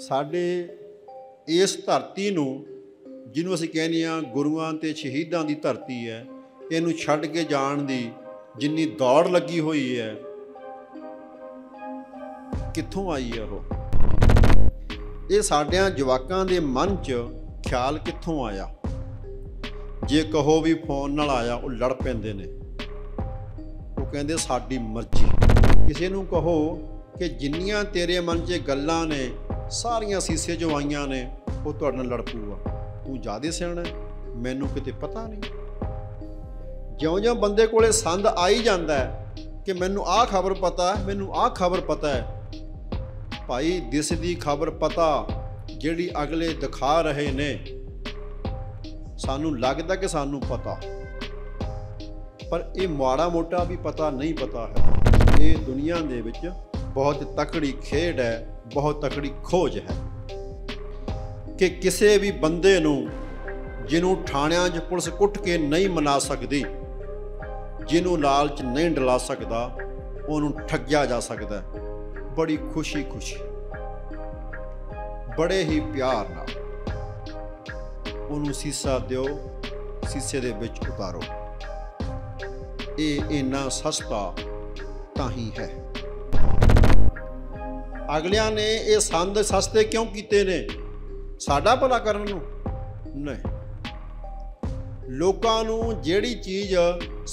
ਸਾਡੇ ਇਸ ਧਰਤੀ ਨੂੰ ਜਿਹਨੂੰ ਅਸੀਂ ਕਹਿੰਦੇ ਆ ਗੁਰੂਆਂ ਤੇ ਸ਼ਹੀਦਾਂ ਦੀ ਧਰਤੀ ਹੈ ਇਹਨੂੰ ਛੱਡ ਕੇ ਜਾਣ ਦੀ ਜਿੰਨੀ ਦੌੜ ਲੱਗੀ ਹੋਈ ਹੈ ਕਿੱਥੋਂ ਆਈ ਹੈ ਉਹ ਇਹ ਸਾਡਿਆਂ ਜਵਾਕਾਂ ਦੇ ਮਨ 'ਚ ਖਿਆਲ ਕਿੱਥੋਂ ਆਇਆ ਜੇ ਕਹੋ ਵੀ ਫੋਨ ਨਾਲ ਆਇਆ ਉਹ ਲੜ ਪੈਂਦੇ ਨੇ ਉਹ ਕਹਿੰਦੇ ਸਾਡੀ ਮਰਜ਼ੀ ਕਿਸੇ ਨੂੰ ਕਹੋ ਕਿ ਜਿੰਨੀਆਂ ਤੇਰੇ ਮਨ 'ਚ ਗੱਲਾਂ ਨੇ ਸਾਰੀਆਂ ਸੀਸੇ ਜੋ ਆਈਆਂ ਨੇ ਉਹ ਤੁਹਾਡੇ ਨਾਲ ਲੜ ਪੂਗਾ ਤੂੰ ਜਾਦੇ ਸਿਆਣਾ ਮੈਨੂੰ ਕਿਤੇ ਪਤਾ ਨਹੀਂ ਜਿਉਂ-ਜਿਉਂ ਬੰਦੇ ਕੋਲੇ ਸੰਦ ਆਈ ਜਾਂਦਾ ਹੈ ਕਿ ਮੈਨੂੰ ਆਹ ਖਬਰ ਪਤਾ ਹੈ ਮੈਨੂੰ ਆਹ ਖਬਰ ਪਤਾ ਹੈ ਭਾਈ ਦਿਸ ਦੀ ਖਬਰ ਪਤਾ ਜਿਹੜੀ ਅਗਲੇ ਦਿਖਾ ਰਹੇ ਨੇ ਸਾਨੂੰ ਲੱਗਦਾ ਕਿ ਸਾਨੂੰ ਪਤਾ ਪਰ ਇਹ ਮਾੜਾ ਮੋਟਾ ਵੀ ਪਤਾ ਨਹੀਂ ਪਤਾ ਹੈ ਇਹ ਦੁਨੀਆ ਦੇ ਵਿੱਚ ਬਹੁਤ ਤਕੜੀ ਖੇਡ ਹੈ ਬਹੁਤ ਤਕੜੀ ਖੋਜ ਹੈ ਕਿ ਕਿਸੇ ਵੀ ਬੰਦੇ ਨੂੰ ਜਿਹਨੂੰ ਥਾਣਿਆਂ 'ਚ ਪੁਲਿਸ ਕੁੱਟ ਕੇ ਨਹੀਂ ਮਨਾ ਸਕਦੀ ਜਿਹਨੂੰ ਲਾਲਚ ਨਹੀਂ ਡਲਾ ਸਕਦਾ ਉਹਨੂੰ ਠੱਗਿਆ ਜਾ ਸਕਦਾ ਬੜੀ ਖੁਸ਼ੀ ਖੁਸ਼ੀ ਬੜੇ ਹੀ ਪਿਆਰ ਨਾਲ ਉਹਨੂੰ ਸੀਸਾ ਦਿਓ ਸੀਸੇ ਦੇ ਵਿੱਚ ਉਤਾਰੋ ਇਹ ਇਨਾ ਸਸਤਾ ਤਾਂ ਹੀ ਹੈ ਅਗਲਿਆਂ ਨੇ ਇਹ ਸੰਦ ਸਸਤੇ ਕਿਉਂ ਕੀਤੇ ਨੇ ਸਾਡਾ ਭਲਾ ਕਰਨ ਨੂੰ ਨਹੀਂ ਲੋਕਾਂ ਨੂੰ ਜਿਹੜੀ ਚੀਜ਼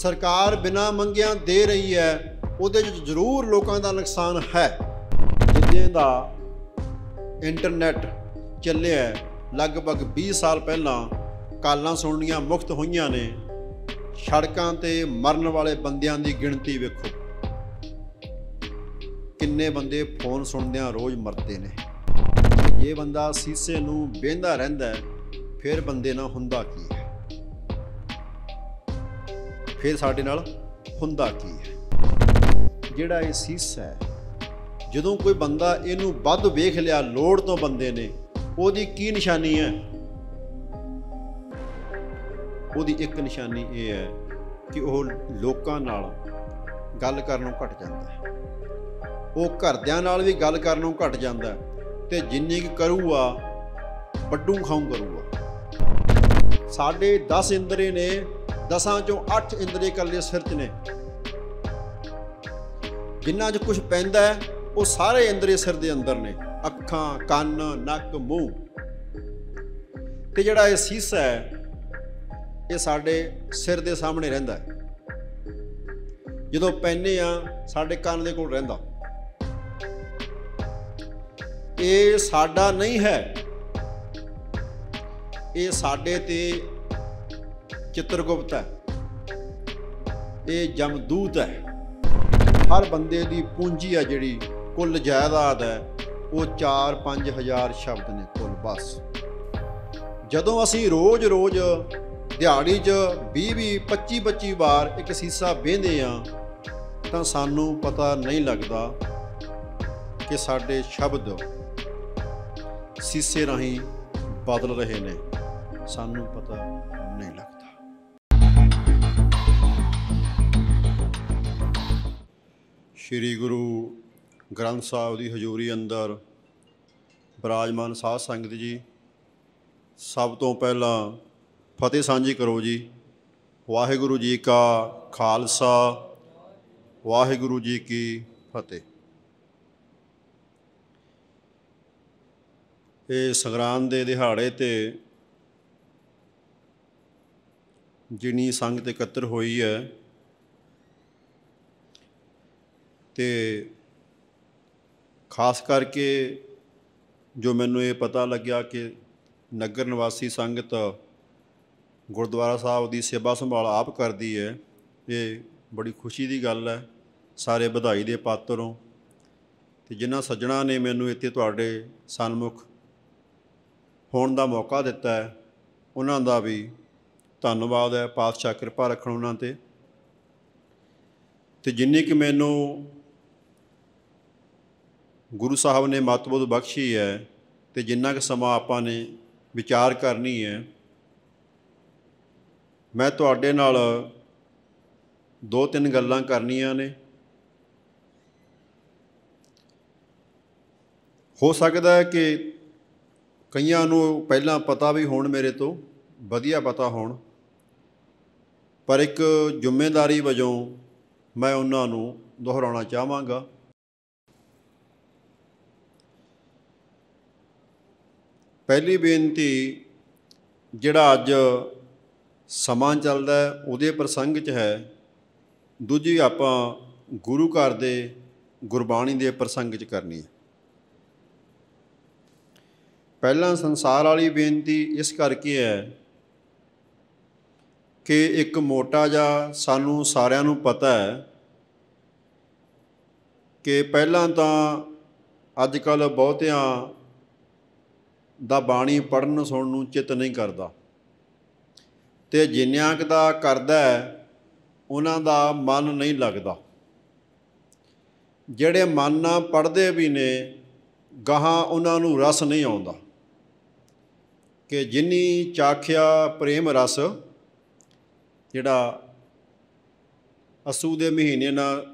ਸਰਕਾਰ ਬਿਨਾਂ ਮੰਗਿਆਂ ਦੇ ਰਹੀ ਹੈ ਉਹਦੇ ਵਿੱਚ ਜ਼ਰੂਰ ਲੋਕਾਂ ਦਾ ਨੁਕਸਾਨ ਹੈ ਜਿੱਦੇ ਦਾ ਇੰਟਰਨੈਟ ਚੱਲਿਆ ਲਗਭਗ 20 ਸਾਲ ਪਹਿਲਾਂ ਕਾਲਾਂ ਸੁਣਨੀਆਂ ਮੁਕਤ ਹੋਈਆਂ ਨੇ ਸੜਕਾਂ ਤੇ ਮਰਨ ਵਾਲੇ ਬੰਦਿਆਂ ਦੀ ਗਿਣਤੀ ਵੇਖੋ ਕਿੰਨੇ ਬੰਦੇ ਫੋਨ ਸੁਣਦਿਆਂ ਰੋਜ਼ ਮਰਦੇ ਨੇ ਇਹ ਬੰਦਾ ਸੀਸੇ ਨੂੰ ਵੇਂਦਾ ਰਹਿੰਦਾ ਫਿਰ ਬੰਦੇ ਨਾਲ ਹੁੰਦਾ ਕੀ ਹੈ ਫਿਰ ਸਾਡੇ ਨਾਲ ਹੁੰਦਾ ਕੀ ਹੈ ਜਿਹੜਾ ਇਹ ਸੀਸਾ ਹੈ ਜਦੋਂ ਕੋਈ ਬੰਦਾ ਇਹਨੂੰ ਵੱਧ ਵੇਖ ਲਿਆ ਲੋੜ ਤੋਂ ਬੰਦੇ ਨੇ ਉਹਦੀ ਕੀ ਨਿਸ਼ਾਨੀ ਹੈ ਉਹਦੀ ਇੱਕ ਨਿਸ਼ਾਨੀ ਇਹ ਹੈ ਕਿ ਉਹ ਲੋਕਾਂ ਨਾਲ ਗੱਲ ਕਰਨੋਂ ਘਟ ਜਾਂਦਾ ਹੈ ਉਹ ਘਰਦਿਆਂ ਨਾਲ ਵੀ ਗੱਲ ਕਰਨੋਂ ਘਟ ਜਾਂਦਾ ਤੇ ਜਿੰਨੀ ਕਿ ਕਰੂਗਾ ਵੱਡੂ ਖਾਉਂ ਕਰੂਗਾ ਸਾਡੇ 10 ਇੰਦਰੀ ਨੇ ਦਸਾਂ ਚੋਂ 8 ਇੰਦਰੀ ਕੱਲੇ ਸਿਰ 'ਚ ਨੇ ਜਿੰਨਾ 'ਚ ਕੁਝ ਪੈਂਦਾ ਉਹ ਸਾਰੇ ਇੰਦਰੀ ਸਿਰ ਦੇ ਅੰਦਰ ਨੇ ਅੱਖਾਂ ਕੰਨ ਨੱਕ ਮੂੰਹ ਤੇ ਜਿਹੜਾ ਇਹ ਸੀਸਾ ਹੈ ਇਹ ਸਾਡੇ ਸਿਰ ਦੇ ਸਾਹਮਣੇ ਰਹਿੰਦਾ ਜਦੋਂ ਪੈਨੇ ਆ ਸਾਡੇ ਕੰਨ ਦੇ ਕੋਲ ਰਹਿੰਦਾ ਇਹ ਸਾਡਾ ਨਹੀਂ ਹੈ ਇਹ ਸਾਡੇ ਤੇ ਚਿੱਤਰਗੁਪਤ ਹੈ ਇਹ ਜਮਦੂਤ ਹੈ ਹਰ ਬੰਦੇ ਦੀ ਪੂੰਜੀ ਆ ਜਿਹੜੀ ਕੁੱਲ ਜਾਇਦਾਦ ਹੈ ਉਹ 4-5000 ਸ਼ਬਦ ਨੇ ਕੁੱਲ ਬਸ ਜਦੋਂ ਅਸੀਂ ਰੋਜ਼-ਰੋਜ਼ ਦਿਹਾੜੀ 'ਚ 20 25-25 ਵਾਰ ਇੱਕ ਸੀਸਾ ਵੇਂਦੇ ਆ ਤਾਂ ਸਾਨੂੰ ਪਤਾ ਨਹੀਂ ਲੱਗਦਾ ਕਿ ਸਾਡੇ ਸ਼ਬਦ ਸੀਸੇ ਰਾਹੀਂ ਬਦਲ ਰਹੇ ਨੇ ਸਾਨੂੰ ਪਤਾ ਨਹੀਂ ਲੱਗਦਾ ਸ਼੍ਰੀ ਗੁਰੂ ਗ੍ਰੰਥ ਸਾਹਿਬ ਦੀ ਹਜ਼ੂਰੀ ਅੰਦਰ ਬਰਾਜਮਾਨ ਸਾਧ ਸੰਗਤ ਜੀ ਸਭ ਤੋਂ ਪਹਿਲਾਂ ਫਤਿਹ ਸਾਂਝੀ ਕਰੋ ਜੀ ਵਾਹਿਗੁਰੂ ਜੀ ਕਾ ਖਾਲਸਾ ਵਾਹਿਗੁਰੂ ਜੀ ਕੀ ਫਤਿਹ ਇਹ ਸੰਗਰਾਮ ਦੇ ਦਿਹਾੜੇ ਤੇ ਜਿਨੀ ਸੰਗਤ ਇਕੱਤਰ ਹੋਈ ਹੈ ਤੇ ਖਾਸ ਕਰਕੇ ਜੋ ਮੈਨੂੰ ਇਹ ਪਤਾ ਲੱਗਿਆ ਕਿ ਨਗਰ ਨਿਵਾਸੀ ਸੰਗਤ ਗੁਰਦੁਆਰਾ ਸਾਹਿਬ ਦੀ ਸੇਵਾ ਸੰਭਾਲ ਆਪ ਕਰਦੀ ਹੈ ਇਹ ਬੜੀ ਖੁਸ਼ੀ ਦੀ ਗੱਲ ਹੈ ਸਾਰੇ ਵਧਾਈ ਦੇ ਪਾਤਰੋਂ ਤੇ ਜਿਨ੍ਹਾਂ ਸੱਜਣਾ ਨੇ ਮੈਨੂੰ ਇੱਥੇ ਤੁਹਾਡੇ ਸਨਮੁਖ ਹੋਣ ਦਾ ਮੌਕਾ ਦਿੱਤਾ ਹੈ ਉਹਨਾਂ ਦਾ ਵੀ ਧੰਨਵਾਦ ਹੈ ਪਾਤਸ਼ਾਹ ਕਿਰਪਾ ਰੱਖਣ ਉਹਨਾਂ ਤੇ ਤੇ ਜਿੰਨੀ ਕਿ ਮੈਨੂੰ ਗੁਰੂ ਸਾਹਿਬ ਨੇ ਮਤਬੁੱਧ ਬਖਸ਼ੀ ਹੈ ਤੇ ਜਿੰਨਾ ਕਿ ਸਮਾਂ ਆਪਾਂ ਨੇ ਵਿਚਾਰ ਕਰਨੀ ਹੈ ਮੈਂ ਤੁਹਾਡੇ ਨਾਲ ਦੋ ਤਿੰਨ ਗੱਲਾਂ ਕਰਨੀਆਂ ਨੇ ਹੋ ਸਕਦਾ ਹੈ ਕਿ ਕਈਆਂ ਨੂੰ ਪਹਿਲਾਂ ਪਤਾ ਵੀ ਹੋਣ ਮੇਰੇ ਤੋਂ ਵਧੀਆ ਪਤਾ ਹੋਣ ਪਰ ਇੱਕ ਜ਼ਿੰਮੇਵਾਰੀ ਵਜੋਂ ਮੈਂ ਉਹਨਾਂ ਨੂੰ ਦੁਹਰਾਉਣਾ ਚਾਹਾਂਗਾ ਪਹਿਲੀ ਬੇਨਤੀ ਜਿਹੜਾ ਅੱਜ ਸਮਾਂ ਚੱਲਦਾ ਉਹਦੇ ਪ੍ਰਸੰਗ 'ਚ ਹੈ ਦੂਜੀ ਆਪਾਂ ਗੁਰੂ ਘਰ ਦੇ ਗੁਰਬਾਣੀ ਦੇ ਪ੍ਰਸੰਗ 'ਚ ਕਰਨੀ ਹੈ ਪਹਿਲਾਂ ਸੰਸਾਰ ਵਾਲੀ ਬੇਨਤੀ ਇਸ ਕਰਕੇ ਹੈ ਕਿ ਇੱਕ ਮੋਟਾ ਜਿਹਾ ਸਾਨੂੰ ਸਾਰਿਆਂ ਨੂੰ ਪਤਾ ਹੈ ਕਿ ਪਹਿਲਾਂ ਤਾਂ ਅੱਜ ਕੱਲ ਬਹੁਤਿਆਂ ਦਾ ਬਾਣੀ ਪੜਨ ਸੁਣਨ ਨੂੰ ਚਿੱਤ ਨਹੀਂ ਕਰਦਾ ਤੇ ਜਿੰਨਿਆਂ ਕ ਦਾ ਕਰਦਾ ਉਹਨਾਂ ਦਾ ਮਨ ਨਹੀਂ ਲੱਗਦਾ ਜਿਹੜੇ ਮਨ ਨਾਲ ਪੜਦੇ ਵੀ ਨੇ ਗਾਹਾਂ ਉਹਨਾਂ ਨੂੰ ਰਸ ਨਹੀਂ ਆਉਂਦਾ ਕਿ ਜਿਨੀ ਚਾਖਿਆ ਪ੍ਰੇਮ ਰਸ ਜਿਹੜਾ ਅਸੂ ਦੇ ਮਹੀਨੇ ਨਾਲ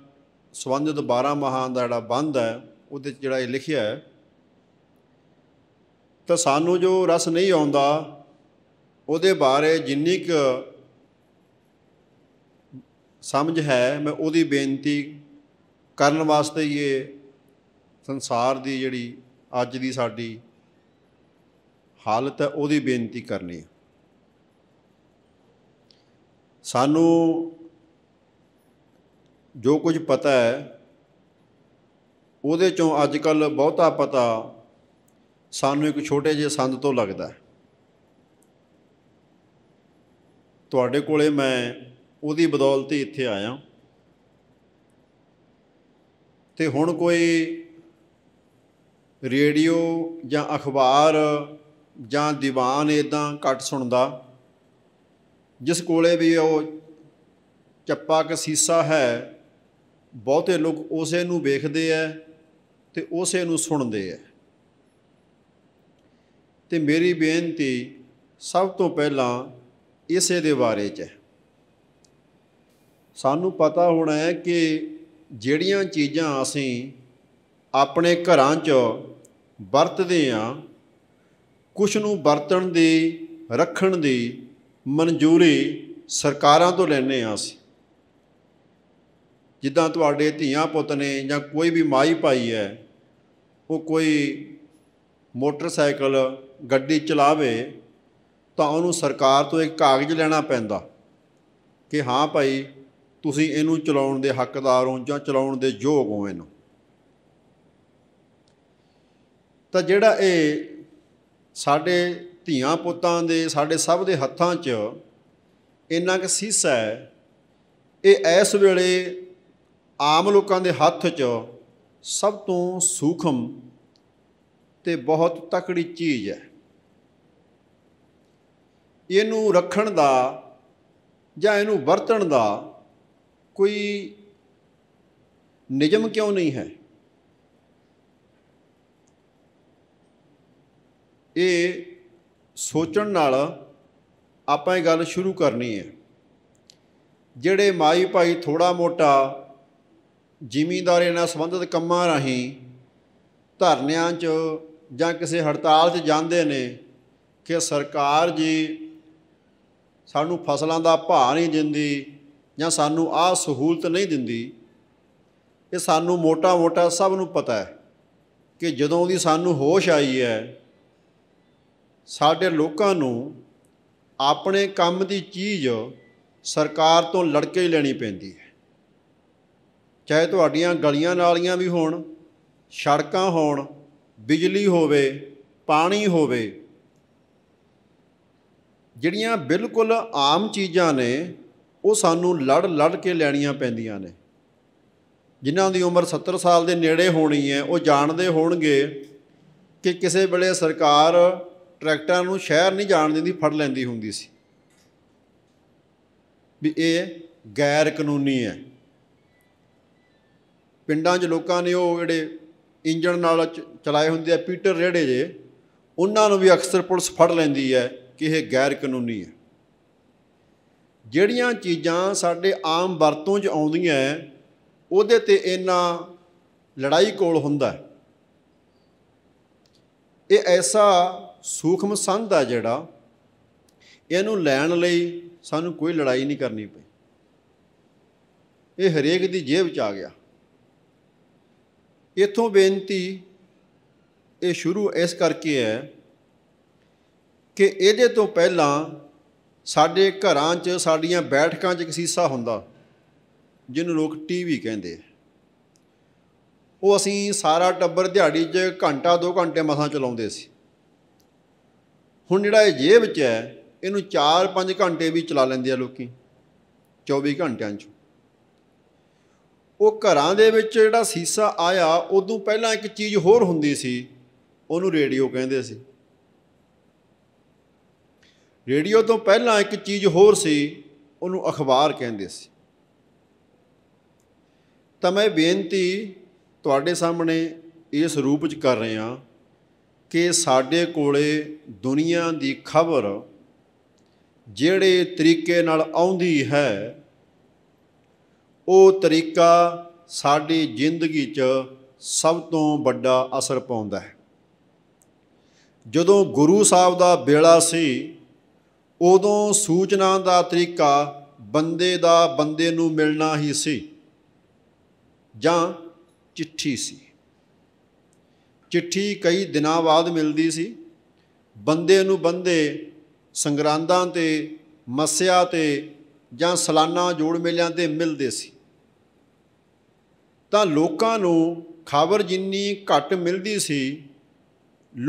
ਸੰਬੰਧਿਤ 12 ਮਹਾਂ ਦਾ ਜਿਹੜਾ ਬੰਦ ਹੈ ਉਹਦੇ ਜਿਹੜਾ ਇਹ ਲਿਖਿਆ ਹੈ ਤਾਂ ਸਾਨੂੰ ਜੋ ਰਸ ਨਹੀਂ ਆਉਂਦਾ ਉਹਦੇ ਬਾਰੇ ਜਿੰਨੀ ਕੁ ਸਮਝ ਹੈ ਮੈਂ ਉਹਦੀ ਬੇਨਤੀ ਕਰਨ ਵਾਸਤੇ ਇਹ ਸੰਸਾਰ ਦੀ ਜਿਹੜੀ ਅੱਜ ਦੀ ਸਾਡੀ ਹਾਲਤ ਹੈ ਉਹਦੀ ਬੇਨਤੀ ਕਰਨੀ ਹੈ ਸਾਨੂੰ ਜੋ ਕੁਝ ਪਤਾ ਹੈ ਉਹਦੇ ਚੋਂ ਅੱਜ ਕੱਲ ਬਹੁਤਾ ਪਤਾ ਸਾਨੂੰ ਇੱਕ ਛੋਟੇ ਜਿਹੇ ਸੰਦ ਤੋਂ ਲੱਗਦਾ ਹੈ ਤੁਹਾਡੇ ਕੋਲੇ ਮੈਂ ਉਹਦੀ ਬਦੌਲਤ ਹੀ ਇੱਥੇ ਆਇਆ ਤੇ ਹੁਣ ਕੋਈ ਰੇਡੀਓ ਜਾਂ ਅਖਬਾਰ ਜਾਂ ਦੀਵਾਨ ਇਦਾਂ ਘੱਟ ਸੁਣਦਾ ਜਿਸ ਕੋਲੇ ਵੀ ਉਹ ਚੱਪਾ ਕਸੀਸਾ ਹੈ ਬਹੁਤੇ ਲੋਕ ਉਸੇ ਨੂੰ ਵੇਖਦੇ ਐ ਤੇ ਉਸੇ ਨੂੰ ਸੁਣਦੇ ਐ ਤੇ ਮੇਰੀ ਬੇਨਤੀ ਸਭ ਤੋਂ ਪਹਿਲਾਂ ਇਸੇ ਦੇ ਬਾਰੇ 'ਚ ਹੈ ਸਾਨੂੰ ਪਤਾ ਹੋਣਾ ਹੈ ਕਿ ਜਿਹੜੀਆਂ ਚੀਜ਼ਾਂ ਅਸੀਂ ਆਪਣੇ ਘਰਾਂ 'ਚ ਵਰਤਦੇ ਆਂ ਕੁਛ ਨੂੰ ਵਰਤਣ ਦੇ ਰੱਖਣ ਦੇ ਮਨਜ਼ੂਰੀ ਸਰਕਾਰਾਂ ਤੋਂ ਲੈਣੇ ਆ ਸੀ ਜਿੱਦਾਂ ਤੁਹਾਡੇ ਧੀਆਂ ਪੁੱਤ ਨੇ ਜਾਂ ਕੋਈ ਵੀ ਮਾਈ ਪਾਈ ਹੈ ਉਹ ਕੋਈ ਮੋਟਰਸਾਈਕਲ ਗੱਡੀ ਚਲਾਵੇ ਤਾਂ ਉਹਨੂੰ ਸਰਕਾਰ ਤੋਂ ਇੱਕ ਕਾਗਜ਼ ਲੈਣਾ ਪੈਂਦਾ ਕਿ ਹਾਂ ਭਾਈ ਤੁਸੀਂ ਇਹਨੂੰ ਚਲਾਉਣ ਦੇ ਹੱਕਦਾਰ ਹੋ ਜਾਂ ਚਲਾਉਣ ਦੇ ਯੋਗ ਹੋ ਇਹਨੂੰ ਤਾਂ ਜਿਹੜਾ ਇਹ ਸਾਡੇ ਧੀਆਂ ਪੁੱਤਾਂ ਦੇ ਸਾਡੇ ਸਭ ਦੇ ਹੱਥਾਂ 'ਚ ਇੰਨਾ ਕਿ ਸੀਸਾ ਹੈ ਇਹ ਇਸ ਵੇਲੇ ਆਮ ਲੋਕਾਂ ਦੇ ਹੱਥ 'ਚ ਸਭ ਤੋਂ ਸੂਖਮ ਤੇ ਬਹੁਤ ਤਕੜੀ ਚੀਜ਼ ਹੈ ਇਹਨੂੰ ਰੱਖਣ ਦਾ ਜਾਂ ਇਹਨੂੰ ਵਰਤਣ ਦਾ ਕੋਈ ਨਿਯਮ ਕਿਉਂ ਨਹੀਂ ਹੈ ਇਹ ਸੋਚਣ ਨਾਲ ਆਪਾਂ ਇਹ ਗੱਲ ਸ਼ੁਰੂ ਕਰਨੀ ਹੈ ਜਿਹੜੇ ਮਾਈ ਭਾਈ ਥੋੜਾ ਮੋਟਾ ਜ਼ਿਮੀਂਦਾਰੇ ਨਾਲ ਸੰਬੰਧਿਤ ਕੰਮਾਂ ਰਾਹੀਂ ਧਰਨਿਆਂ 'ਚ ਜਾਂ ਕਿਸੇ ਹੜਤਾਲ 'ਚ ਜਾਂਦੇ ਨੇ ਕਿ ਸਰਕਾਰ ਜੀ ਸਾਨੂੰ ਫਸਲਾਂ ਦਾ ਭਾਅ ਨਹੀਂ ਦਿੰਦੀ ਜਾਂ ਸਾਨੂੰ ਆਹ ਸਹੂਲਤ ਨਹੀਂ ਦਿੰਦੀ ਇਹ ਸਾਨੂੰ ਮੋਟਾ-ਮੋਟਾ ਸਭ ਨੂੰ ਪਤਾ ਹੈ ਕਿ ਜਦੋਂ ਦੀ ਸਾਨੂੰ ਹੋਸ਼ ਆਈ ਹੈ ਸਾਡੇ ਲੋਕਾਂ ਨੂੰ ਆਪਣੇ ਕੰਮ ਦੀ ਚੀਜ਼ ਸਰਕਾਰ ਤੋਂ ਲੜ ਕੇ ਹੀ ਲੈਣੀ ਪੈਂਦੀ ਹੈ ਚਾਹੇ ਤੁਹਾਡੀਆਂ ਗਲੀਆਂ ਨਾਲੀਆਂ ਵੀ ਹੋਣ ਸੜਕਾਂ ਹੋਣ ਬਿਜਲੀ ਹੋਵੇ ਪਾਣੀ ਹੋਵੇ ਜਿਹੜੀਆਂ ਬਿਲਕੁਲ ਆਮ ਚੀਜ਼ਾਂ ਨੇ ਉਹ ਸਾਨੂੰ ਲੜ ਲੜ ਕੇ ਲੈਣੀਆਂ ਪੈਂਦੀਆਂ ਨੇ ਜਿਨ੍ਹਾਂ ਦੀ ਉਮਰ 70 ਸਾਲ ਦੇ ਨੇੜੇ ਹੋਣੀ ਹੈ ਉਹ ਜਾਣਦੇ ਹੋਣਗੇ ਕਿ ਕਿਸੇ ਵੇਲੇ ਸਰਕਾਰ ਟਰੈਕਟਰਾਂ ਨੂੰ ਸ਼ਹਿਰ ਨਹੀਂ ਜਾਣ ਦਿੰਦੀ ਫੜ ਲੈਂਦੀ ਹੁੰਦੀ ਸੀ ਵੀ ਇਹ ਗੈਰ ਕਾਨੂੰਨੀ ਹੈ ਪਿੰਡਾਂ 'ਚ ਲੋਕਾਂ ਨੇ ਉਹ ਜਿਹੜੇ ਇੰਜਣ ਨਾਲ ਚਲਾਏ ਹੁੰਦੇ ਆ ਪੀਟਰ ਰੇੜੇ ਜੇ ਉਹਨਾਂ ਨੂੰ ਵੀ ਅਕਸਰ ਪੁਲਿਸ ਫੜ ਲੈਂਦੀ ਹੈ ਕਿ ਇਹ ਗੈਰ ਕਾਨੂੰਨੀ ਹੈ ਜਿਹੜੀਆਂ ਚੀਜ਼ਾਂ ਸਾਡੇ ਆਮ ਵਰਤੋਂ 'ਚ ਆਉਂਦੀਆਂ ਉਹਦੇ ਤੇ ਇਹਨਾਂ ਲੜਾਈ ਕੋਲ ਹੁੰਦਾ ਇਹ ਐਸਾ ਸੂਖਮ ਸੰਧ ਆ ਜਿਹੜਾ ਇਹਨੂੰ ਲੈਣ ਲਈ ਸਾਨੂੰ ਕੋਈ ਲੜਾਈ ਨਹੀਂ ਕਰਨੀ ਪਈ ਇਹ ਹਰੇਕ ਦੀ ਜੇਬ 'ਚ ਆ ਗਿਆ ਇਥੋਂ ਬੇਨਤੀ ਇਹ ਸ਼ੁਰੂ ਇਸ ਕਰਕੇ ਹੈ ਕਿ ਇਹਦੇ ਤੋਂ ਪਹਿਲਾਂ ਸਾਡੇ ਘਰਾਂ 'ਚ ਸਾਡੀਆਂ ਬੈਠਕਾਂ 'ਚ ਇੱਕ ਸੀਸਾ ਹੁੰਦਾ ਜਿਹਨੂੰ ਲੋਕ ਟੀਵੀ ਕਹਿੰਦੇ ਆ ਉਹ ਅਸੀਂ ਸਾਰਾ ਟੱਬਰ ਦਿਹਾੜੀ 'ਚ ਘੰਟਾ 2 ਘੰਟੇ ਮਸਾਂ ਚਲਾਉਂਦੇ ਸੀ ਹੁਣ ਜਿਹੜਾ ਇਹ ਜੇਬ 'ਚ ਹੈ ਇਹਨੂੰ 4-5 ਘੰਟੇ ਵੀ ਚਲਾ ਲੈਂਦੇ ਆ ਲੋਕੀ 24 ਘੰਟਿਆਂ 'ਚ ਉਹ ਘਰਾਂ ਦੇ ਵਿੱਚ ਜਿਹੜਾ ਸੀਸਾ ਆਇਆ ਉਦੋਂ ਪਹਿਲਾਂ ਇੱਕ ਚੀਜ਼ ਹੋਰ ਹੁੰਦੀ ਸੀ ਉਹਨੂੰ ਰੇਡੀਓ ਕਹਿੰਦੇ ਸੀ ਰੇਡੀਓ ਤੋਂ ਪਹਿਲਾਂ ਇੱਕ ਚੀਜ਼ ਹੋਰ ਸੀ ਉਹਨੂੰ ਅਖਬਾਰ ਕਹਿੰਦੇ ਸੀ ਤਾਂ ਮੈਂ ਬੇਨਤੀ ਤੁਹਾਡੇ ਸਾਹਮਣੇ ਇਸ ਰੂਪ 'ਚ ਕਰ ਰਿਹਾ ਹਾਂ ਕਿ ਸਾਡੇ ਕੋਲੇ ਦੁਨੀਆ ਦੀ ਖਬਰ ਜਿਹੜੇ ਤਰੀਕੇ ਨਾਲ ਆਉਂਦੀ ਹੈ ਉਹ ਤਰੀਕਾ ਸਾਡੀ ਜ਼ਿੰਦਗੀ 'ਚ ਸਭ ਤੋਂ ਵੱਡਾ ਅਸਰ ਪਾਉਂਦਾ ਹੈ ਜਦੋਂ ਗੁਰੂ ਸਾਹਿਬ ਦਾ ਬੇੜਾ ਸੀ ਉਦੋਂ ਸੂਚਨਾ ਦਾ ਤਰੀਕਾ ਬੰਦੇ ਦਾ ਬੰਦੇ ਨੂੰ ਮਿਲਣਾ ਹੀ ਸੀ ਜਾਂ ਚਿੱਠੀ ਸੀ ਚਿੱਠੀ ਕਈ ਦਿਨਾਂ ਬਾਅਦ ਮਿਲਦੀ ਸੀ ਬੰਦੇ ਨੂੰ ਬੰਦੇ ਸੰਗਰਾਂਦਾਂ ਤੇ ਮੱਸਿਆ ਤੇ ਜਾਂ ਸਲਾਨਾ ਜੋੜ ਮੇਲਿਆਂ ਤੇ ਮਿਲਦੇ ਸੀ ਤਾਂ ਲੋਕਾਂ ਨੂੰ ਖਬਰ ਜਿੰਨੀ ਘੱਟ ਮਿਲਦੀ ਸੀ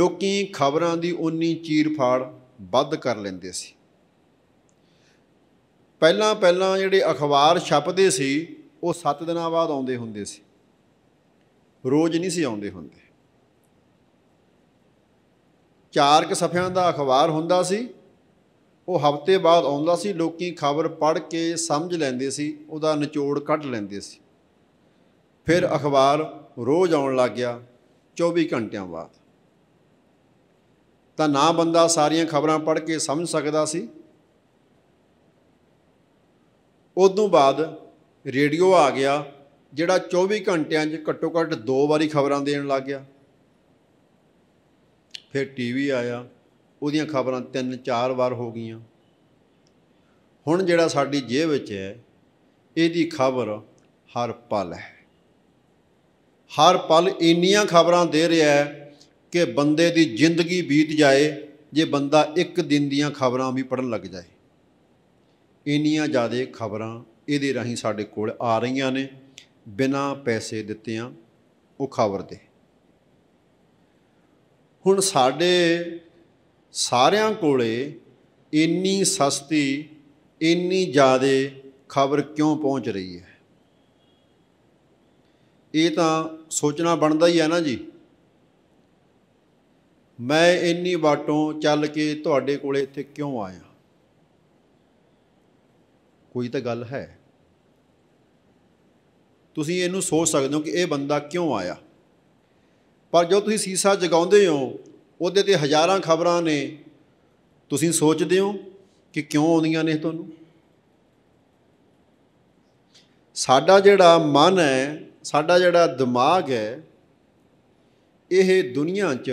ਲੋਕੀ ਖਬਰਾਂ ਦੀ ਉਨੀ ਚੀਰਫਾੜ ਵੱਧ ਕਰ ਲੈਂਦੇ ਸੀ ਪਹਿਲਾਂ ਪਹਿਲਾਂ ਜਿਹੜੇ ਅਖਬਾਰ ਛਪਦੇ ਸੀ ਉਹ 7 ਦਿਨਾਂ ਬਾਅਦ ਆਉਂਦੇ ਹੁੰਦੇ ਸੀ ਰੋਜ਼ ਨਹੀਂ ਸੀ ਆਉਂਦੇ ਹੁੰਦੇ ਚਾਰ ਕ ਸਫਿਆਂ ਦਾ ਅਖਬਾਰ ਹੁੰਦਾ ਸੀ ਉਹ ਹਫ਼ਤੇ ਬਾਅਦ ਆਉਂਦਾ ਸੀ ਲੋਕੀ ਖਬਰ ਪੜ੍ਹ ਕੇ ਸਮਝ ਲੈਂਦੇ ਸੀ ਉਹਦਾ ਨਿਚੋੜ ਕੱਢ ਲੈਂਦੇ ਸੀ ਫਿਰ ਅਖਬਾਰ ਰੋਜ਼ ਆਉਣ ਲੱਗ ਗਿਆ 24 ਘੰਟਿਆਂ ਬਾਅਦ ਤਾਂ ਨਾ ਬੰਦਾ ਸਾਰੀਆਂ ਖਬਰਾਂ ਪੜ੍ਹ ਕੇ ਸਮਝ ਸਕਦਾ ਸੀ ਉਦੋਂ ਬਾਅਦ ਰੇਡੀਓ ਆ ਗਿਆ ਜਿਹੜਾ 24 ਘੰਟਿਆਂ 'ਚ ਘੱਟੋ ਘੱਟ ਦੋ ਵਾਰੀ ਖਬਰਾਂ ਦੇਣ ਲੱਗ ਗਿਆ ਫਿਰ ਟੀਵੀ ਆਇਆ ਉਹਦੀਆਂ ਖਬਰਾਂ ਤਿੰਨ ਚਾਰ ਵਾਰ ਹੋ ਗਈਆਂ ਹੁਣ ਜਿਹੜਾ ਸਾਡੀ ਜੇਬ ਵਿੱਚ ਹੈ ਇਹਦੀ ਖਬਰ ਹਰ ਪਲ ਹੈ ਹਰ ਪਲ ਇੰਨੀਆਂ ਖਬਰਾਂ ਦੇ ਰਿਹਾ ਹੈ ਕਿ ਬੰਦੇ ਦੀ ਜ਼ਿੰਦਗੀ ਬੀਤ ਜਾਏ ਜੇ ਬੰਦਾ ਇੱਕ ਦਿਨ ਦੀਆਂ ਖਬਰਾਂ ਵੀ ਪੜਨ ਲੱਗ ਜਾਏ ਇੰਨੀਆਂ ਜ਼ਿਆਦਾ ਖਬਰਾਂ ਇਹਦੇ ਰਾਹੀਂ ਸਾਡੇ ਕੋਲ ਆ ਰਹੀਆਂ ਨੇ ਬਿਨਾਂ ਪੈਸੇ ਦਿੱਤਿਆਂ ਉਹ ਖਬਰ ਦੇ ਹੁਣ ਸਾਡੇ ਸਾਰਿਆਂ ਕੋਲੇ ਇੰਨੀ ਸਸਤੀ ਇੰਨੀ ਜ਼ਿਆਦੇ ਖਬਰ ਕਿਉਂ ਪਹੁੰਚ ਰਹੀ ਹੈ ਇਹ ਤਾਂ ਸੋਚਣਾ ਬਣਦਾ ਹੀ ਹੈ ਨਾ ਜੀ ਮੈਂ ਇੰਨੀ ਬਾਟੋਂ ਚੱਲ ਕੇ ਤੁਹਾਡੇ ਕੋਲੇ ਇੱਥੇ ਕਿਉਂ ਆਇਆ ਕੋਈ ਤਾਂ ਗੱਲ ਹੈ ਤੁਸੀਂ ਇਹਨੂੰ ਸੋਚ ਸਕਦੇ ਹੋ ਕਿ ਇਹ ਬੰਦਾ ਕਿਉਂ ਆਇਆ ਪਰ ਜੋ ਤੁਸੀਂ ਸੀਸਾ ਜਗਾਉਂਦੇ ਹੋ ਉਹਦੇ ਤੇ ਹਜ਼ਾਰਾਂ ਖਬਰਾਂ ਨੇ ਤੁਸੀਂ ਸੋਚਦੇ ਹੋ ਕਿ ਕਿਉਂ ਆਉਂਦੀਆਂ ਨੇ ਤੁਹਾਨੂੰ ਸਾਡਾ ਜਿਹੜਾ ਮਨ ਹੈ ਸਾਡਾ ਜਿਹੜਾ ਦਿਮਾਗ ਹੈ ਇਹ ਦੁਨੀਆ 'ਚ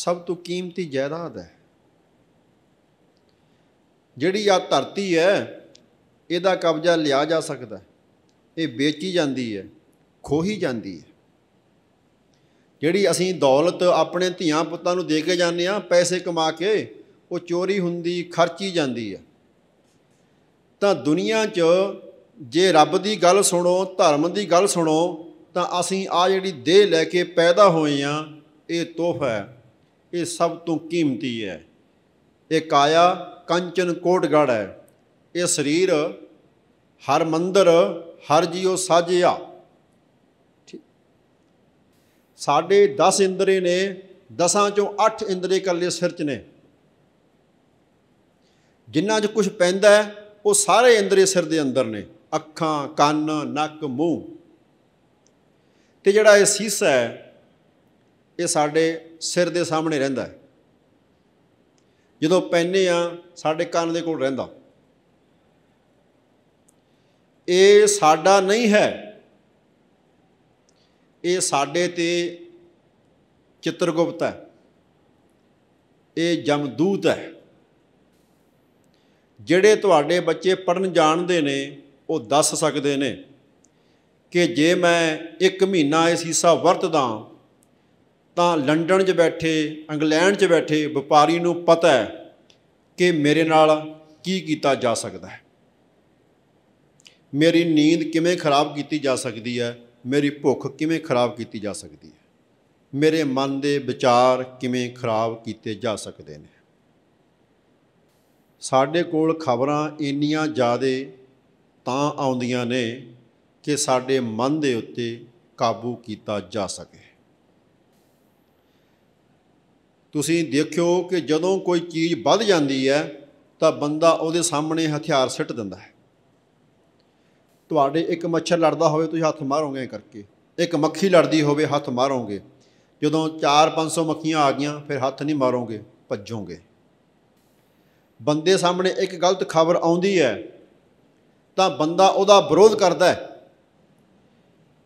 ਸਭ ਤੋਂ ਕੀਮਤੀ ਜਾਇਦਾਦ ਹੈ ਜਿਹੜੀ ਆ ਧਰਤੀ ਹੈ ਇਹਦਾ ਕਬਜ਼ਾ ਲਿਆ ਜਾ ਸਕਦਾ ਇਹ ਵੇਚੀ ਜਾਂਦੀ ਹੈ ਖੋਹੀ ਜਾਂਦੀ ਹੈ ਜਿਹੜੀ ਅਸੀਂ ਦੌਲਤ ਆਪਣੇ ਧੀਆਂ ਪੁੱਤਾਂ ਨੂੰ ਦੇ ਕੇ ਜਾਂਦੇ ਆ ਪੈਸੇ ਕਮਾ ਕੇ ਉਹ ਚੋਰੀ ਹੁੰਦੀ ਖਰਚੀ ਜਾਂਦੀ ਆ ਤਾਂ ਦੁਨੀਆ 'ਚ ਜੇ ਰੱਬ ਦੀ ਗੱਲ ਸੁਣੋ ਧਰਮ ਦੀ ਗੱਲ ਸੁਣੋ ਤਾਂ ਅਸੀਂ ਆ ਜਿਹੜੀ ਦੇਹ ਲੈ ਕੇ ਪੈਦਾ ਹੋਏ ਆ ਇਹ ਤੋਹਫਾ ਹੈ ਇਹ ਸਭ ਤੋਂ ਕੀਮਤੀ ਹੈ ਇਹ ਕਾਇਆ ਕੰਚਨ ਕੋਟਗੜ ਹੈ ਇਹ ਸਰੀਰ ਹਰ ਮੰਦਰ ਹਰ ਜੀਉ ਸਾਜਿਆ ਸਾਡੇ 10 ਇੰਦਰੇ ਨੇ ਦਸਾਂ ਚੋਂ 8 ਇੰਦਰੇ ਕੱਲੇ ਸਿਰ 'ਚ ਨੇ ਜਿੰਨਾ 'ਚ ਕੁਝ ਪੈਂਦਾ ਉਹ ਸਾਰੇ ਇੰਦਰੇ ਸਿਰ ਦੇ ਅੰਦਰ ਨੇ ਅੱਖਾਂ ਕੰਨ ਨੱਕ ਮੂੰਹ ਤੇ ਜਿਹੜਾ ਇਹ ਸੀਸ ਹੈ ਇਹ ਸਾਡੇ ਸਿਰ ਦੇ ਸਾਹਮਣੇ ਰਹਿੰਦਾ ਹੈ ਜਦੋਂ ਪੈਨੇ ਆ ਸਾਡੇ ਕੰਨ ਦੇ ਕੋਲ ਰਹਿੰਦਾ ਇਹ ਸਾਡਾ ਨਹੀਂ ਹੈ ਇਹ ਸਾਡੇ ਤੇ ਚਿੱਤਰਗੁਪਤ ਹੈ ਇਹ ਜਮਦੂਤ ਹੈ ਜਿਹੜੇ ਤੁਹਾਡੇ ਬੱਚੇ ਪੜਨ ਜਾਣਦੇ ਨੇ ਉਹ ਦੱਸ ਸਕਦੇ ਨੇ ਕਿ ਜੇ ਮੈਂ 1 ਮਹੀਨਾ ਇਸ ਹਿੱਸਾ ਵਰਤਦਾ ਤਾਂ ਲੰਡਨ 'ਚ ਬੈਠੇ ਇੰਗਲੈਂਡ 'ਚ ਬੈਠੇ ਵਪਾਰੀ ਨੂੰ ਪਤਾ ਹੈ ਕਿ ਮੇਰੇ ਨਾਲ ਕੀ ਕੀਤਾ ਜਾ ਸਕਦਾ ਹੈ ਮੇਰੀ ਨੀਂਦ ਕਿਵੇਂ ਖਰਾਬ ਕੀਤੀ ਜਾ ਸਕਦੀ ਹੈ ਮੇਰੀ ਭੁੱਖ ਕਿਵੇਂ ਖਰਾਬ ਕੀਤੀ ਜਾ ਸਕਦੀ ਹੈ ਮੇਰੇ ਮਨ ਦੇ ਵਿਚਾਰ ਕਿਵੇਂ ਖਰਾਬ ਕੀਤੇ ਜਾ ਸਕਦੇ ਨੇ ਸਾਡੇ ਕੋਲ ਖਬਰਾਂ ਇੰਨੀਆਂ ਜ਼ਿਆਦੇ ਤਾਂ ਆਉਂਦੀਆਂ ਨੇ ਕਿ ਸਾਡੇ ਮਨ ਦੇ ਉੱਤੇ ਕਾਬੂ ਕੀਤਾ ਜਾ ਸਕੇ ਤੁਸੀਂ ਦੇਖਿਓ ਕਿ ਜਦੋਂ ਕੋਈ ਚੀਜ਼ ਵੱਧ ਜਾਂਦੀ ਹੈ ਤਾਂ ਬੰਦਾ ਉਹਦੇ ਸਾਹਮਣੇ ਹਥਿਆਰ ਸਿੱਟ ਦਿੰਦਾ ਹੈ ਤੁਹਾਡੇ ਇੱਕ ਮੱਛਰ ਲੜਦਾ ਹੋਵੇ ਤੁਸੀਂ ਹੱਥ ਮਾਰੋਗੇ ਕਰਕੇ ਇੱਕ ਮੱਖੀ ਲੜਦੀ ਹੋਵੇ ਹੱਥ ਮਾਰੋਗੇ ਜਦੋਂ 4-500 ਮੱਖੀਆਂ ਆ ਗਈਆਂ ਫਿਰ ਹੱਥ ਨਹੀਂ ਮਾਰੋਗੇ ਭੱਜੋਗੇ ਬੰਦੇ ਸਾਹਮਣੇ ਇੱਕ ਗਲਤ ਖਬਰ ਆਉਂਦੀ ਹੈ ਤਾਂ ਬੰਦਾ ਉਹਦਾ ਵਿਰੋਧ ਕਰਦਾ ਹੈ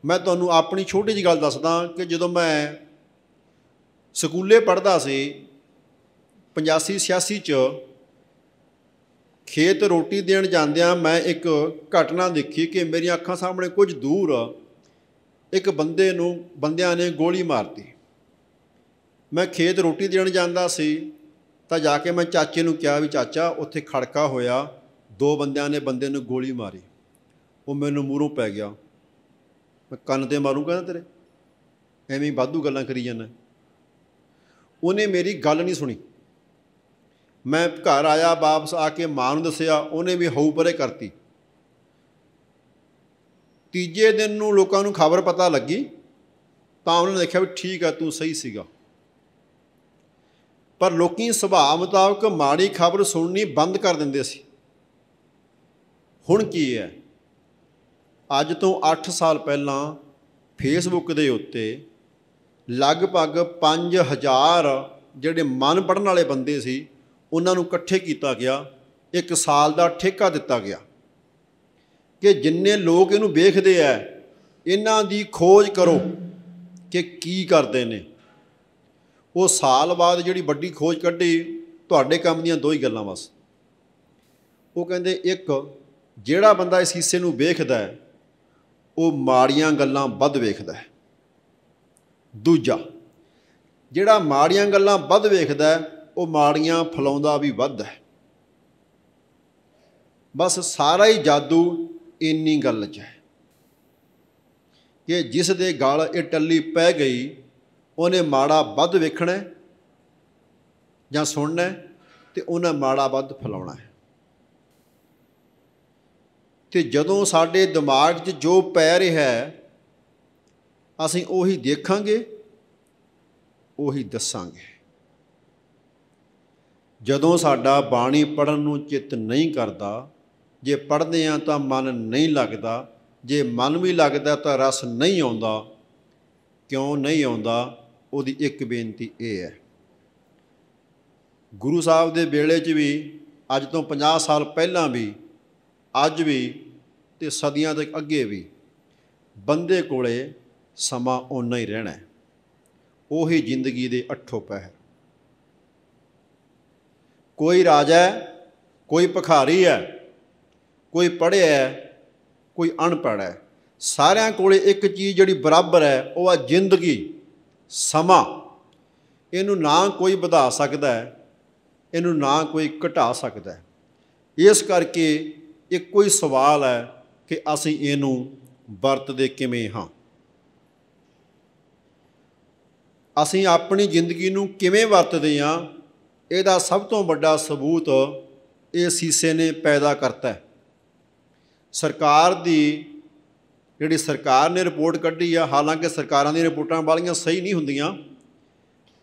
ਮੈਂ ਤੁਹਾਨੂੰ ਆਪਣੀ ਛੋਟੀ ਜਿਹੀ ਗੱਲ ਦੱਸਦਾ ਕਿ ਜਦੋਂ ਮੈਂ ਸਕੂਲੇ ਪੜ੍ਹਦਾ ਸੀ 85 86 ਚ ਖੇਤ ਰੋਟੀ ਦੇਣ ਜਾਂਦਿਆਂ ਮੈਂ ਇੱਕ ਘਟਨਾ ਦੇਖੀ ਕਿ ਮੇਰੀਆਂ ਅੱਖਾਂ ਸਾਹਮਣੇ ਕੁਝ ਦੂਰ ਇੱਕ ਬੰਦੇ ਨੂੰ ਬੰਦਿਆਂ ਨੇ ਗੋਲੀ ਮਾਰਤੀ ਮੈਂ ਖੇਤ ਰੋਟੀ ਦੇਣ ਜਾਂਦਾ ਸੀ ਤਾਂ ਜਾ ਕੇ ਮੈਂ ਚਾਚੇ ਨੂੰ ਕਿਹਾ ਵੀ ਚਾਚਾ ਉੱਥੇ ਖੜਕਾ ਹੋਇਆ ਦੋ ਬੰਦਿਆਂ ਨੇ ਬੰਦੇ ਨੂੰ ਗੋਲੀ ਮਾਰੀ ਉਹ ਮੈਨੂੰ ਮੂਰੋਂ ਪੈ ਗਿਆ ਮੈਂ ਕੰਨ ਤੇ ਮਾਰੂ ਕਹਿੰਦਾ ਤੇਰੇ ਐਵੇਂ ਬਾਧੂ ਗੱਲਾਂ ਕਰੀ ਜਾਂਦਾ ਉਹਨੇ ਮੇਰੀ ਗੱਲ ਨਹੀਂ ਸੁਣੀ ਮੈਂ ਘਰ ਆਇਆ ਵਾਪਸ ਆ ਕੇ ਮਾਂ ਨੂੰ ਦੱਸਿਆ ਉਹਨੇ ਵੀ ਹਉ ਪਰੇ ਕਰਤੀ ਤੀਜੇ ਦਿਨ ਨੂੰ ਲੋਕਾਂ ਨੂੰ ਖਬਰ ਪਤਾ ਲੱਗੀ ਤਾਂ ਉਹਨਾਂ ਨੇ ਦੇਖਿਆ ਵੀ ਠੀਕ ਆ ਤੂੰ ਸਹੀ ਸੀਗਾ ਪਰ ਲੋਕੀ ਸੁਭਾਅ ਮੁਤਾਬਕ ਮਾੜੀ ਖਬਰ ਸੁਣਨੀ ਬੰਦ ਕਰ ਦਿੰਦੇ ਸੀ ਹੁਣ ਕੀ ਹੈ ਅੱਜ ਤੋਂ 8 ਸਾਲ ਪਹਿਲਾਂ ਫੇਸਬੁੱਕ ਦੇ ਉੱਤੇ ਲਗਭਗ 5000 ਜਿਹੜੇ ਮਨ ਪੜਨ ਵਾਲੇ ਬੰਦੇ ਸੀ ਉਹਨਾਂ ਨੂੰ ਇਕੱਠੇ ਕੀਤਾ ਗਿਆ ਇੱਕ ਸਾਲ ਦਾ ਠੇਕਾ ਦਿੱਤਾ ਗਿਆ ਕਿ ਜਿੰਨੇ ਲੋਕ ਇਹਨੂੰ ਵੇਖਦੇ ਐ ਇਹਨਾਂ ਦੀ ਖੋਜ ਕਰੋ ਕਿ ਕੀ ਕਰਦੇ ਨੇ ਉਹ ਸਾਲ ਬਾਅਦ ਜਿਹੜੀ ਵੱਡੀ ਖੋਜ ਕੱਢੀ ਤੁਹਾਡੇ ਕੰਮ ਦੀਆਂ ਦੋ ਹੀ ਗੱਲਾਂ ਬਸ ਉਹ ਕਹਿੰਦੇ ਇੱਕ ਜਿਹੜਾ ਬੰਦਾ ਇਸ ਹਿੱਸੇ ਨੂੰ ਵੇਖਦਾ ਹੈ ਉਹ ਮਾੜੀਆਂ ਗੱਲਾਂ ਵੱਧ ਵੇਖਦਾ ਹੈ ਦੂਜਾ ਜਿਹੜਾ ਮਾੜੀਆਂ ਗੱਲਾਂ ਵੱਧ ਵੇਖਦਾ ਹੈ ਉਹ ਮਾੜੀਆਂ ਫਲਾਉਂਦਾ ਵੀ ਵੱਧ ਹੈ ਬਸ ਸਾਰਾ ਹੀ ਜਾਦੂ ਇੰਨੀ ਗੱਲ 'ਚ ਹੈ ਕਿ ਜਿਸ ਦੇ ਗਲ ਇਹ ਟੱਲੀ ਪੈ ਗਈ ਉਹਨੇ ਮਾੜਾ ਵੱਧ ਵੇਖਣਾ ਜਾਂ ਸੁਣਨਾ ਤੇ ਉਹਨੇ ਮਾੜਾ ਵੱਧ ਫਲਾਉਣਾ ਹੈ ਤੇ ਜਦੋਂ ਸਾਡੇ ਦਿਮਾਗ 'ਚ ਜੋ ਪੈ ਰਿਹਾ ਹੈ ਅਸੀਂ ਉਹੀ ਦੇਖਾਂਗੇ ਉਹੀ ਦੱਸਾਂਗੇ ਜਦੋਂ ਸਾਡਾ ਬਾਣੀ ਪੜਨ ਨੂੰ ਚਿੱਤ ਨਹੀਂ ਕਰਦਾ ਜੇ ਪੜਦੇ ਆ ਤਾਂ ਮਨ ਨਹੀਂ ਲੱਗਦਾ ਜੇ ਮਨ ਵੀ ਲੱਗਦਾ ਤਾਂ ਰਸ ਨਹੀਂ ਆਉਂਦਾ ਕਿਉਂ ਨਹੀਂ ਆਉਂਦਾ ਉਹਦੀ ਇੱਕ ਬੇਨਤੀ ਇਹ ਹੈ ਗੁਰੂ ਸਾਹਿਬ ਦੇ ਵੇਲੇ 'ਚ ਵੀ ਅੱਜ ਤੋਂ 50 ਸਾਲ ਪਹਿਲਾਂ ਵੀ ਅੱਜ ਵੀ ਤੇ ਸਦੀਆਂ ਤੱਕ ਅੱਗੇ ਵੀ ਬੰਦੇ ਕੋਲੇ ਸਮਾਂ ਉਨਾ ਹੀ ਰਹਿਣਾ ਉਹੀ ਜ਼ਿੰਦਗੀ ਦੇ ਅਠੋ ਪਹਿ ਕੋਈ ਰਾਜਾ ਹੈ ਕੋਈ ਭਖਾਰੀ ਹੈ ਕੋਈ ਪੜਿਆ ਹੈ ਕੋਈ ਅਣਪੜ੍ਹ ਹੈ ਸਾਰਿਆਂ ਕੋਲੇ ਇੱਕ ਚੀਜ਼ ਜਿਹੜੀ ਬਰਾਬਰ ਹੈ ਉਹ ਆ ਜ਼ਿੰਦਗੀ ਸਮਾਂ ਇਹਨੂੰ ਨਾ ਕੋਈ ਵਧਾ ਸਕਦਾ ਹੈ ਇਹਨੂੰ ਨਾ ਕੋਈ ਘਟਾ ਸਕਦਾ ਹੈ ਇਸ ਕਰਕੇ ਇਹ ਕੋਈ ਸਵਾਲ ਹੈ ਕਿ ਅਸੀਂ ਇਹਨੂੰ ਵਰਤਦੇ ਕਿਵੇਂ ਹਾਂ ਅਸੀਂ ਆਪਣੀ ਜ਼ਿੰਦਗੀ ਨੂੰ ਕਿਵੇਂ ਵਰਤਦੇ ਹਾਂ ਇਹਦਾ ਸਭ ਤੋਂ ਵੱਡਾ ਸਬੂਤ ਇਹ ਸੀਸੇ ਨੇ ਪੈਦਾ ਕਰਤਾ ਹੈ ਸਰਕਾਰ ਦੀ ਜਿਹੜੀ ਸਰਕਾਰ ਨੇ ਰਿਪੋਰਟ ਕੱਢੀ ਆ ਹਾਲਾਂਕਿ ਸਰਕਾਰਾਂ ਦੀਆਂ ਰਿਪੋਰਟਾਂ ਵਾਲੀਆਂ ਸਹੀ ਨਹੀਂ ਹੁੰਦੀਆਂ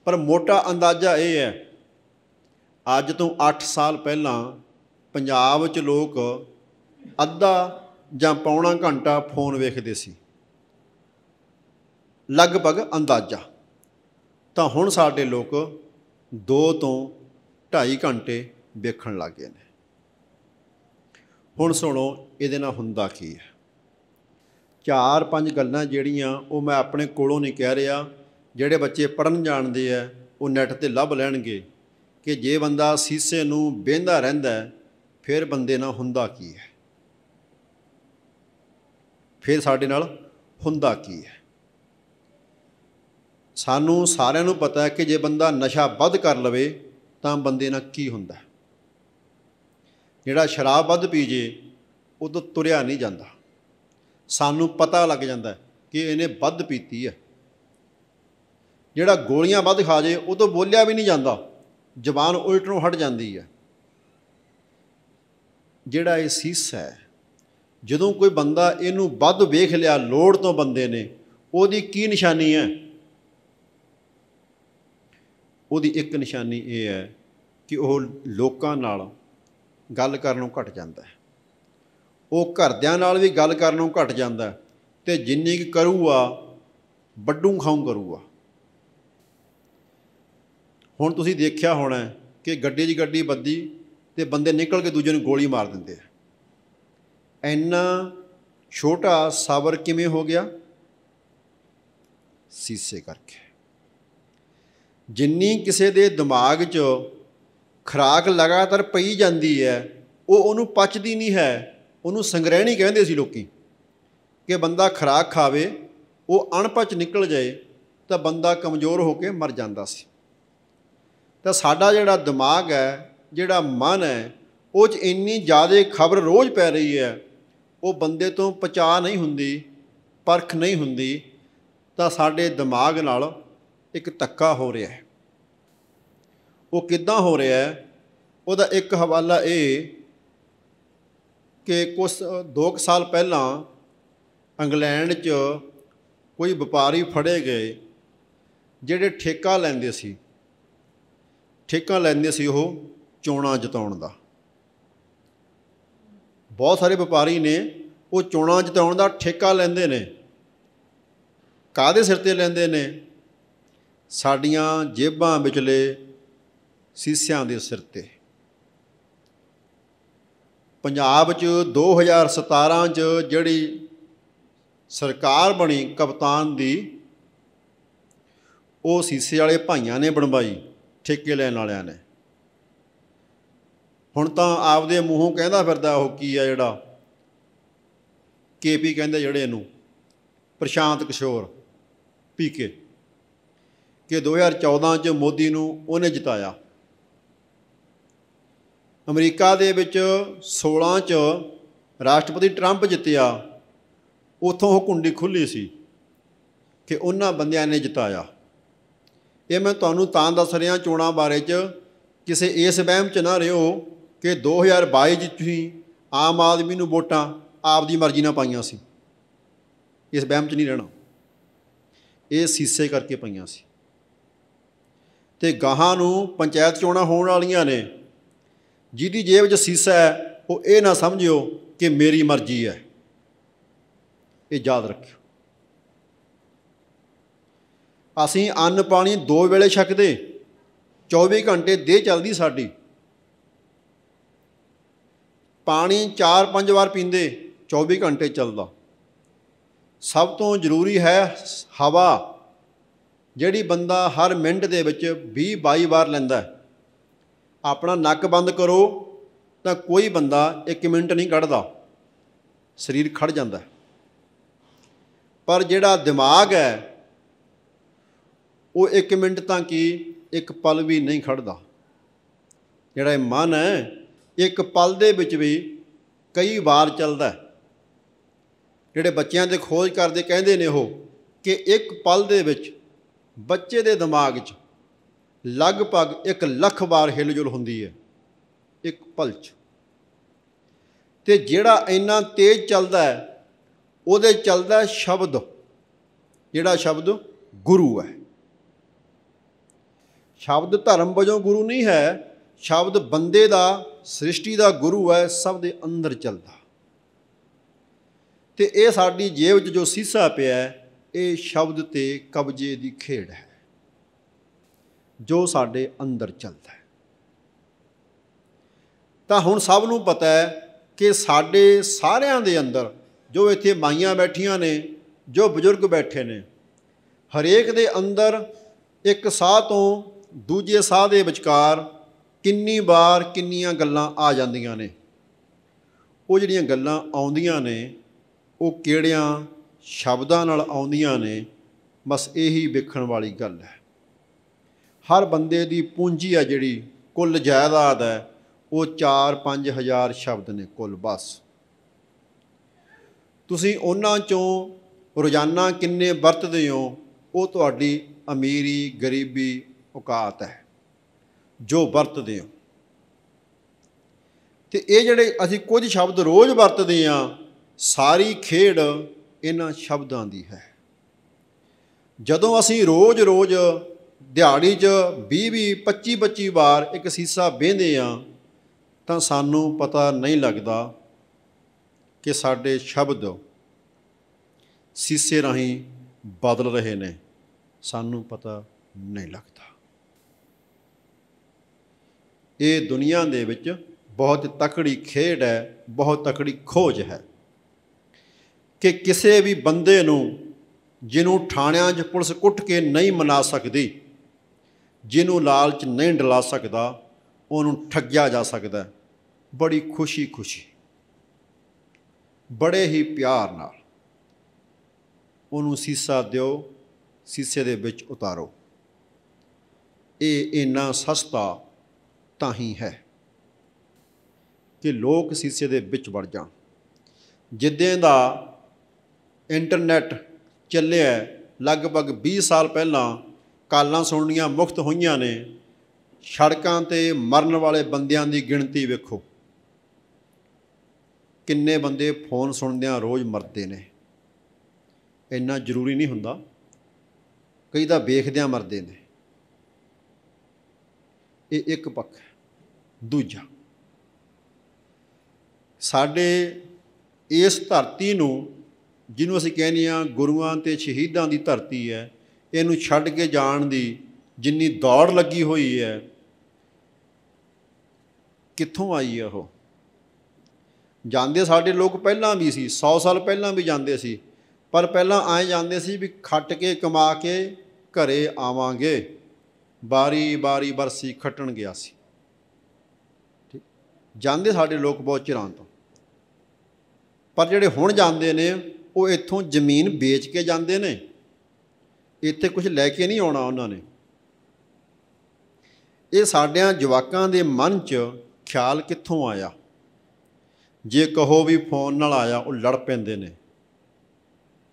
ਪਰ ਮੋਟਾ ਅੰਦਾਜ਼ਾ ਇਹ ਹੈ ਅੱਜ ਤੋਂ 8 ਸਾਲ ਪਹਿਲਾਂ ਪੰਜਾਬ ਵਿੱਚ ਲੋਕ ਅੱਧਾ ਜਾਂ ਪੌਣਾ ਘੰਟਾ ਫੋਨ ਵੇਖਦੇ ਸੀ ਲਗਭਗ ਅੰਦਾਜ਼ਾ ਤਾਂ ਹੁਣ ਸਾਡੇ ਲੋਕ 2 ਤੋਂ 2.5 ਘੰਟੇ ਵੇਖਣ ਲੱਗ ਗਏ ਨੇ ਹੁਣ ਸੁਣੋ ਇਹਦੇ ਨਾਲ ਹੁੰਦਾ ਕੀ ਹੈ ਚਾਰ ਪੰਜ ਗੱਲਾਂ ਜਿਹੜੀਆਂ ਉਹ ਮੈਂ ਆਪਣੇ ਕੋਲੋਂ ਨਹੀਂ ਕਹਿ ਰਿਹਾ ਜਿਹੜੇ ਬੱਚੇ ਪੜਨ ਜਾਣਦੇ ਆ ਉਹ ਨੈਟ ਤੇ ਲੱਭ ਲੈਣਗੇ ਕਿ ਜੇ ਬੰਦਾ ਸੀਸੇ ਨੂੰ ਬੰਦਾ ਰਹਿੰਦਾ ਫਿਰ ਬੰਦੇ ਨਾਲ ਹੁੰਦਾ ਕੀ ਹੈ ਫਿਰ ਸਾਡੇ ਨਾਲ ਹੁੰਦਾ ਕੀ ਹੈ ਸਾਨੂੰ ਸਾਰਿਆਂ ਨੂੰ ਪਤਾ ਹੈ ਕਿ ਜੇ ਬੰਦਾ ਨਸ਼ਾ ਵੱਧ ਕਰ ਲਵੇ ਤਾਂ ਬੰਦੇ ਨਾਲ ਕੀ ਹੁੰਦਾ ਜਿਹੜਾ ਸ਼ਰਾਬ ਵੱਧ ਪੀ ਜੇ ਉਹ ਤੋਂ ਤੁਰਿਆ ਨਹੀਂ ਜਾਂਦਾ ਸਾਨੂੰ ਪਤਾ ਲੱਗ ਜਾਂਦਾ ਕਿ ਇਹਨੇ ਵੱਧ ਪੀਤੀ ਹੈ ਜਿਹੜਾ ਗੋਲੀਆਂ ਵੱਧ ਖਾ ਜੇ ਉਹ ਤੋਂ ਬੋਲਿਆ ਵੀ ਨਹੀਂ ਜਾਂਦਾ ਜ਼ਬਾਨ ਉਲਟ ਨੂੰ ਹਟ ਜਾਂਦੀ ਹੈ ਜਿਹੜਾ ਇਹ ਸੀਸ ਹੈ ਜਦੋਂ ਕੋਈ ਬੰਦਾ ਇਹਨੂੰ ਵੱਧ ਵੇਖ ਲਿਆ ਲੋੜ ਤੋਂ ਬੰਦੇ ਨੇ ਉਹਦੀ ਕੀ ਨਿਸ਼ਾਨੀ ਹੈ ਉਹਦੀ ਇੱਕ ਨਿਸ਼ਾਨੀ ਇਹ ਹੈ ਕਿ ਉਹ ਲੋਕਾਂ ਨਾਲ ਗੱਲ ਕਰਨੋਂ ਘਟ ਜਾਂਦਾ ਹੈ ਉਹ ਘਰਦਿਆਂ ਨਾਲ ਵੀ ਗੱਲ ਕਰਨੋਂ ਘਟ ਜਾਂਦਾ ਤੇ ਜਿੰਨੀ ਕਿ ਕਰੂਗਾ ਵੱਡੂ ਖਾਉਂ ਕਰੂਗਾ ਹੁਣ ਤੁਸੀਂ ਦੇਖਿਆ ਹੋਣਾ ਕਿ ਗੱਡੀ 'ਚ ਗੱਡੀ ਬੱਦੀ ਤੇ ਬੰਦੇ ਨਿਕਲ ਕੇ ਦੂਜੇ ਨੂੰ ਗੋਲੀ ਮਾਰ ਦਿੰਦੇ ਆ ਐਨਾ ਛੋਟਾ ਸਬਰ ਕਿਵੇਂ ਹੋ ਗਿਆ ਸੀਸੇ ਕਰਕੇ ਜਿੰਨੀ ਕਿਸੇ ਦੇ ਦਿਮਾਗ 'ਚ ਖਰਾਕ ਲਗਾਤਾਰ ਪਈ ਜਾਂਦੀ ਹੈ ਉਹ ਉਹਨੂੰ ਪਚਦੀ ਨਹੀਂ ਹੈ ਉਹਨੂੰ ਸੰਗ੍ਰਹਿਣੀ ਕਹਿੰਦੇ ਸੀ ਲੋਕੀ ਕਿ ਬੰਦਾ ਖਰਾਕ ਖਾਵੇ ਉਹ ਅਣਪਚ ਨਿਕਲ ਜਾਏ ਤਾਂ ਬੰਦਾ ਕਮਜ਼ੋਰ ਹੋ ਕੇ ਮਰ ਜਾਂਦਾ ਸੀ ਤਾਂ ਸਾਡਾ ਜਿਹੜਾ ਦਿਮਾਗ ਹੈ ਜਿਹੜਾ ਮਨ ਹੈ ਉਹ 'ਚ ਇੰਨੀ ਜ਼ਿਆਦਾ ਖਬਰ ਰੋਜ਼ ਪੈ ਰਹੀ ਹੈ ਉਹ ਬੰਦੇ ਤੋਂ ਪਚਾ ਨਹੀਂ ਹੁੰਦੀ ਪਰਖ ਨਹੀਂ ਹੁੰਦੀ ਤਾਂ ਸਾਡੇ ਦਿਮਾਗ ਨਾਲ ਇੱਕ ਧੱਕਾ ਹੋ ਰਿਹਾ ਹੈ ਉਹ ਕਿੱਦਾਂ ਹੋ ਰਿਹਾ ਹੈ ਉਹਦਾ ਇੱਕ ਹਵਾਲਾ ਇਹ ਕਿ ਕੁਝ 2 ਸਾਲ ਪਹਿਲਾਂ ਇੰਗਲੈਂਡ 'ਚ ਕੋਈ ਵਪਾਰੀ ਫੜੇ ਗਏ ਜਿਹੜੇ ਠੇਕਾ ਲੈਂਦੇ ਸੀ ਠੇਕਾ ਲੈਂਦੇ ਸੀ ਉਹ ਚੋਣਾ ਜਿਤਾਉਣ ਦਾ ਬਹੁਤ ਸਾਰੇ ਵਪਾਰੀ ਨੇ ਉਹ ਚੋਣਾ ਜਿਤਾਉਣ ਦਾ ਠੇਕਾ ਲੈਂਦੇ ਨੇ ਕਾਦੇ ਸਿਰ ਤੇ ਲੈਂਦੇ ਨੇ ਸਾਡੀਆਂ ਜੇਬਾਂ ਵਿਚਲੇ ਸੀਸਿਆਂ ਦੇ ਸਿਰ ਤੇ ਪੰਜਾਬ 'ਚ 2017 'ਚ ਜਿਹੜੀ ਸਰਕਾਰ ਬਣੀ ਕਪਤਾਨ ਦੀ ਉਹ ਸੀਸੇ ਵਾਲੇ ਭਾਈਆਂ ਨੇ ਬਣਵਾਈ ਠੇਕੇ ਲੈਣ ਵਾਲਿਆਂ ਨੇ ਹੁਣ ਤਾਂ ਆਪਦੇ ਮੂੰਹੋਂ ਕਹਿੰਦਾ ਫਿਰਦਾ ਉਹ ਕੀ ਆ ਜਿਹੜਾ ਕੇਪੀ ਕਹਿੰਦੇ ਜਿਹੜੇ ਇਹਨੂੰ ਪ੍ਰਸ਼ਾਂਤ ਕਿਸ਼ੋਰ ਪੀਕੇ ਕਿ 2014 ਚ ਮੋਦੀ ਨੂੰ ਉਹਨੇ ਜਿਤਾਇਆ ਅਮਰੀਕਾ ਦੇ ਵਿੱਚ 16 ਚ ਰਾਸ਼ਟਰਪਤੀ ਟਰੰਪ ਜਿੱਤਿਆ ਉਥੋਂ ਉਹ ਕੁੰਡੀ ਖੁੱਲੀ ਸੀ ਕਿ ਉਹਨਾਂ ਬੰਦਿਆਂ ਨੇ ਜਿਤਾਇਆ ਇਹ ਮੈਂ ਤੁਹਾਨੂੰ ਤਾਂ ਦੱਸ ਰਿਹਾ ਚੋਣਾਂ ਬਾਰੇ ਚ ਕਿਸੇ ਇਸ ਵਹਿਮ ਚ ਨਾ ਰਿਓ ਕਿ 2022 ਚ ਤੁਸੀਂ ਆਮ ਆਦਮੀ ਨੂੰ ਵੋਟਾਂ ਆਪ ਦੀ ਮਰਜ਼ੀ ਨਾਲ ਪਾਈਆਂ ਸੀ ਇਸ ਵਹਿਮ ਚ ਨਹੀਂ ਰਹਿਣਾ ਇਹ ਸੀਸੇ ਕਰਕੇ ਪਈਆਂ ਸੀ ਤੇ ਗਾਹਾਂ ਨੂੰ ਪੰਚਾਇਤ ਚੋਣਾਂ ਹੋਣ ਵਾਲੀਆਂ ਨੇ ਜਿਹਦੀ ਜੇਬ 'ਚ ਸੀਸਾ ਹੈ ਉਹ ਇਹ ਨਾ ਸਮਝਿਓ ਕਿ ਮੇਰੀ ਮਰਜ਼ੀ ਹੈ ਇਹ ਯਾਦ ਰੱਖਿਓ ਅਸੀਂ ਅੰਨ ਪਾਣੀ ਦੋ ਵੇਲੇ ਛਕਦੇ 24 ਘੰਟੇ ਦੇ ਚੱਲਦੀ ਸਾਡੀ ਪਾਣੀ 4-5 ਵਾਰ ਪੀਂਦੇ 24 ਘੰਟੇ ਚੱਲਦਾ ਸਭ ਤੋਂ ਜ਼ਰੂਰੀ ਹੈ ਹਵਾ ਜਿਹੜੀ ਬੰਦਾ ਹਰ ਮਿੰਟ ਦੇ ਵਿੱਚ 20 22 ਵਾਰ ਲੈਂਦਾ ਆਪਣਾ ਨੱਕ ਬੰਦ ਕਰੋ ਤਾਂ ਕੋਈ ਬੰਦਾ 1 ਮਿੰਟ ਨਹੀਂ ਕੱਢਦਾ ਸਰੀਰ ਖੜ ਜਾਂਦਾ ਪਰ ਜਿਹੜਾ ਦਿਮਾਗ ਹੈ ਉਹ 1 ਮਿੰਟ ਤਾਂ ਕੀ ਇੱਕ ਪਲ ਵੀ ਨਹੀਂ ਖੜਦਾ ਜਿਹੜਾ ਇਹ ਮਨ ਹੈ ਇੱਕ ਪਲ ਦੇ ਵਿੱਚ ਵੀ ਕਈ ਵਾਰ ਚੱਲਦਾ ਜਿਹੜੇ ਬੱਚਿਆਂ ਦੇ ਖੋਜ ਕਰਦੇ ਕਹਿੰਦੇ ਨੇ ਉਹ ਕਿ ਇੱਕ ਪਲ ਦੇ ਵਿੱਚ ਬੱਚੇ ਦੇ ਦਿਮਾਗ 'ਚ ਲਗਭਗ 1 ਲੱਖ ਵਾਰ ਹਿਲਜੁਲ ਹੁੰਦੀ ਹੈ ਇੱਕ ਪਲ 'ਚ ਤੇ ਜਿਹੜਾ ਇੰਨਾ ਤੇਜ਼ ਚੱਲਦਾ ਹੈ ਉਹਦੇ ਚੱਲਦਾ ਸ਼ਬਦ ਜਿਹੜਾ ਸ਼ਬਦ ਗੁਰੂ ਹੈ ਸ਼ਬਦ ਧਰਮ ਵਜੋਂ ਗੁਰੂ ਨਹੀਂ ਹੈ ਸ਼ਬਦ ਬੰਦੇ ਦਾ ਸ੍ਰਿਸ਼ਟੀ ਦਾ ਗੁਰੂ ਹੈ ਸਭ ਦੇ ਅੰਦਰ ਚੱਲਦਾ ਤੇ ਇਹ ਸਾਡੀ ਜੇਬ 'ਚ ਜੋ ਸੀਸਾ ਪਿਆ ਹੈ ਇਹ ਸ਼ਬਦ ਤੇ ਕਬਜ਼ੇ ਦੀ ਖੇਡ ਹੈ ਜੋ ਸਾਡੇ ਅੰਦਰ ਚੱਲਦਾ ਹੈ ਤਾਂ ਹੁਣ ਸਭ ਨੂੰ ਪਤਾ ਹੈ ਕਿ ਸਾਡੇ ਸਾਰਿਆਂ ਦੇ ਅੰਦਰ ਜੋ ਇੱਥੇ ਮਾਈਆਂ ਬੈਠੀਆਂ ਨੇ ਜੋ ਬਜ਼ੁਰਗ ਬੈਠੇ ਨੇ ਹਰੇਕ ਦੇ ਅੰਦਰ ਇੱਕ ਸਾਹ ਤੋਂ ਦੂਜੇ ਸਾਹ ਦੇ ਵਿਚਕਾਰ ਕਿੰਨੀ ਵਾਰ ਕਿੰਨੀਆਂ ਗੱਲਾਂ ਆ ਜਾਂਦੀਆਂ ਨੇ ਉਹ ਜਿਹੜੀਆਂ ਗੱਲਾਂ ਆਉਂਦੀਆਂ ਨੇ ਉਹ ਕਿਹੜਿਆਂ ਸ਼ਬਦਾਂ ਨਾਲ ਆਉਂਦੀਆਂ ਨੇ ਬਸ ਇਹੀ ਵੇਖਣ ਵਾਲੀ ਗੱਲ ਹੈ ਹਰ ਬੰਦੇ ਦੀ ਪੂੰਜੀ ਆ ਜਿਹੜੀ ਕੁੱਲ ਜਾਇਦਾਦ ਹੈ ਉਹ 4-5000 ਸ਼ਬਦ ਨੇ ਕੁੱਲ ਬਸ ਤੁਸੀਂ ਉਹਨਾਂ ਚੋਂ ਰੋਜ਼ਾਨਾ ਕਿੰਨੇ ਵਰਤਦੇ ਹੋ ਉਹ ਤੁਹਾਡੀ ਅਮੀਰੀ ਗਰੀਬੀ ਔਕਾਤ ਹੈ ਜੋ ਵਰਤਦੇ ਹੋ ਤੇ ਇਹ ਜਿਹੜੇ ਅਸੀਂ ਕੁਝ ਸ਼ਬਦ ਰੋਜ਼ ਵਰਤਦੇ ਆ ਸਾਰੀ ਖੇਡ ਇਹਨਾਂ ਸ਼ਬਦਾਂ ਦੀ ਹੈ ਜਦੋਂ ਅਸੀਂ ਰੋਜ਼-ਰੋਜ਼ ਦਿਹਾੜੀ 'ਚ 20 25-25 ਵਾਰ ਇੱਕ ਸੀਸਾ ਵੇਂਦੇ ਆ ਤਾਂ ਸਾਨੂੰ ਪਤਾ ਨਹੀਂ ਲੱਗਦਾ ਕਿ ਸਾਡੇ ਸ਼ਬਦ ਸੀਸੇ ਰਾਹੀਂ ਬਦਲ ਰਹੇ ਨੇ ਸਾਨੂੰ ਪਤਾ ਨਹੀਂ ਲੱਗਦਾ ਇਹ ਦੁਨੀਆ ਦੇ ਵਿੱਚ ਬਹੁਤ ਤਕੜੀ ਖੇਡ ਹੈ ਬਹੁਤ ਤਕੜੀ ਖੋਜ ਹੈ ਕਿ ਕਿਸੇ ਵੀ ਬੰਦੇ ਨੂੰ ਜਿਹਨੂੰ ਥਾਣਿਆਂ 'ਚ ਪੁਲਿਸ ਕੁੱਟ ਕੇ ਨਹੀਂ ਮਨਾ ਸਕਦੀ ਜਿਹਨੂੰ ਲਾਲਚ ਨਹੀਂ ਡਲਾ ਸਕਦਾ ਉਹਨੂੰ ਠੱਗਿਆ ਜਾ ਸਕਦਾ ਬੜੀ ਖੁਸ਼ੀ ਖੁਸ਼ੀ ਬੜੇ ਹੀ ਪਿਆਰ ਨਾਲ ਉਹਨੂੰ ਸੀਸਾ ਦਿਓ ਸੀਸੇ ਦੇ ਵਿੱਚ ਉਤਾਰੋ ਇਹ ਇੰਨਾ ਸਸਤਾ ਤਾਂ ਹੀ ਹੈ ਕਿ ਲੋਕ ਸੀਸੇ ਦੇ ਵਿੱਚ ਵੜ ਜਾਣ ਜਿੱਦਿਆਂ ਦਾ ਇੰਟਰਨੈਟ ਚੱਲਿਆ ਲਗਭਗ 20 ਸਾਲ ਪਹਿਲਾਂ ਕਾਲਾਂ ਸੁਣਨੀਆਂ ਮੁਕਤ ਹੋਈਆਂ ਨੇ ਸੜਕਾਂ ਤੇ ਮਰਨ ਵਾਲੇ ਬੰਦਿਆਂ ਦੀ ਗਿਣਤੀ ਵੇਖੋ ਕਿੰਨੇ ਬੰਦੇ ਫੋਨ ਸੁਣਦਿਆਂ ਰੋਜ਼ ਮਰਦੇ ਨੇ ਇੰਨਾ ਜ਼ਰੂਰੀ ਨਹੀਂ ਹੁੰਦਾ ਕਈ ਤਾਂ ਵੇਖਦਿਆਂ ਮਰਦੇ ਨੇ ਇਹ ਇੱਕ ਪੱਖ ਹੈ ਦੂਜਾ ਸਾਡੇ ਇਸ ਧਰਤੀ ਨੂੰ ਜਿਹਨੂੰ ਅਸੀਂ ਕਹਿੰਦੇ ਆ ਗੁਰੂਆਂ ਤੇ ਸ਼ਹੀਦਾਂ ਦੀ ਧਰਤੀ ਹੈ ਇਹਨੂੰ ਛੱਡ ਕੇ ਜਾਣ ਦੀ ਜਿੰਨੀ ਦੌੜ ਲੱਗੀ ਹੋਈ ਹੈ ਕਿੱਥੋਂ ਆਈ ਹੈ ਉਹ ਜਾਂਦੇ ਸਾਡੇ ਲੋਕ ਪਹਿਲਾਂ ਵੀ ਸੀ 100 ਸਾਲ ਪਹਿਲਾਂ ਵੀ ਜਾਂਦੇ ਸੀ ਪਰ ਪਹਿਲਾਂ ਆਏ ਜਾਂਦੇ ਸੀ ਵੀ ਖੱਟ ਕੇ ਕਮਾ ਕੇ ਘਰੇ ਆਵਾਂਗੇ ਬਾਰੀ ਬਾਰੀ ਬਰਸੀ ਖੱਟਣ ਗਿਆ ਸੀ ਠੀਕ ਜਾਂਦੇ ਸਾਡੇ ਲੋਕ ਬਹੁਤ ਚਿਰਾਂ ਤੋਂ ਪਰ ਜਿਹੜੇ ਹੁਣ ਜਾਂਦੇ ਨੇ ਉਹ ਇੱਥੋਂ ਜ਼ਮੀਨ ਵੇਚ ਕੇ ਜਾਂਦੇ ਨੇ ਇੱਥੇ ਕੁਝ ਲੈ ਕੇ ਨਹੀਂ ਆਉਣਾ ਉਹਨਾਂ ਨੇ ਇਹ ਸਾਡਿਆਂ ਜਵਾਕਾਂ ਦੇ ਮਨ 'ਚ ਖਿਆਲ ਕਿੱਥੋਂ ਆਇਆ ਜੇ ਕਹੋ ਵੀ ਫੋਨ ਨਾਲ ਆਇਆ ਉਹ ਲੜ ਪੈਂਦੇ ਨੇ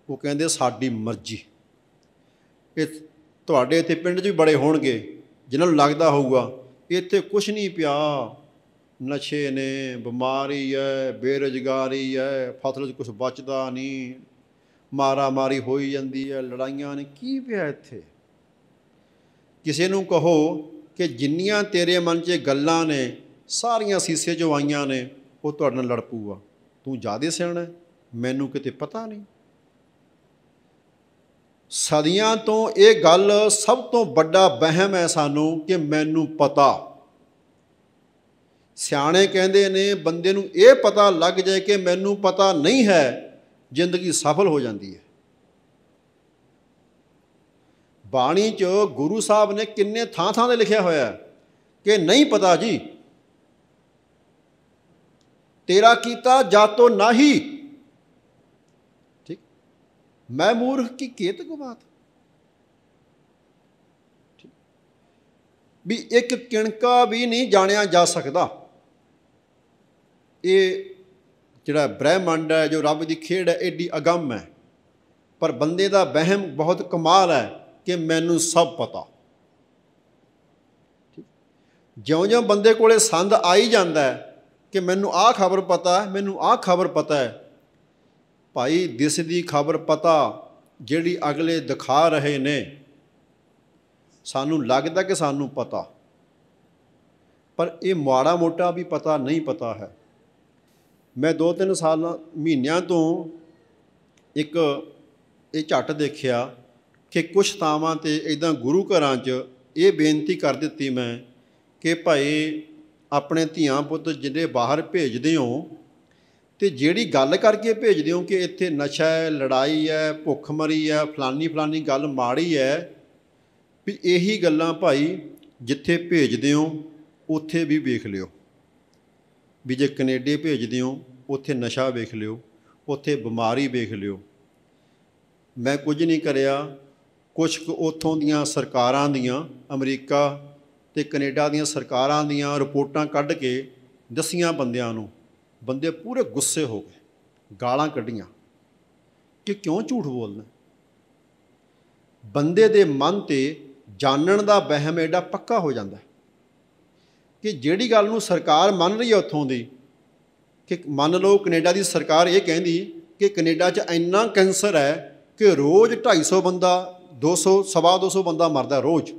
ਉਹ ਕਹਿੰਦੇ ਸਾਡੀ ਮਰਜ਼ੀ ਇਹ ਤੁਹਾਡੇ ਇੱਥੇ ਪਿੰਡ 'ਚ ਵੀ ਬੜੇ ਹੋਣਗੇ ਜਿਨ੍ਹਾਂ ਨੂੰ ਲੱਗਦਾ ਹੋਊਗਾ ਇੱਥੇ ਕੁਝ ਨਹੀਂ ਪਿਆ ਨਸ਼ੇ ਨੇ ਬਿਮਾਰੀ ਹੈ ਬੇਰੋਜ਼ਗਾਰੀ ਹੈ ਫਸਲ 'ਚ ਕੁਝ ਬਚਦਾ ਨਹੀਂ ਮਾਰਾ ਮਾਰੀ ਹੋਈ ਜਾਂਦੀ ਹੈ ਲੜਾਈਆਂ ਨੇ ਕੀ ਪਿਆ ਇੱਥੇ ਕਿਸੇ ਨੂੰ ਕਹੋ ਕਿ ਜਿੰਨੀਆਂ ਤੇਰੇ ਮਨ 'ਚ ਗੱਲਾਂ ਨੇ ਸਾਰੀਆਂ ਸੀਸੇ 'ਚੋਂ ਆਈਆਂ ਨੇ ਉਹ ਤੁਹਾਡੇ ਨਾਲ ਲੜਪੂਗਾ ਤੂੰ ਜਾਦੇ ਸਿਆਣਾ ਮੈਨੂੰ ਕਿਤੇ ਪਤਾ ਨਹੀਂ ਸਦੀਆਂ ਤੋਂ ਇਹ ਗੱਲ ਸਭ ਤੋਂ ਵੱਡਾ ਵਹਿਮ ਹੈ ਸਾਨੂੰ ਕਿ ਮੈਨੂੰ ਪਤਾ ਸਿਆਣੇ ਕਹਿੰਦੇ ਨੇ ਬੰਦੇ ਨੂੰ ਇਹ ਪਤਾ ਲੱਗ ਜਾਏ ਕਿ ਮੈਨੂੰ ਪਤਾ ਨਹੀਂ ਹੈ ਜ਼ਿੰਦਗੀ ਸਫਲ ਹੋ ਜਾਂਦੀ ਹੈ ਬਾਣੀ 'ਚ ਗੁਰੂ ਸਾਹਿਬ ਨੇ ਕਿੰਨੇ ਥਾਂ ਥਾਂ ਤੇ ਲਿਖਿਆ ਹੋਇਆ ਕਿ ਨਹੀਂ ਪਤਾ ਜੀ ਤੇਰਾ ਕੀਤਾ ਜਾਤੋ ਨਹੀਂ ਠੀਕ ਮੈਂ ਮੂਰਖ ਕੀ ਕੀਤ ਕੋ ਬਾਤ ਵੀ ਇੱਕ ਕਿਣਕਾ ਵੀ ਨਹੀਂ ਜਾਣਿਆ ਜਾ ਸਕਦਾ ਇਹ ਜਿਹੜਾ ਬ੍ਰਹਿਮੰਡ ਹੈ ਜੋ ਰੱਬ ਦੀ ਖੇਡ ਹੈ ਏਡੀ ਅਗੰਮ ਹੈ ਪਰ ਬੰਦੇ ਦਾ ਵਹਿਮ ਬਹੁਤ ਕਮਾਲ ਹੈ ਕਿ ਮੈਨੂੰ ਸਭ ਪਤਾ ਜਿਉਂ-ਜਿਉਂ ਬੰਦੇ ਕੋਲੇ ਸੰਦ ਆਈ ਜਾਂਦਾ ਹੈ ਕਿ ਮੈਨੂੰ ਆਹ ਖਬਰ ਪਤਾ ਹੈ ਮੈਨੂੰ ਆਹ ਖਬਰ ਪਤਾ ਹੈ ਭਾਈ ਦਿਸ ਦੀ ਖਬਰ ਪਤਾ ਜਿਹੜੀ ਅਗਲੇ ਦਿਖਾ ਰਹੇ ਨੇ ਸਾਨੂੰ ਲੱਗਦਾ ਕਿ ਸਾਨੂੰ ਪਤਾ ਪਰ ਇਹ ਮਾੜਾ ਮੋਟਾ ਵੀ ਪਤਾ ਨਹੀਂ ਪਤਾ ਹੈ ਮੈਂ 2-3 ਸਾਲਾਂ ਮਹੀਨਿਆਂ ਤੋਂ ਇੱਕ ਇਹ ਝਟ ਦੇਖਿਆ ਕਿ ਕੁਝ ਥਾਵਾਂ ਤੇ ਇਦਾਂ ਗੁਰੂ ਘਰਾਂ 'ਚ ਇਹ ਬੇਨਤੀ ਕਰ ਦਿੱਤੀ ਮੈਂ ਕਿ ਭਾਈ ਆਪਣੇ ਧੀਆਂ ਪੁੱਤ ਜਿਹੜੇ ਬਾਹਰ ਭੇਜਦੇ ਹੋ ਤੇ ਜਿਹੜੀ ਗੱਲ ਕਰਕੇ ਭੇਜਦੇ ਹੋ ਕਿ ਇੱਥੇ ਨਸ਼ਾ ਹੈ ਲੜਾਈ ਹੈ ਭੁੱਖਮਰੀ ਹੈ ਫਲਾਨੀ ਫਲਾਨੀ ਗੱਲ ਮਾੜੀ ਹੈ ਵੀ ਇਹੀ ਗੱਲਾਂ ਭਾਈ ਜਿੱਥੇ ਭੇਜਦੇ ਹੋ ਉੱਥੇ ਵੀ ਵੇਖ ਲਿਓ ਵੀ ਜੇ ਕੈਨੇਡਾ ਭੇਜਦੇ ਹੋ ਉੱਥੇ ਨਸ਼ਾ ਵੇਖ ਲਿਓ ਉੱਥੇ ਬਿਮਾਰੀ ਵੇਖ ਲਿਓ ਮੈਂ ਕੁਝ ਨਹੀਂ ਕਰਿਆ ਕੁਝ ਕੁ ਉਥੋਂ ਦੀਆਂ ਸਰਕਾਰਾਂ ਦੀਆਂ ਅਮਰੀਕਾ ਤੇ ਕੈਨੇਡਾ ਦੀਆਂ ਸਰਕਾਰਾਂ ਦੀਆਂ ਰਿਪੋਰਟਾਂ ਕੱਢ ਕੇ ਦਸੀਆਂ ਬੰਦਿਆਂ ਨੂੰ ਬੰਦੇ ਪੂਰੇ ਗੁੱਸੇ ਹੋ ਗਏ ਗਾਲਾਂ ਕੱਢੀਆਂ ਕਿ ਕਿਉਂ ਝੂਠ ਬੋਲਣਾ ਬੰਦੇ ਦੇ ਮਨ ਤੇ ਜਾਣਨ ਦਾ ਵਹਿਮ ਐਡਾ ਪੱਕਾ ਹੋ ਜਾਂਦਾ ਕਿ ਜਿਹੜੀ ਗੱਲ ਨੂੰ ਸਰਕਾਰ ਮੰਨ ਰਹੀ ਹੈ ਉਥੋਂ ਦੀ ਕਿ ਮੰਨ ਲਓ ਕੈਨੇਡਾ ਦੀ ਸਰਕਾਰ ਇਹ ਕਹਿੰਦੀ ਕਿ ਕੈਨੇਡਾ 'ਚ ਇੰਨਾ ਕੈਂਸਰ ਹੈ ਕਿ ਰੋਜ਼ 250 ਬੰਦਾ 200 ਸਵਾ 200 ਬੰਦਾ ਮਰਦਾ ਰੋਜ਼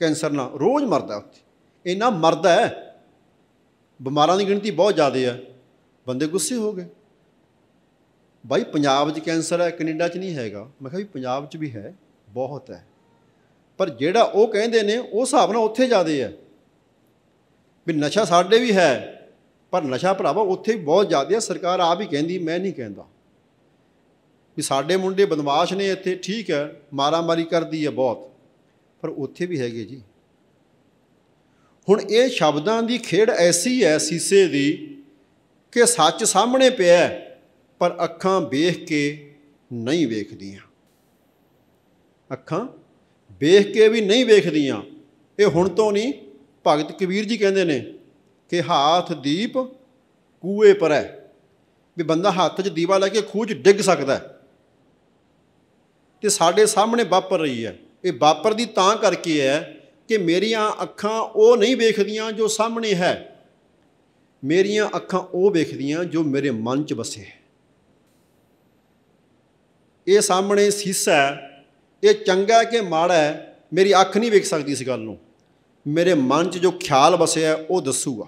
ਕੈਂਸਰ ਨਾਲ ਰੋਜ਼ ਮਰਦਾ ਉੱਥੇ ਇੰਨਾ ਮਰਦਾ ਹੈ ਬਿਮਾਰਾਂ ਦੀ ਗਿਣਤੀ ਬਹੁਤ ਜ਼ਿਆਦਾ ਹੈ ਬੰਦੇ ਗੁੱਸੇ ਹੋ ਗਏ ਬਾਈ ਪੰਜਾਬ 'ਚ ਕੈਂਸਰ ਹੈ ਕੈਨੇਡਾ 'ਚ ਨਹੀਂ ਹੈਗਾ ਮੈਂ ਕਿਹਾ ਵੀ ਪੰਜਾਬ 'ਚ ਵੀ ਹੈ ਬਹੁਤ ਹੈ ਪਰ ਜਿਹੜਾ ਉਹ ਕਹਿੰਦੇ ਨੇ ਉਹ ਹਿਸਾਬ ਨਾਲ ਉੱਥੇ ਜ਼ਿਆਦਾ ਹੈ ਵੀ ਨਸ਼ਾ ਸਾਡੇ ਵੀ ਹੈ ਪਰ ਨਸ਼ਾ ਭਰਾਵਾ ਉੱਥੇ ਵੀ ਬਹੁਤ ਜ਼ਿਆਦਾ ਸਰਕਾਰ ਆਪ ਹੀ ਕਹਿੰਦੀ ਮੈਂ ਨਹੀਂ ਕਹਿੰਦਾ ਵੀ ਸਾਡੇ ਮੁੰਡੇ ਬਦਮਾਸ਼ ਨੇ ਇੱਥੇ ਠੀਕ ਹੈ ਮਾਰਾਮਾਰੀ ਕਰਦੀ ਹੈ ਬਹੁਤ ਪਰ ਉੱਥੇ ਵੀ ਹੈਗੇ ਜੀ ਹੁਣ ਇਹ ਸ਼ਬਦਾਂ ਦੀ ਖੇਡ ਐਸੀ ਹੈ ਸੀਸੇ ਦੀ ਕਿ ਸੱਚ ਸਾਹਮਣੇ ਪਿਆ ਪਰ ਅੱਖਾਂ ਵੇਖ ਕੇ ਨਹੀਂ ਵੇਖਦੀਆਂ ਅੱਖਾਂ ਵੇਖ ਕੇ ਵੀ ਨਹੀਂ ਵੇਖਦੀਆਂ ਇਹ ਹੁਣ ਤੋਂ ਨਹੀਂ ਭਗਤ ਕਬੀਰ ਜੀ ਕਹਿੰਦੇ ਨੇ ਕਿ ਹਾਥ ਦੀਪ ਕੂਏ ਪਰ ਹੈ ਵੀ ਬੰਦਾ ਹੱਥ 'ਚ ਦੀਵਾ ਲੈ ਕੇ ਖੂਜ ਡਿੱਗ ਸਕਦਾ ਤੇ ਸਾਡੇ ਸਾਹਮਣੇ ਵਾਪਰ ਰਹੀ ਹੈ ਇਹ ਵਾਪਰਦੀ ਤਾਂ ਕਰਕੇ ਹੈ ਕਿ ਮੇਰੀਆਂ ਅੱਖਾਂ ਉਹ ਨਹੀਂ ਵੇਖਦੀਆਂ ਜੋ ਸਾਹਮਣੇ ਹੈ ਮੇਰੀਆਂ ਅੱਖਾਂ ਉਹ ਵੇਖਦੀਆਂ ਜੋ ਮੇਰੇ ਮਨ 'ਚ ਵਸੇ ਹੈ ਇਹ ਸਾਹਮਣੇ ਸੀਸਾ ਇਹ ਚੰਗਾ ਕਿ ਮਾੜਾ ਹੈ ਮੇਰੀ ਅੱਖ ਨਹੀਂ ਵੇਖ ਸਕਦੀ ਇਸ ਗੱਲ ਨੂੰ ਮੇਰੇ ਮਨ 'ਚ ਜੋ ਖਿਆਲ ਵਸਿਆ ਉਹ ਦੱਸੂਗਾ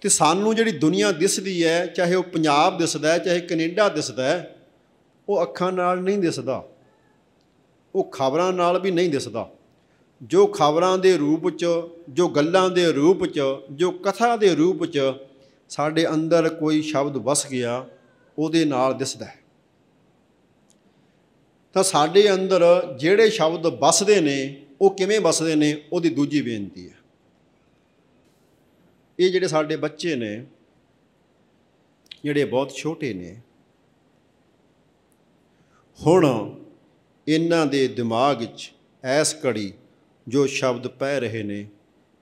ਤੇ ਸਾਨੂੰ ਜਿਹੜੀ ਦੁਨੀਆ ਦਿਸਦੀ ਹੈ ਚਾਹੇ ਉਹ ਪੰਜਾਬ ਦਿਸਦਾ ਹੈ ਚਾਹੇ ਕੈਨੇਡਾ ਦਿਸਦਾ ਹੈ ਉਹ ਅੱਖਾਂ ਨਾਲ ਨਹੀਂ ਦਿਸਦਾ ਉਹ ਖਬਰਾਂ ਨਾਲ ਵੀ ਨਹੀਂ ਦਿਸਦਾ ਜੋ ਖਬਰਾਂ ਦੇ ਰੂਪ 'ਚ ਜੋ ਗੱਲਾਂ ਦੇ ਰੂਪ 'ਚ ਜੋ ਕਥਾ ਦੇ ਰੂਪ 'ਚ ਸਾਡੇ ਅੰਦਰ ਕੋਈ ਸ਼ਬਦ ਵਸ ਗਿਆ ਉਹਦੇ ਨਾਲ ਦਿਸਦਾ ਹੈ ਤਾਂ ਸਾਡੇ ਅੰਦਰ ਜਿਹੜੇ ਸ਼ਬਦ ਵਸਦੇ ਨੇ ਉਹ ਕਿਵੇਂ ਵਸਦੇ ਨੇ ਉਹਦੀ ਦੂਜੀ ਬੇਨਤੀ ਹੈ ਇਹ ਜਿਹੜੇ ਸਾਡੇ ਬੱਚੇ ਨੇ ਜਿਹੜੇ ਬਹੁਤ ਛੋਟੇ ਨੇ ਹੁਣ ਇਹਨਾਂ ਦੇ ਦਿਮਾਗ 'ਚ ਐਸ ਕੜੀ ਜੋ ਸ਼ਬਦ ਪੈ ਰਹੇ ਨੇ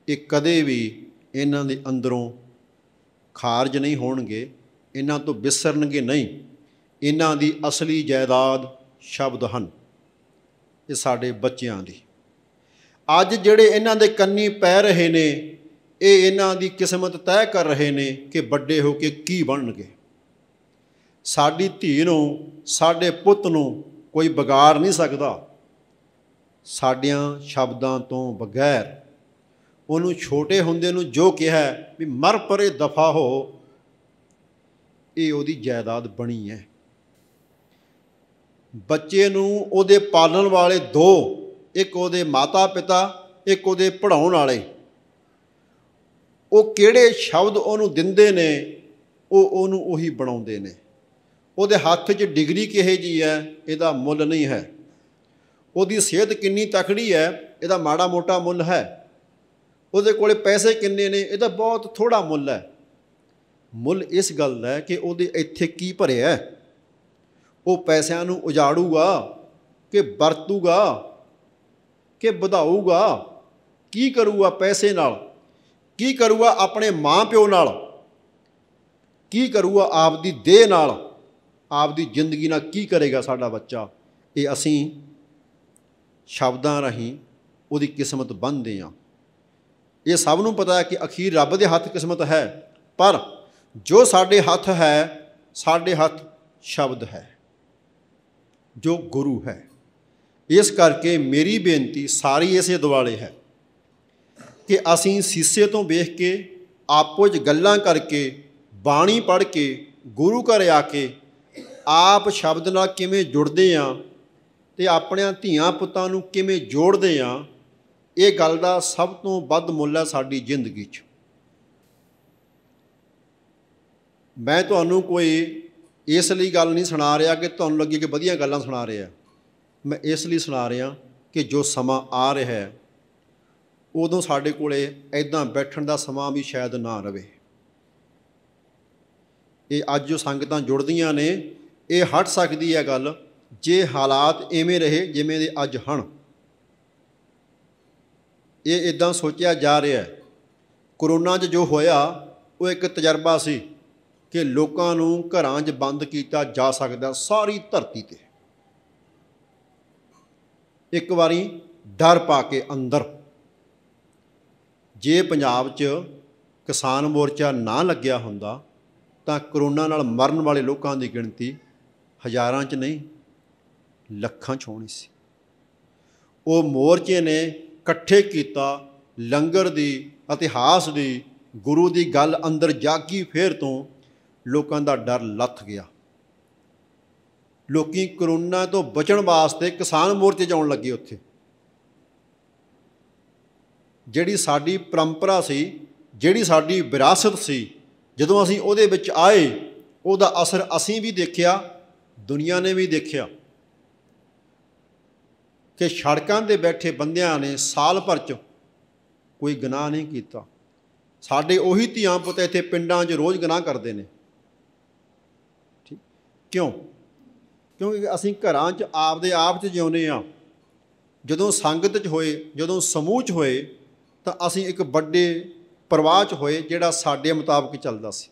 ਇਹ ਕਦੇ ਵੀ ਇਹਨਾਂ ਦੇ ਅੰਦਰੋਂ ਖਾਰਜ ਨਹੀਂ ਹੋਣਗੇ ਇਹਨਾਂ ਤੋਂ ਵਿਸਰਨਗੇ ਨਹੀਂ ਇਹਨਾਂ ਦੀ ਅਸਲੀ ਜਾਇਦਾਦ ਸ਼ਬਦ ਹਨ ਇਹ ਸਾਡੇ ਬੱਚਿਆਂ ਦੀ ਅੱਜ ਜਿਹੜੇ ਇਹਨਾਂ ਦੇ ਕੰਨੀ ਪੈ ਰਹੇ ਨੇ ਇਹ ਇਹਨਾਂ ਦੀ ਕਿਸਮਤ ਤੈਅ ਕਰ ਰਹੇ ਨੇ ਕਿ ਵੱਡੇ ਹੋ ਕੇ ਕੀ ਬਣਨਗੇ ਸਾਡੀ ਧੀ ਨੂੰ ਸਾਡੇ ਪੁੱਤ ਨੂੰ ਕੋਈ ਬਗਾਰ ਨਹੀਂ ਸਕਦਾ ਸਾਡੀਆਂ ਸ਼ਬਦਾਂ ਤੋਂ ਬਗੈਰ ਉਹਨੂੰ ਛੋਟੇ ਹੁੰਦੇ ਨੂੰ ਜੋ ਕਿਹਾ ਵੀ ਮਰ ਪਰੇ ਦਫਾ ਹੋ ਇਹ ਉਹਦੀ ਜਾਇਦਾਦ ਬਣੀ ਹੈ ਬੱਚੇ ਨੂੰ ਉਹਦੇ ਪਾਲਣ ਵਾਲੇ ਦੋ ਇੱਕ ਉਹਦੇ ਮਾਤਾ ਪਿਤਾ ਇੱਕ ਉਹਦੇ ਪੜਾਉਣ ਵਾਲੇ ਉਹ ਕਿਹੜੇ ਸ਼ਬਦ ਉਹਨੂੰ ਦਿੰਦੇ ਨੇ ਉਹ ਉਹਨੂੰ ਉਹੀ ਬਣਾਉਂਦੇ ਨੇ ਉਹਦੇ ਹੱਥ 'ਚ ਡਿਗਰੀ ਕਿਹੇ ਜੀ ਹੈ ਇਹਦਾ ਮੁੱਲ ਨਹੀਂ ਹੈ ਉਹਦੀ ਸਿਹਤ ਕਿੰਨੀ ਤਕੜੀ ਹੈ ਇਹਦਾ ਮਾੜਾ ਮੋਟਾ ਮੁੱਲ ਹੈ ਉਹਦੇ ਕੋਲੇ ਪੈਸੇ ਕਿੰਨੇ ਨੇ ਇਹਦਾ ਬਹੁਤ ਥੋੜਾ ਮੁੱਲ ਹੈ ਮੁੱਲ ਇਸ ਗੱਲ ਦਾ ਹੈ ਕਿ ਉਹਦੇ ਇੱਥੇ ਕੀ ਭਰਿਆ ਹੈ ਉਹ ਪੈਸਿਆਂ ਨੂੰ ਉਜਾੜੂਗਾ ਕਿ ਵਰਤੂਗਾ ਕਿ ਵਧਾਊਗਾ ਕੀ ਕਰੂਗਾ ਪੈਸੇ ਨਾਲ ਕੀ ਕਰੂਗਾ ਆਪਣੇ ਮਾਪਿਓ ਨਾਲ ਕੀ ਕਰੂਗਾ ਆਪਦੀ ਦੇਹ ਨਾਲ ਆਪਦੀ ਜ਼ਿੰਦਗੀ ਨਾਲ ਕੀ ਕਰੇਗਾ ਸਾਡਾ ਬੱਚਾ ਇਹ ਅਸੀਂ ਸ਼ਬਦਾਂ ਰਹੀਂ ਉਹਦੀ ਕਿਸਮਤ ਬੰਨਦੇ ਆ ਇਹ ਸਭ ਨੂੰ ਪਤਾ ਹੈ ਕਿ ਅਖੀਰ ਰੱਬ ਦੇ ਹੱਥ ਕਿਸਮਤ ਹੈ ਪਰ ਜੋ ਸਾਡੇ ਹੱਥ ਹੈ ਸਾਡੇ ਹੱਥ ਸ਼ਬਦ ਹੈ ਜੋ ਗੁਰੂ ਹੈ ਇਸ ਕਰਕੇ ਮੇਰੀ ਬੇਨਤੀ ਸਾਰੀ ਇਸੇ ਦਿਵਾਲੇ ਹੈ ਕਿ ਅਸੀਂ ਸੀਸੇ ਤੋਂ ਵੇਖ ਕੇ ਆਪੋ ਵਿੱਚ ਗੱਲਾਂ ਕਰਕੇ ਬਾਣੀ ਪੜ੍ਹ ਕੇ ਗੁਰੂ ਘਰ ਆ ਕੇ ਆਪ ਸ਼ਬਦ ਨਾਲ ਕਿਵੇਂ ਜੁੜਦੇ ਆ ਤੇ ਆਪਣਿਆਂ ਧੀਆਂ ਪੁੱਤਾਂ ਨੂੰ ਕਿਵੇਂ ਜੋੜਦੇ ਆ ਇਹ ਗੱਲ ਦਾ ਸਭ ਤੋਂ ਵੱਧ ਮੁੱਲ ਹੈ ਸਾਡੀ ਜ਼ਿੰਦਗੀ 'ਚ ਮੈਂ ਤੁਹਾਨੂੰ ਕੋਈ ਇਸ ਲਈ ਗੱਲ ਨਹੀਂ ਸੁਣਾ ਰਿਹਾ ਕਿ ਤੁਹਾਨੂੰ ਲੱਗੇ ਕਿ ਵਧੀਆ ਗੱਲਾਂ ਸੁਣਾ ਰਿਹਾ ਮੈਂ ਇਸ ਲਈ ਸੁਣਾ ਰਿਹਾ ਕਿ ਜੋ ਸਮਾਂ ਆ ਰਿਹਾ ਹੈ ਉਦੋਂ ਸਾਡੇ ਕੋਲੇ ਐਦਾਂ ਬੈਠਣ ਦਾ ਸਮਾਂ ਵੀ ਸ਼ਾਇਦ ਨਾ ਰਵੇ ਇਹ ਅੱਜ ਜੋ ਸੰਗਤਾਂ ਜੁੜਦੀਆਂ ਨੇ ਇਹ ਹਟ ਸਕਦੀ ਹੈ ਗੱਲ ਜੇ ਹਾਲਾਤ ਐਵੇਂ ਰਹੇ ਜਿਵੇਂ ਦੇ ਅੱਜ ਹਨ ਇਹ ਇਦਾਂ ਸੋਚਿਆ ਜਾ ਰਿਹਾ ਹੈ ਕਰੋਨਾ 'ਚ ਜੋ ਹੋਇਆ ਉਹ ਇੱਕ ਤਜਰਬਾ ਸੀ ਕਿ ਲੋਕਾਂ ਨੂੰ ਘਰਾਂ 'ਚ ਬੰਦ ਕੀਤਾ ਜਾ ਸਕਦਾ ਸਾਰੀ ਧਰਤੀ ਤੇ ਇੱਕ ਵਾਰੀ ਡਰ ਪਾ ਕੇ ਅੰਦਰ ਜੇ ਪੰਜਾਬ 'ਚ ਕਿਸਾਨ ਮੋਰਚਾ ਨਾ ਲੱਗਿਆ ਹੁੰਦਾ ਤਾਂ ਕਰੋਨਾ ਨਾਲ ਮਰਨ ਵਾਲੇ ਲੋਕਾਂ ਦੀ ਗਿਣਤੀ ਹਜ਼ਾਰਾਂ 'ਚ ਨਹੀਂ ਲੱਖਾਂ 'ਚ ਹੋਣੀ ਸੀ ਉਹ ਮੋਰਚੇ ਨੇ ਇਕੱਠੇ ਕੀਤਾ ਲੰਗਰ ਦੀ ਇਤਿਹਾਸ ਦੀ ਗੁਰੂ ਦੀ ਗੱਲ ਅੰਦਰ ਜਾਗੀ ਫੇਰ ਤੋਂ ਲੋਕਾਂ ਦਾ ਡਰ ਲੱਥ ਗਿਆ ਲੋਕੀ ਕਰੋਨਾ ਤੋਂ ਬਚਣ ਵਾਸਤੇ ਕਿਸਾਨ ਮੋਰਚੇ ਜਾਉਣ ਲੱਗੇ ਉੱਥੇ ਜਿਹੜੀ ਸਾਡੀ ਪਰੰਪਰਾ ਸੀ ਜਿਹੜੀ ਸਾਡੀ ਵਿਰਾਸਤ ਸੀ ਜਦੋਂ ਅਸੀਂ ਉਹਦੇ ਵਿੱਚ ਆਏ ਉਹਦਾ ਅਸਰ ਅਸੀਂ ਵੀ ਦੇਖਿਆ ਦੁਨੀਆ ਨੇ ਵੀ ਦੇਖਿਆ ਕਿ ਸੜਕਾਂ ਤੇ ਬੈਠੇ ਬੰਦਿਆਂ ਨੇ ਸਾਲ ਭਰ ਚ ਕੋਈ ਗੁਨਾਹ ਨਹੀਂ ਕੀਤਾ ਸਾਡੇ ਉਹੀ ਧੀਆਂ ਪੁੱਤ ਇੱਥੇ ਪਿੰਡਾਂ 'ਚ ਰੋਜ਼ ਗੁਨਾਹ ਕਰਦੇ ਨੇ ਠੀਕ ਕਿਉਂ ਕਿਉਂਕਿ ਅਸੀਂ ਘਰਾਂ 'ਚ ਆਪਦੇ ਆਪ 'ਚ ਜਿਉਂਦੇ ਆ ਜਦੋਂ ਸੰਗਤ 'ਚ ਹੋਏ ਜਦੋਂ ਸਮੂਹ 'ਚ ਹੋਏ ਤਾਂ ਅਸੀਂ ਇੱਕ ਵੱਡੇ ਪ੍ਰਵਾਹ 'ਚ ਹੋਏ ਜਿਹੜਾ ਸਾਡੇ ਮੁਤਾਬਕ ਚੱਲਦਾ ਸੀ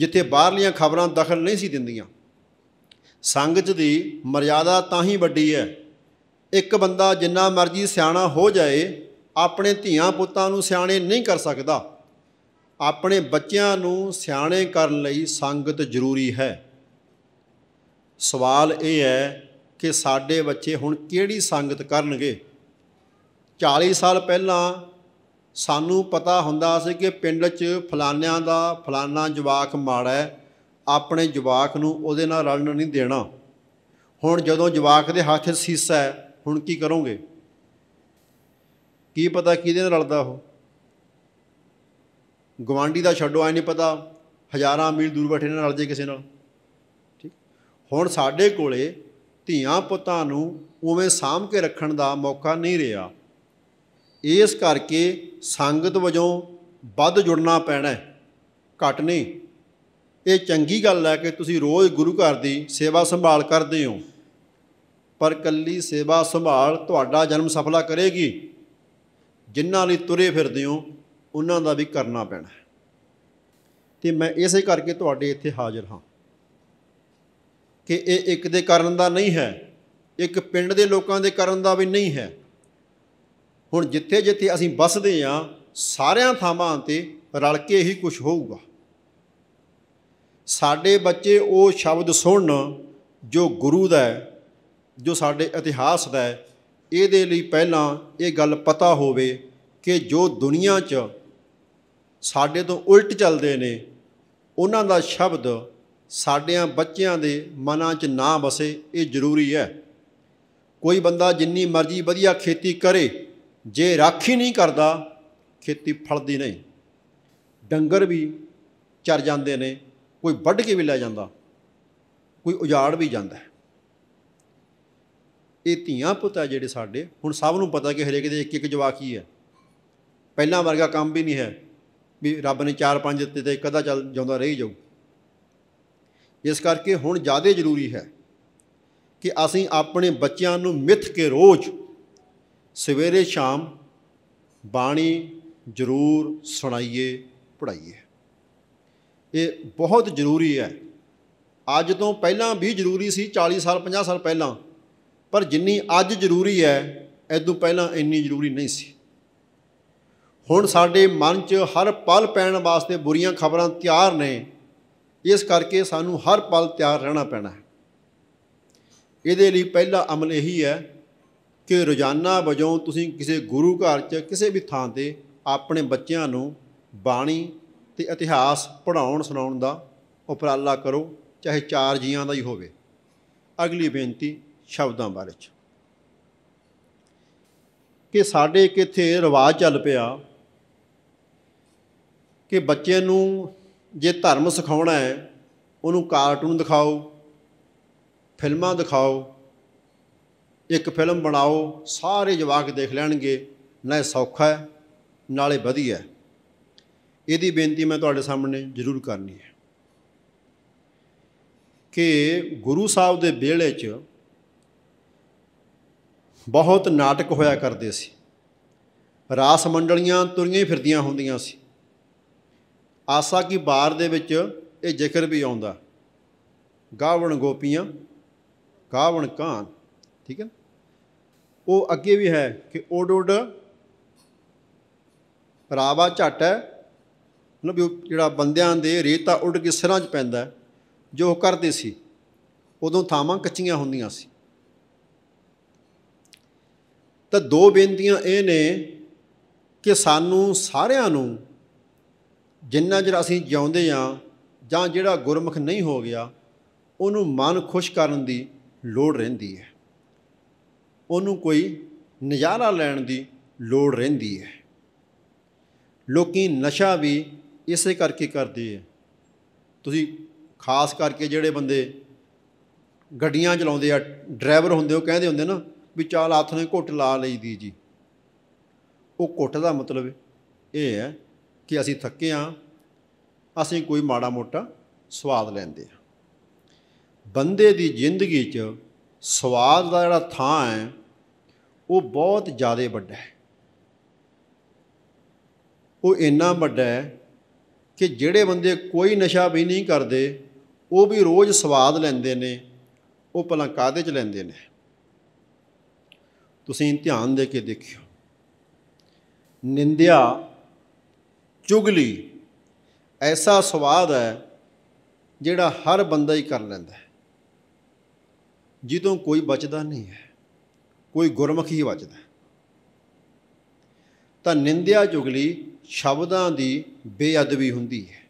ਜਿੱਥੇ ਬਾਹਰਲੀਆਂ ਖਬਰਾਂ ਦਖਲ ਨਹੀਂ ਸੀ ਦਿੰਦੀਆਂ ਸੰਗਤ ਦੀ ਮਰਿਆਦਾ ਤਾਂ ਹੀ ਵੱਡੀ ਹੈ ਇੱਕ ਬੰਦਾ ਜਿੰਨਾ ਮਰਜ਼ੀ ਸਿਆਣਾ ਹੋ ਜਾਏ ਆਪਣੇ ਧੀਆਂ ਪੁੱਤਾਂ ਨੂੰ ਸਿਆਣੇ ਨਹੀਂ ਕਰ ਸਕਦਾ ਆਪਣੇ ਬੱਚਿਆਂ ਨੂੰ ਸਿਆਣੇ ਕਰਨ ਲਈ ਸੰਗਤ ਜ਼ਰੂਰੀ ਹੈ ਸਵਾਲ ਇਹ ਹੈ ਕਿ ਸਾਡੇ ਬੱਚੇ ਹੁਣ ਕਿਹੜੀ ਸੰਗਤ ਕਰਨਗੇ 40 ਸਾਲ ਪਹਿਲਾਂ ਸਾਨੂੰ ਪਤਾ ਹੁੰਦਾ ਸੀ ਕਿ ਪਿੰਡ 'ਚ ਫਲਾਨਿਆਂ ਦਾ ਫਲਾਨਾ ਜਵਾਕ ਮਾੜਾ ਹੈ ਆਪਣੇ ਜਵਾਕ ਨੂੰ ਉਹਦੇ ਨਾਲ ਰਲਣ ਨਹੀਂ ਦੇਣਾ ਹੁਣ ਜਦੋਂ ਜਵਾਕ ਦੇ ਹੱਥ 'ਚ ਸੀਸਾ ਹੈ ਹੁਣ ਕੀ ਕਰੋਗੇ ਕੀ ਪਤਾ ਕਿਹਦੇ ਨਾਲ ਰਲਦਾ ਉਹ ਗਵਾਂਡੀ ਦਾ ਛੱਡੋ ਐ ਨਹੀਂ ਪਤਾ ਹਜ਼ਾਰਾਂ ਮੀਲ ਦੂਰ ਬੈਠੇ ਨਾਲ ਜੇ ਕਿਸੇ ਨਾਲ ਠੀਕ ਹੁਣ ਸਾਡੇ ਕੋਲੇ ਧੀਆਂ ਪੁੱਤਾਂ ਨੂੰ ਉਵੇਂ ਸਾਂਭ ਕੇ ਰੱਖਣ ਦਾ ਮੌਕਾ ਨਹੀਂ ਰਿਹਾ ਇਸ ਕਰਕੇ ਸੰਗਤ ਵਜੋਂ ਵੱਧ ਜੁੜਨਾ ਪੈਣਾ ਘਟ ਨਹੀਂ ਇਹ ਚੰਗੀ ਗੱਲ ਹੈ ਕਿ ਤੁਸੀਂ ਰੋਜ਼ ਗੁਰੂ ਘਰ ਦੀ ਸੇਵਾ ਸੰਭਾਲ ਕਰਦੇ ਹੋ ਪਰ ਕੱਲੀ ਸੇਵਾ ਸੰਭਾਲ ਤੁਹਾਡਾ ਜਨਮ ਸਫਲਾ ਕਰੇਗੀ ਜਿਨ੍ਹਾਂ ਲਈ ਤੁਰੇ ਫਿਰਦੇ ਹੋ ਉਹਨਾਂ ਦਾ ਵੀ ਕਰਨਾ ਪੈਣਾ ਤੇ ਮੈਂ ਇਸੇ ਕਰਕੇ ਤੁਹਾਡੇ ਇੱਥੇ ਹਾਜ਼ਰ ਹਾਂ ਕਿ ਇਹ ਇੱਕ ਦੇ ਕਰਨ ਦਾ ਨਹੀਂ ਹੈ ਇੱਕ ਪਿੰਡ ਦੇ ਲੋਕਾਂ ਦੇ ਕਰਨ ਦਾ ਵੀ ਨਹੀਂ ਹੈ ਹੁਣ ਜਿੱਥੇ ਜਿੱਥੇ ਅਸੀਂ ਬਸਦੇ ਆ ਸਾਰਿਆਂ ਥਾਵਾਂ ਤੇ ਰਲ ਕੇ ਹੀ ਕੁਝ ਹੋਊਗਾ ਸਾਡੇ ਬੱਚੇ ਉਹ ਸ਼ਬਦ ਸੁਣਨ ਜੋ ਗੁਰੂ ਦਾ ਹੈ ਜੋ ਸਾਡੇ ਇਤਿਹਾਸ ਦਾ ਹੈ ਇਹਦੇ ਲਈ ਪਹਿਲਾਂ ਇਹ ਗੱਲ ਪਤਾ ਹੋਵੇ ਕਿ ਜੋ ਦੁਨੀਆ 'ਚ ਸਾਡੇ ਤੋਂ ਉਲਟ ਚੱਲਦੇ ਨੇ ਉਹਨਾਂ ਦਾ ਸ਼ਬਦ ਸਾਡਿਆਂ ਬੱਚਿਆਂ ਦੇ ਮਨਾਂ 'ਚ ਨਾ ਵਸੇ ਇਹ ਜ਼ਰੂਰੀ ਹੈ ਕੋਈ ਬੰਦਾ ਜਿੰਨੀ ਮਰਜ਼ੀ ਵਧੀਆ ਖੇਤੀ ਕਰੇ ਜੇ ਰਾਖੀ ਨਹੀਂ ਕਰਦਾ ਖੇਤੀ ਫਲਦੀ ਨਹੀਂ ਡੰਗਰ ਵੀ ਚਰ ਜਾਂਦੇ ਨੇ ਕੋਈ ਵੱਢ ਕੇ ਵੀ ਲੈ ਜਾਂਦਾ ਕੋਈ ਉਜਾੜ ਵੀ ਜਾਂਦਾ ਇਹ ਧੀਆਂ ਆ ਜਿਹੜੇ ਸਾਡੇ ਹੁਣ ਸਭ ਨੂੰ ਪਤਾ ਕਿ ਹਰੇਕ ਦੇ ਇੱਕ ਇੱਕ ਜਵਾਕੀ ਹੈ ਪਹਿਲਾਂ ਵਰਗਾ ਕੰਮ ਵੀ ਨਹੀਂ ਹੈ ਵੀ ਰੱਬ ਨੇ ਚਾਰ ਪੰਜ ਦਿੱਤੇ ਤੇ ਕਦਾ ਚੱਲ ਜਾਂਦਾ ਰਹੀ ਜਾਊ ਇਸ ਕਰਕੇ ਹੁਣ ਜ਼ਿਆਦਾ ਜ਼ਰੂਰੀ ਹੈ ਕਿ ਅਸੀਂ ਆਪਣੇ ਬੱਚਿਆਂ ਨੂੰ ਮਿੱਥ ਕੇ ਰੋਜ਼ ਸਵੇਰੇ ਸ਼ਾਮ ਬਾਣੀ ਜ਼ਰੂਰ ਸੁਣਾਈਏ ਪੜਾਈਏ ਇਹ ਬਹੁਤ ਜ਼ਰੂਰੀ ਹੈ ਅੱਜ ਤੋਂ ਪਹਿਲਾਂ ਵੀ ਜ਼ਰੂਰੀ ਸੀ 40 ਸਾਲ 50 ਸਾਲ ਪਹਿਲਾਂ ਪਰ ਜਿੰਨੀ ਅੱਜ ਜ਼ਰੂਰੀ ਹੈ ਐਦੋਂ ਪਹਿਲਾਂ ਇੰਨੀ ਜ਼ਰੂਰੀ ਨਹੀਂ ਸੀ ਹੁਣ ਸਾਡੇ ਮਨ 'ਚ ਹਰ ਪਲ ਪੈਣ ਵਾਸਤੇ ਬੁਰੀਆਂ ਖਬਰਾਂ ਤਿਆਰ ਨੇ ਇਸ ਕਰਕੇ ਸਾਨੂੰ ਹਰ ਪਲ ਤਿਆਰ ਰਹਿਣਾ ਪੈਣਾ ਹੈ ਇਹਦੇ ਲਈ ਪਹਿਲਾ ਅਮਲ ਇਹੀ ਹੈ ਕਿ ਰੋਜ਼ਾਨਾ ਵਜੋਂ ਤੁਸੀਂ ਕਿਸੇ ਗੁਰੂ ਘਰ 'ਚ ਕਿਸੇ ਵੀ ਥਾਂ ਤੇ ਆਪਣੇ ਬੱਚਿਆਂ ਨੂੰ ਬਾਣੀ ਤੇ ਇਤਿਹਾਸ ਪੜਾਉਣ ਸੁਣਾਉਣ ਦਾ ਉਪਰਾਲਾ ਕਰੋ ਚਾਹੇ ਚਾਰ ਜੀਆਂ ਦਾ ਹੀ ਹੋਵੇ ਅਗਲੀ ਬੇਨਤੀ ਸ਼ਬਦਾਂ ਬਾਰੇ ਚ ਕਿ ਸਾਡੇ ਕਿਥੇ ਰਿਵਾਜ ਚੱਲ ਪਿਆ ਕਿ ਬੱਚੇ ਨੂੰ ਜੇ ਧਰਮ ਸਿਖਾਉਣਾ ਹੈ ਉਹਨੂੰ ਕਾਰਟੂਨ ਦਿਖਾਓ ਫਿਲਮਾਂ ਦਿਖਾਓ ਇੱਕ ਫਿਲਮ ਬਣਾਓ ਸਾਰੇ ਜਵਾਕ ਦੇਖ ਲੈਣਗੇ ਨਾ ਸੌਖਾ ਹੈ ਨਾਲੇ ਵਧੀਆ ਹੈ ਇਹਦੀ ਬੇਨਤੀ ਮੈਂ ਤੁਹਾਡੇ ਸਾਹਮਣੇ ਜ਼ਰੂਰ ਕਰਨੀ ਹੈ ਕਿ ਗੁਰੂ ਸਾਹਿਬ ਦੇ ਵੇਲੇ 'ਚ ਬਹੁਤ ਨਾਟਕ ਹੋਇਆ ਕਰਦੇ ਸੀ ਰਾਸ ਮੰਡਲੀਆਂ ਤੁਰੀਆਂ ਫਿਰਦੀਆਂ ਹੁੰਦੀਆਂ ਸੀ ਆਸਾ ਕੀ ਬਾਰ ਦੇ ਵਿੱਚ ਇਹ ਜ਼ਿਕਰ ਵੀ ਆਉਂਦਾ ਗਾਵਣ ਗੋਪੀਆਂ ਗਾਵਣ ਕਾਂ ਠੀਕ ਹੈ ਉਹ ਅੱਗੇ ਵੀ ਹੈ ਕਿ ਓਡ ਓਡ ਰਾਵਾ ਝਟ ਹੈ ਨਾ ਵੀ ਜਿਹੜਾ ਬੰਦਿਆਂ ਦੇ ਰੇਤਾ ਉੱਡ ਕੇ ਸਿਰਾਂ 'ਚ ਪੈਂਦਾ ਜੋ ਉਹ ਕਰਦੇ ਸੀ ਉਦੋਂ ਥਾਵਾਂ ਕੱਚੀਆਂ ਹੁੰਦੀਆਂ ਸੀ ਤਾਂ ਦੋ ਬੇਨਤੀਆਂ ਇਹ ਨੇ ਕਿ ਸਾਨੂੰ ਸਾਰਿਆਂ ਨੂੰ ਜਿੰਨਾ ਜਿਹੜਾ ਅਸੀਂ ਜਿਉਂਦੇ ਆ ਜਾਂ ਜਿਹੜਾ ਗੁਰਮੁਖ ਨਹੀਂ ਹੋ ਗਿਆ ਉਹਨੂੰ ਮਨ ਖੁਸ਼ ਕਰਨ ਦੀ ਲੋੜ ਰਹਿੰਦੀ ਹੈ ਉਹਨੂੰ ਕੋਈ ਨਜ਼ਾਰਾ ਲੈਣ ਦੀ ਲੋੜ ਰਹਿੰਦੀ ਹੈ ਲੋਕੀ ਨਸ਼ਾ ਵੀ ਇਸੇ ਕਰਕੇ ਕਰਦੇ ਆ ਤੁਸੀਂ ਖਾਸ ਕਰਕੇ ਜਿਹੜੇ ਬੰਦੇ ਗੱਡੀਆਂ ਚਲਾਉਂਦੇ ਆ ਡਰਾਈਵਰ ਹੁੰਦੇ ਉਹ ਕਹਿੰਦੇ ਹੁੰਦੇ ਨਾ ਵੀ ਚਾਲ ਹੱਥ ਨੇ ਘੁੱਟ ਲਾ ਲਈ ਦੀ ਜੀ ਉਹ ਘੁੱਟ ਦਾ ਮਤਲਬ ਇਹ ਹੈ ਕਿ ਅਸੀਂ ਥੱਕੇ ਆ ਅਸੀਂ ਕੋਈ ਮਾੜਾ ਮੋਟਾ ਸਵਾਦ ਲੈਂਦੇ ਆ ਬੰਦੇ ਦੀ ਜ਼ਿੰਦਗੀ 'ਚ ਸਵਾਦ ਦਾ ਜਿਹੜਾ ਥਾਂ ਹੈ ਉਹ ਬਹੁਤ ਜ਼ਿਆਦਾ ਵੱਡਾ ਹੈ ਉਹ ਇੰਨਾ ਵੱਡਾ ਹੈ ਕਿ ਜਿਹੜੇ ਬੰਦੇ ਕੋਈ ਨਸ਼ਾ ਵੀ ਨਹੀਂ ਕਰਦੇ ਉਹ ਵੀ ਰੋਜ਼ ਸਵਾਦ ਲੈਂਦੇ ਨੇ ਉਹ ਪਲਾਂ ਕਾਦੇ ਚ ਲੈਂਦੇ ਨੇ ਤੁਸੀਂ ਧਿਆਨ ਦੇ ਕੇ ਦੇਖਿਓ ਨਿੰਦਿਆ ਚੁਗਲੀ ਐਸਾ ਸਵਾਦ ਹੈ ਜਿਹੜਾ ਹਰ ਬੰਦਾ ਹੀ ਕਰ ਲੈਂਦਾ ਹੈ ਜਿੱਦੋਂ ਕੋਈ ਬਚਦਾ ਨਹੀਂ ਹੈ ਕੋਈ ਗੁਰਮੁਖ ਹੀ ਵੱਜਦਾ ਤਾਂ ਨਿੰਦਿਆ ਜੁਗਲੀ ਸ਼ਬਦਾਂ ਦੀ ਬੇਅਦਬੀ ਹੁੰਦੀ ਹੈ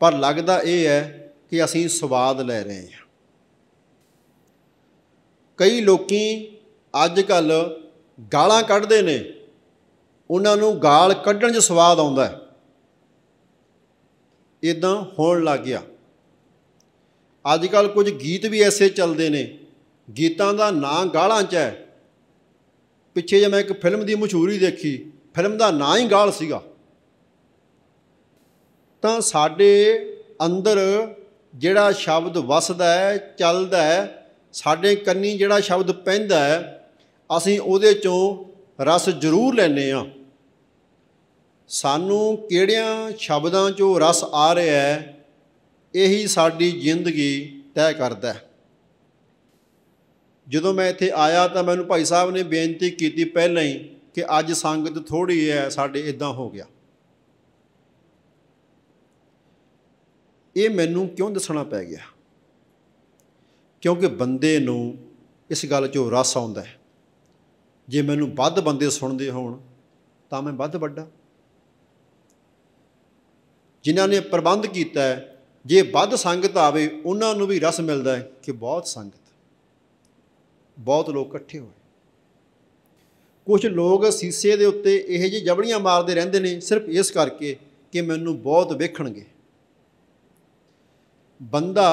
ਪਰ ਲੱਗਦਾ ਇਹ ਹੈ ਕਿ ਅਸੀਂ ਸਵਾਦ ਲੈ ਰਹੇ ਹਾਂ ਕਈ ਲੋਕੀ ਅੱਜ ਕੱਲ ਗਾਲਾਂ ਕੱਢਦੇ ਨੇ ਉਹਨਾਂ ਨੂੰ ਗਾਲ ਕੱਢਣ 'ਚ ਸਵਾਦ ਆਉਂਦਾ ਹੈ ਇਦਾਂ ਹੋਣ ਲੱਗ ਗਿਆ ਅੱਜ ਕੱਲ ਕੁਝ ਗੀਤ ਵੀ ਐਸੇ ਚੱਲਦੇ ਨੇ ਗੀਤਾਂ ਦਾ ਨਾਂ ਗਾਲਾਂ 'ਚ ਹੈ ਪਿੱਛੇ ਜੇ ਮੈਂ ਇੱਕ ਫਿਲਮ ਦੀ ਮਸ਼ਹੂਰੀ ਦੇਖੀ ਫਿਲਮ ਦਾ ਨਾਂ ਹੀ ਗਾਲ ਸੀਗਾ ਤਾਂ ਸਾਡੇ ਅੰਦਰ ਜਿਹੜਾ ਸ਼ਬਦ ਵਸਦਾ ਹੈ ਚੱਲਦਾ ਹੈ ਸਾਡੇ ਕੰਨੀ ਜਿਹੜਾ ਸ਼ਬਦ ਪੈਂਦਾ ਹੈ ਅਸੀਂ ਉਹਦੇ ਚੋਂ ਰਸ ਜ਼ਰੂਰ ਲੈਨੇ ਆ ਸਾਨੂੰ ਕਿਹੜਿਆਂ ਸ਼ਬਦਾਂ ਚੋਂ ਰਸ ਆ ਰਿਹਾ ਹੈ ਇਹੀ ਸਾਡੀ ਜ਼ਿੰਦਗੀ ਤੈਅ ਕਰਦਾ ਹੈ ਜਦੋਂ ਮੈਂ ਇੱਥੇ ਆਇਆ ਤਾਂ ਮੈਨੂੰ ਭਾਈ ਸਾਹਿਬ ਨੇ ਬੇਨਤੀ ਕੀਤੀ ਪਹਿਲਾਂ ਹੀ ਕਿ ਅੱਜ ਸੰਗਤ ਥੋੜੀ ਹੈ ਸਾਡੇ ਇਦਾਂ ਹੋ ਗਿਆ ਇਹ ਮੈਨੂੰ ਕਿਉਂ ਦੱਸਣਾ ਪੈ ਗਿਆ ਕਿਉਂਕਿ ਬੰਦੇ ਨੂੰ ਇਸ ਗੱਲ 'ਚੋਂ ਰਸ ਆਉਂਦਾ ਹੈ ਜੇ ਮੈਨੂੰ ਵੱਧ ਬੰਦੇ ਸੁਣਦੇ ਹੋਣ ਤਾਂ ਮੈਂ ਵੱਧ ਵੱਡਾ ਜਿਨ੍ਹਾਂ ਨੇ ਪ੍ਰਬੰਧ ਕੀਤਾ ਹੈ ਜੇ ਵੱਧ ਸੰਗਤ ਆਵੇ ਉਹਨਾਂ ਨੂੰ ਵੀ ਰਸ ਮਿਲਦਾ ਹੈ ਕਿ ਬਹੁਤ ਸੰਗਤ ਬਹੁਤ ਲੋਕ ਇਕੱਠੇ ਹੋਏ ਕੁਝ ਲੋਕ ਸੀਸੇ ਦੇ ਉੱਤੇ ਇਹ ਜਿਹੇ ਜਬੜੀਆਂ ਮਾਰਦੇ ਰਹਿੰਦੇ ਨੇ ਸਿਰਫ ਇਸ ਕਰਕੇ ਕਿ ਮੈਨੂੰ ਬਹੁਤ ਵੇਖਣਗੇ ਬੰਦਾ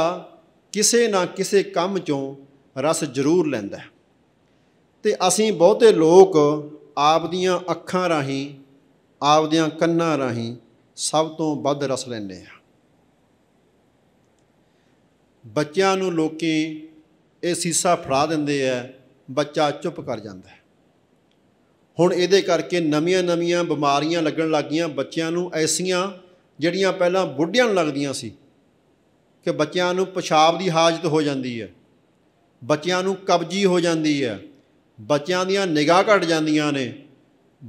ਕਿਸੇ ਨਾ ਕਿਸੇ ਕੰਮ ਚੋਂ ਰਸ ਜ਼ਰੂਰ ਲੈਂਦਾ ਤੇ ਅਸੀਂ ਬਹੁਤੇ ਲੋਕ ਆਪਦੀਆਂ ਅੱਖਾਂ ਰਾਹੀਂ ਆਪਦੀਆਂ ਕੰਨਾਂ ਰਾਹੀਂ ਸਭ ਤੋਂ ਵੱਧ ਰਸ ਲੈਂਦੇ ਆ ਬੱਚਿਆਂ ਨੂੰ ਲੋਕੀ ਇਹ ਸੀਸਾ ਫੜਾ ਦਿੰਦੇ ਆ ਬੱਚਾ ਚੁੱਪ ਕਰ ਜਾਂਦਾ ਹੁਣ ਇਹਦੇ ਕਰਕੇ ਨਵੀਆਂ-ਨਵੀਆਂ ਬਿਮਾਰੀਆਂ ਲੱਗਣ ਲੱਗੀਆਂ ਬੱਚਿਆਂ ਨੂੰ ਐਸੀਆਂ ਜਿਹੜੀਆਂ ਪਹਿਲਾਂ ਬੁੱਢਿਆਂ ਨੂੰ ਲੱਗਦੀਆਂ ਸੀ ਕਿ ਬੱਚਿਆਂ ਨੂੰ ਪਿਸ਼ਾਬ ਦੀ ਹਾਜਤ ਹੋ ਜਾਂਦੀ ਹੈ ਬੱਚਿਆਂ ਨੂੰ ਕਬਜੀ ਹੋ ਜਾਂਦੀ ਹੈ ਬੱਚਿਆਂ ਦੀਆਂ ਨਿਗਾਹ ਘਟ ਜਾਂਦੀਆਂ ਨੇ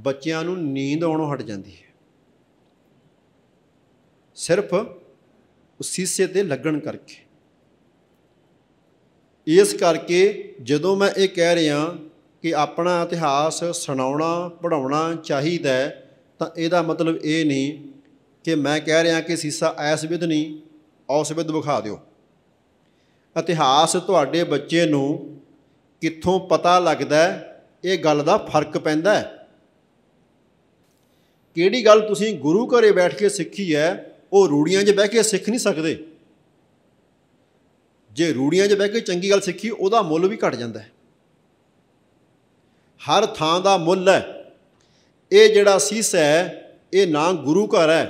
ਬੱਚਿਆਂ ਨੂੰ ਨੀਂਦ ਆਉਣੋਂ ਹਟ ਜਾਂਦੀ ਹੈ ਸਿਰਫ ਉਸ ਸੀਸੇ ਤੇ ਲੱਗਣ ਕਰਕੇ ਇਸ ਕਰਕੇ ਜਦੋਂ ਮੈਂ ਇਹ ਕਹਿ ਰਿਹਾ ਕਿ ਆਪਣਾ ਇਤਿਹਾਸ ਸੁਣਾਉਣਾ ਪੜਾਉਣਾ ਚਾਹੀਦਾ ਤਾਂ ਇਹਦਾ ਮਤਲਬ ਇਹ ਨਹੀਂ ਕਿ ਮੈਂ ਕਹਿ ਰਿਹਾ ਕਿ ਸੀਸਾ ਐਸ ਵਿਧ ਨਹੀਂ ਔਸ ਵਿਧ ਵਿਖਾ ਦਿਓ ਇਤਿਹਾਸ ਤੁਹਾਡੇ ਬੱਚੇ ਨੂੰ ਕਿੱਥੋਂ ਪਤਾ ਲੱਗਦਾ ਇਹ ਗੱਲ ਦਾ ਫਰਕ ਪੈਂਦਾ ਕਿਹੜੀ ਗੱਲ ਤੁਸੀਂ ਗੁਰੂ ਘਰੇ ਬੈਠ ਕੇ ਸਿੱਖੀ ਹੈ ਉਹ ਰੂੜੀਆਂ 'ਚ ਬਹਿ ਕੇ ਸਿੱਖ ਨਹੀਂ ਸਕਦੇ ਜੇ ਰੂੜੀਆਂ 'ਚ ਬਹਿ ਕੇ ਚੰਗੀ ਗੱਲ ਸਿੱਖੀ ਉਹਦਾ ਮੁੱਲ ਵੀ ਘਟ ਜਾਂਦਾ ਹੈ ਹਰ ਥਾਂ ਦਾ ਮੁੱਲ ਹੈ ਇਹ ਜਿਹੜਾ ਸੀਸ ਹੈ ਇਹ ਨਾ ਗੁਰੂ ਘਰ ਹੈ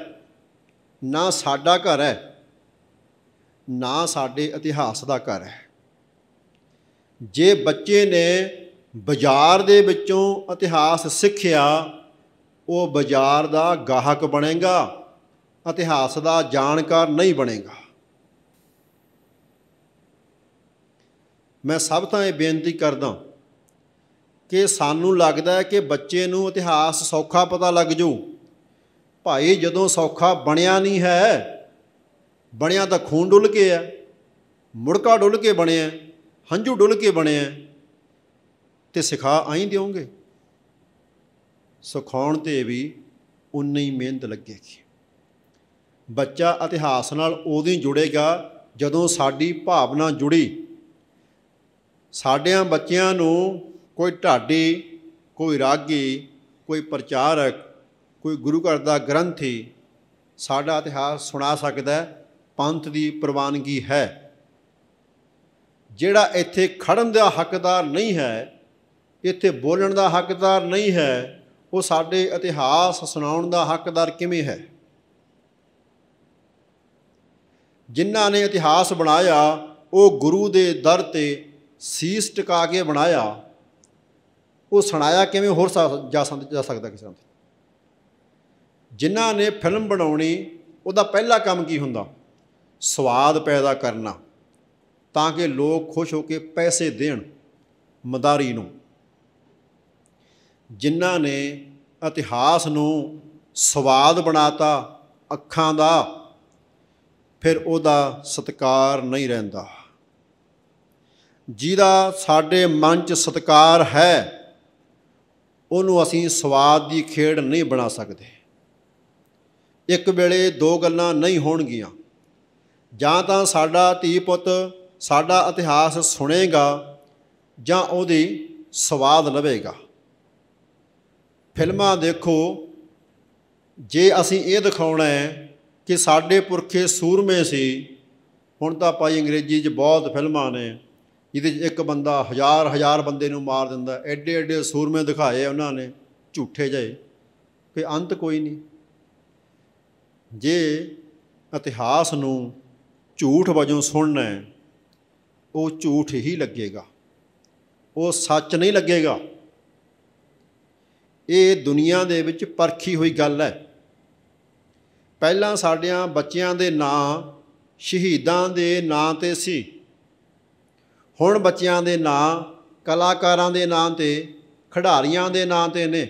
ਨਾ ਸਾਡਾ ਘਰ ਹੈ ਨਾ ਸਾਡੇ ਇਤਿਹਾਸ ਦਾ ਘਰ ਹੈ ਜੇ ਬੱਚੇ ਨੇ ਬਾਜ਼ਾਰ ਦੇ ਵਿੱਚੋਂ ਇਤਿਹਾਸ ਸਿੱਖਿਆ ਉਹ ਬਾਜ਼ਾਰ ਦਾ ਗਾਹਕ ਬਣੇਗਾ ਇਤਿਹਾਸ ਦਾ ਜਾਣਕਾਰ ਨਹੀਂ ਬਣੇਗਾ ਮੈਂ ਸਭ ਤਾਂ ਇਹ ਬੇਨਤੀ ਕਰਦਾ ਕਿ ਸਾਨੂੰ ਲੱਗਦਾ ਹੈ ਕਿ ਬੱਚੇ ਨੂੰ ਇਤਿਹਾਸ ਸੌਖਾ ਪਤਾ ਲੱਗ ਜੂ ਭਾਈ ਜਦੋਂ ਸੌਖਾ ਬਣਿਆ ਨਹੀਂ ਹੈ ਬਣਿਆ ਤਾਂ ਖੂਨ ਡੁੱਲ ਕੇ ਆ ਮੁੜਕਾ ਡੁੱਲ ਕੇ ਬਣਿਆ ਹੰਝੂ ਡੁੱਲ ਕੇ ਬਣਿਆ ਤੇ ਸਿਖਾ ਆਈ ਦਿਓਗੇ ਸਿਖਾਉਣ ਤੇ ਵੀ ਉਨੀ ਮਿਹਨਤ ਲੱਗੇਗੀ ਬੱਚਾ ਇਤਿਹਾਸ ਨਾਲ ਉਦੋਂ ਜੁੜੇਗਾ ਜਦੋਂ ਸਾਡੀ ਭਾਵਨਾ ਜੁੜੀ ਸਾਡਿਆਂ ਬੱਚਿਆਂ ਨੂੰ ਕੋਈ ਢਾਡੀ ਕੋਈ ਰਾਗੀ ਕੋਈ ਪ੍ਰਚਾਰਕ ਕੋਈ ਗੁਰੂ ਘਰ ਦਾ ਗ੍ਰੰਥੀ ਸਾਡਾ ਇਤਿਹਾਸ ਸੁਣਾ ਸਕਦਾ ਪੰਥ ਦੀ ਪ੍ਰਵਾਨਗੀ ਹੈ ਜਿਹੜਾ ਇੱਥੇ ਖੜਨ ਦਾ ਹੱਕਦਾਰ ਨਹੀਂ ਹੈ ਇੱਥੇ ਬੋਲਣ ਦਾ ਹੱਕਦਾਰ ਨਹੀਂ ਹੈ ਉਹ ਸਾਡੇ ਇਤਿਹਾਸ ਸੁਣਾਉਣ ਦਾ ਹੱਕਦਾਰ ਕਿਵੇਂ ਹੈ ਜਿਨ੍ਹਾਂ ਨੇ ਇਤਿਹਾਸ ਬਣਾਇਆ ਉਹ ਗੁਰੂ ਦੇ ਦਰ ਤੇ ਸੀਸ ਟਿਕਾ ਕੇ ਬਣਾਇਆ ਉਹ ਸੁਣਾਇਆ ਕਿਵੇਂ ਹੋਰ ਜਾ ਸਕਦਾ ਕਿਸੇ ਨੂੰ ਜਿਨ੍ਹਾਂ ਨੇ ਫਿਲਮ ਬਣਾਉਣੀ ਉਹਦਾ ਪਹਿਲਾ ਕੰਮ ਕੀ ਹੁੰਦਾ ਸਵਾਦ ਪੈਦਾ ਕਰਨਾ ਤਾਂ ਕਿ ਲੋਕ ਖੁਸ਼ ਹੋ ਕੇ ਪੈਸੇ ਦੇਣ ਮਦਾਰੀ ਨੂੰ ਜਿਨ੍ਹਾਂ ਨੇ ਇਤਿਹਾਸ ਨੂੰ ਸਵਾਦ ਬਣਾਤਾ ਅੱਖਾਂ ਦਾ ਫਿਰ ਉਹਦਾ ਸਤਕਾਰ ਨਹੀਂ ਰਹਿੰਦਾ ਜਿਹਦਾ ਸਾਡੇ ਮਨ 'ਚ ਸਤਕਾਰ ਹੈ ਉਹਨੂੰ ਅਸੀਂ ਸਵਾਦ ਦੀ ਖੇਡ ਨਹੀਂ ਬਣਾ ਸਕਦੇ ਇੱਕ ਵੇਲੇ ਦੋ ਗੱਲਾਂ ਨਹੀਂ ਹੋਣਗੀਆਂ ਜਾਂ ਤਾਂ ਸਾਡਾ ਧੀ ਪੁੱਤ ਸਾਡਾ ਇਤਿਹਾਸ ਸੁਣੇਗਾ ਜਾਂ ਉਹਦੀ ਸਵਾਦ ਲਵੇਗਾ ਫਿਲਮਾਂ ਦੇਖੋ ਜੇ ਅਸੀਂ ਇਹ ਦਿਖਾਉਣਾ ਹੈ ਕਿ ਸਾਡੇ ਪੁਰਖੇ ਸੂਰਮੇ ਸੀ ਹੁਣ ਤਾਂ ਪਾਈ ਅੰਗਰੇਜ਼ੀ 'ਚ ਬਹੁਤ ਫਿਲਮਾਂ ਨੇ ਜਿਹਦੇ ਇੱਕ ਬੰਦਾ ਹਜ਼ਾਰ ਹਜ਼ਾਰ ਬੰਦੇ ਨੂੰ ਮਾਰ ਦਿੰਦਾ ਐਡੇ ਐਡੇ ਸੂਰਮੇ ਦਿਖਾਏ ਉਹਨਾਂ ਨੇ ਝੂਠੇ ਜਏ ਕਿ ਅੰਤ ਕੋਈ ਨਹੀਂ ਜੇ ਇਤਿਹਾਸ ਨੂੰ ਝੂਠ ਵਜੋਂ ਸੁਣਨਾ ਹੈ ਉਹ ਝੂਠ ਹੀ ਲੱਗੇਗਾ ਉਹ ਸੱਚ ਨਹੀਂ ਲੱਗੇਗਾ ਇਹ ਦੁਨੀਆ ਦੇ ਵਿੱਚ ਪਰਖੀ ਹੋਈ ਗੱਲ ਹੈ ਪਹਿਲਾਂ ਸਾਡਿਆਂ ਬੱਚਿਆਂ ਦੇ ਨਾਂ ਸ਼ਹੀਦਾਂ ਦੇ ਨਾਂ ਤੇ ਸੀ ਹੁਣ ਬੱਚਿਆਂ ਦੇ ਨਾਂ ਕਲਾਕਾਰਾਂ ਦੇ ਨਾਂ ਤੇ ਖਿਡਾਰੀਆਂ ਦੇ ਨਾਂ ਤੇ ਨੇ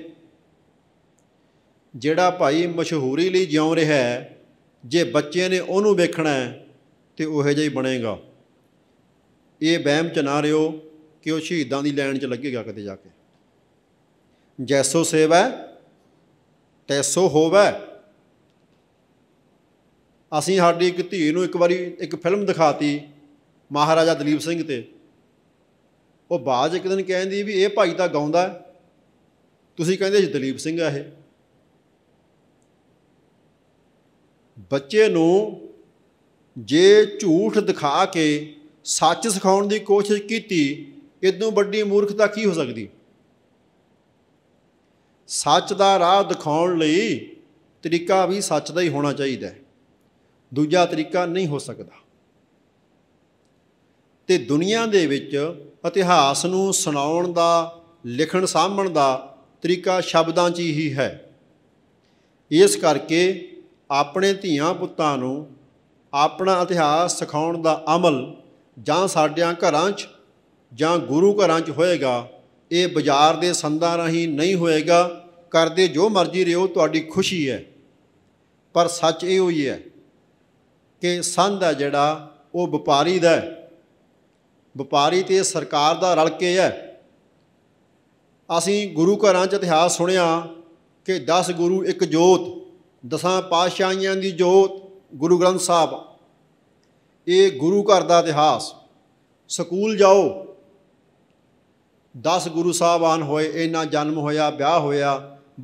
ਜਿਹੜਾ ਭਾਈ ਮਸ਼ਹੂਰੀ ਲਈ ਜਿਉਂ ਰਿਹਾ ਹੈ ਜੇ ਬੱਚੇ ਨੇ ਉਹਨੂੰ ਵੇਖਣਾ ਹੈ ਤੇ ਉਹੋ ਜਿਹਾ ਹੀ ਬਣੇਗਾ ਇਹ ਵਹਿਮ ਚ ਨਾ ਰਿਓ ਕਿ ਉਹ ਸ਼ਹੀਦਾਂ ਦੀ ਲਾਈਨ ਚ ਲੱਗੇਗਾ ਕਦੇ ਜਾ ਕੇ ਜੈਸੋ ਸੇਵਾ ਤੈਸੋ ਹੋਵੇ ਅਸੀਂ ਸਾਡੀ ਇੱਕ ਧੀ ਨੂੰ ਇੱਕ ਵਾਰੀ ਇੱਕ ਫਿਲਮ ਦਿਖਾਤੀ ਮਹਾਰਾਜਾ ਦਲੀਪ ਸਿੰਘ ਤੇ ਉਹ ਬਾਜ ਇੱਕ ਦਿਨ ਕਹਿੰਦੀ ਵੀ ਇਹ ਭਾਈ ਤਾਂ ਗਾਉਂਦਾ ਤੁਸੀਂ ਕਹਿੰਦੇ ਜੀ ਦਲੀਪ ਸਿੰਘ ਆ ਇਹ ਬੱਚੇ ਨੂੰ ਜੇ ਝੂਠ ਦਿਖਾ ਕੇ ਸੱਚ ਸਿਖਾਉਣ ਦੀ ਕੋਸ਼ਿਸ਼ ਕੀਤੀ ਇਦੋਂ ਵੱਡੀ ਮੂਰਖਤਾ ਕੀ ਹੋ ਸਕਦੀ ਸੱਚ ਦਾ ਰਾਹ ਦਿਖਾਉਣ ਲਈ ਤਰੀਕਾ ਵੀ ਸੱਚ ਦਾ ਹੀ ਹੋਣਾ ਚਾਹੀਦਾ ਦੂਜਾ ਤਰੀਕਾ ਨਹੀਂ ਹੋ ਸਕਦਾ ਤੇ ਦੁਨੀਆ ਦੇ ਵਿੱਚ ਇਤਿਹਾਸ ਨੂੰ ਸੁਣਾਉਣ ਦਾ ਲਿਖਣ ਸਾਂਭਣ ਦਾ ਤਰੀਕਾ ਸ਼ਬਦਾਂ 'ਚ ਹੀ ਹੈ ਇਸ ਕਰਕੇ ਆਪਣੇ ਧੀਆਂ ਪੁੱਤਾਂ ਨੂੰ ਆਪਣਾ ਇਤਿਹਾਸ ਸਿਖਾਉਣ ਦਾ ਅਮਲ ਜਾਂ ਸਾਡਿਆਂ ਘਰਾਂ 'ਚ ਜਾਂ ਗੁਰੂ ਘਰਾਂ 'ਚ ਹੋਏਗਾ ਇਹ ਬਾਜ਼ਾਰ ਦੇ ਸੰਦਾਂ ਰਾਹੀਂ ਨਹੀਂ ਹੋਏਗਾ ਕਰਦੇ ਜੋ ਮਰਜ਼ੀ ਰਿਓ ਤੁਹਾਡੀ ਖੁਸ਼ੀ ਹੈ ਪਰ ਸੱਚ ਇਹ ਹੋਈ ਹੈ ਕਿ ਸੰਦ ਆ ਜਿਹੜਾ ਉਹ ਵਪਾਰੀ ਦਾ ਹੈ ਵਪਾਰੀ ਤੇ ਸਰਕਾਰ ਦਾ ਰਲ ਕੇ ਹੈ ਅਸੀਂ ਗੁਰੂ ਘਰਾਂ 'ਚ ਇਤਿਹਾਸ ਸੁਣਿਆ ਕਿ 10 ਗੁਰੂ ਇੱਕ ਜੋਤ ਦਸਾਂ ਪਾਤਸ਼ਾਹੀਆਂ ਦੀ ਜੋਤ ਗੁਰੂ ਗ੍ਰੰਥ ਸਾਹਿਬ ਇਹ ਗੁਰੂ ਘਰ ਦਾ ਇਤਿਹਾਸ ਸਕੂਲ ਜਾਓ 10 ਗੁਰੂ ਸਾਹਿਬਾਨ ਹੋਏ ਇਹਨਾਂ ਜਨਮ ਹੋਇਆ ਵਿਆਹ ਹੋਇਆ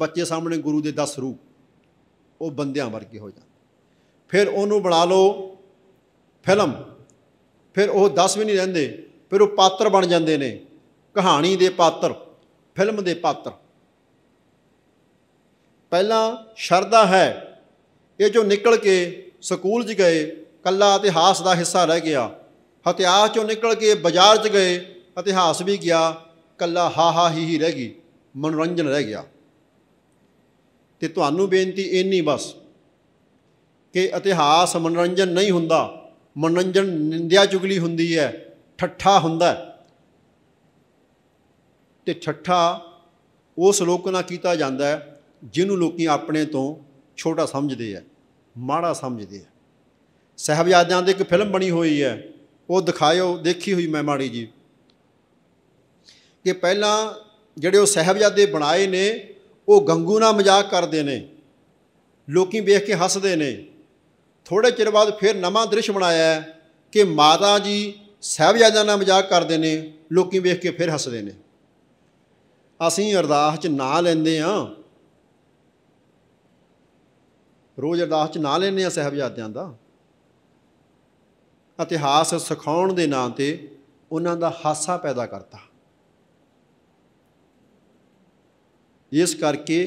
ਬੱਚੇ ਸਾਹਮਣੇ ਗੁਰੂ ਦੇ 10 ਰੂਪ ਉਹ ਬੰਦਿਆਂ ਵਰਗੇ ਹੋ ਜਾਂਦੇ ਫਿਰ ਉਹਨੂੰ ਬਣਾ ਲਓ ਫਿਲਮ ਫਿਰ ਉਹ 10 ਵੀ ਨਹੀਂ ਰਹਿੰਦੇ ਫਿਰ ਉਹ ਪਾਤਰ ਬਣ ਜਾਂਦੇ ਨੇ ਕਹਾਣੀ ਦੇ ਪਾਤਰ ਫਿਲਮ ਦੇ ਪਾਤਰ ਪਹਿਲਾਂ ਸ਼ਰਦਾ ਹੈ ਇਹ ਜੋ ਨਿਕਲ ਕੇ ਸਕੂਲ 'ਚ ਗਏ ਕੱਲਾ ਇਤਿਹਾਸ ਦਾ ਹਿੱਸਾ ਰਹਿ ਗਿਆ ਇਤਿਹਾਸ 'ਚੋਂ ਨਿਕਲ ਕੇ ਬਾਜ਼ਾਰ 'ਚ ਗਏ ਇਤਿਹਾਸ ਵੀ ਗਿਆ ਕੱਲਾ ਹਾ ਹਾ ਹੀ ਹੀ ਰਹਿ ਗਈ ਮਨੋਰੰਜਨ ਰਹਿ ਗਿਆ ਤੇ ਤੁਹਾਨੂੰ ਬੇਨਤੀ ਇੰਨੀ ਬਸ ਕਿ ਇਤਿਹਾਸ ਮਨੋਰੰਜਨ ਨਹੀਂ ਹੁੰਦਾ ਮਨੋਰੰਜਨ ਨਿੰਦਿਆ ਚੁਗਲੀ ਹੁੰਦੀ ਹੈ ਠੱਠਾ ਹੁੰਦਾ ਤੇ ਠੱਠਾ ਉਸ ਲੋਕ ਨਾਲ ਕੀਤਾ ਜਾਂਦਾ ਜਿਹਨੂੰ ਲੋਕੀ ਆਪਣੇ ਤੋਂ ਛੋਟਾ ਸਮਝਦੇ ਆ ਮਾੜਾ ਸਮਝਦੇ ਆ ਸਹਬਜ਼ਾਦਿਆਂ ਦੀ ਇੱਕ ਫਿਲਮ ਬਣੀ ਹੋਈ ਹੈ ਉਹ ਦਿਖਾਇਓ ਦੇਖੀ ਹੋਈ ਮੈਂ ਮਾੜੀ ਜੀ ਕਿ ਪਹਿਲਾਂ ਜਿਹੜੇ ਉਹ ਸਹਿਬਜ਼ਾਦੇ ਬਣਾਏ ਨੇ ਉਹ ਗੰਗੂ ਨਾਲ ਮਜ਼ਾਕ ਕਰਦੇ ਨੇ ਲੋਕੀ ਵੇਖ ਕੇ ਹੱਸਦੇ ਨੇ ਥੋੜੇ ਚਿਰ ਬਾਅਦ ਫਿਰ ਨਵਾਂ ਦ੍ਰਿਸ਼ ਬਣਾਇਆ ਕਿ ਮਾਤਾ ਜੀ ਸਹਿਬਜ਼ਾਦਿਆਂ ਨਾਲ ਮਜ਼ਾਕ ਕਰਦੇ ਨੇ ਲੋਕੀ ਵੇਖ ਕੇ ਫਿਰ ਹੱਸਦੇ ਨੇ ਅਸੀਂ ਅਰਦਾਸ 'ਚ ਨਾ ਲੈਂਦੇ ਆ ਰੋਜ਼ ਅਰਦਾਸ 'ਚ ਨਾ ਲੈਂਦੇ ਆ ਸਹਿਬਜ਼ਾਦਿਆਂ ਦਾ ਇਤਿਹਾਸ ਸਿਖਾਉਣ ਦੇ ਨਾਂ ਤੇ ਉਹਨਾਂ ਦਾ ਹਾਸਾ ਪੈਦਾ ਕਰਤਾ ਇਸ ਕਰਕੇ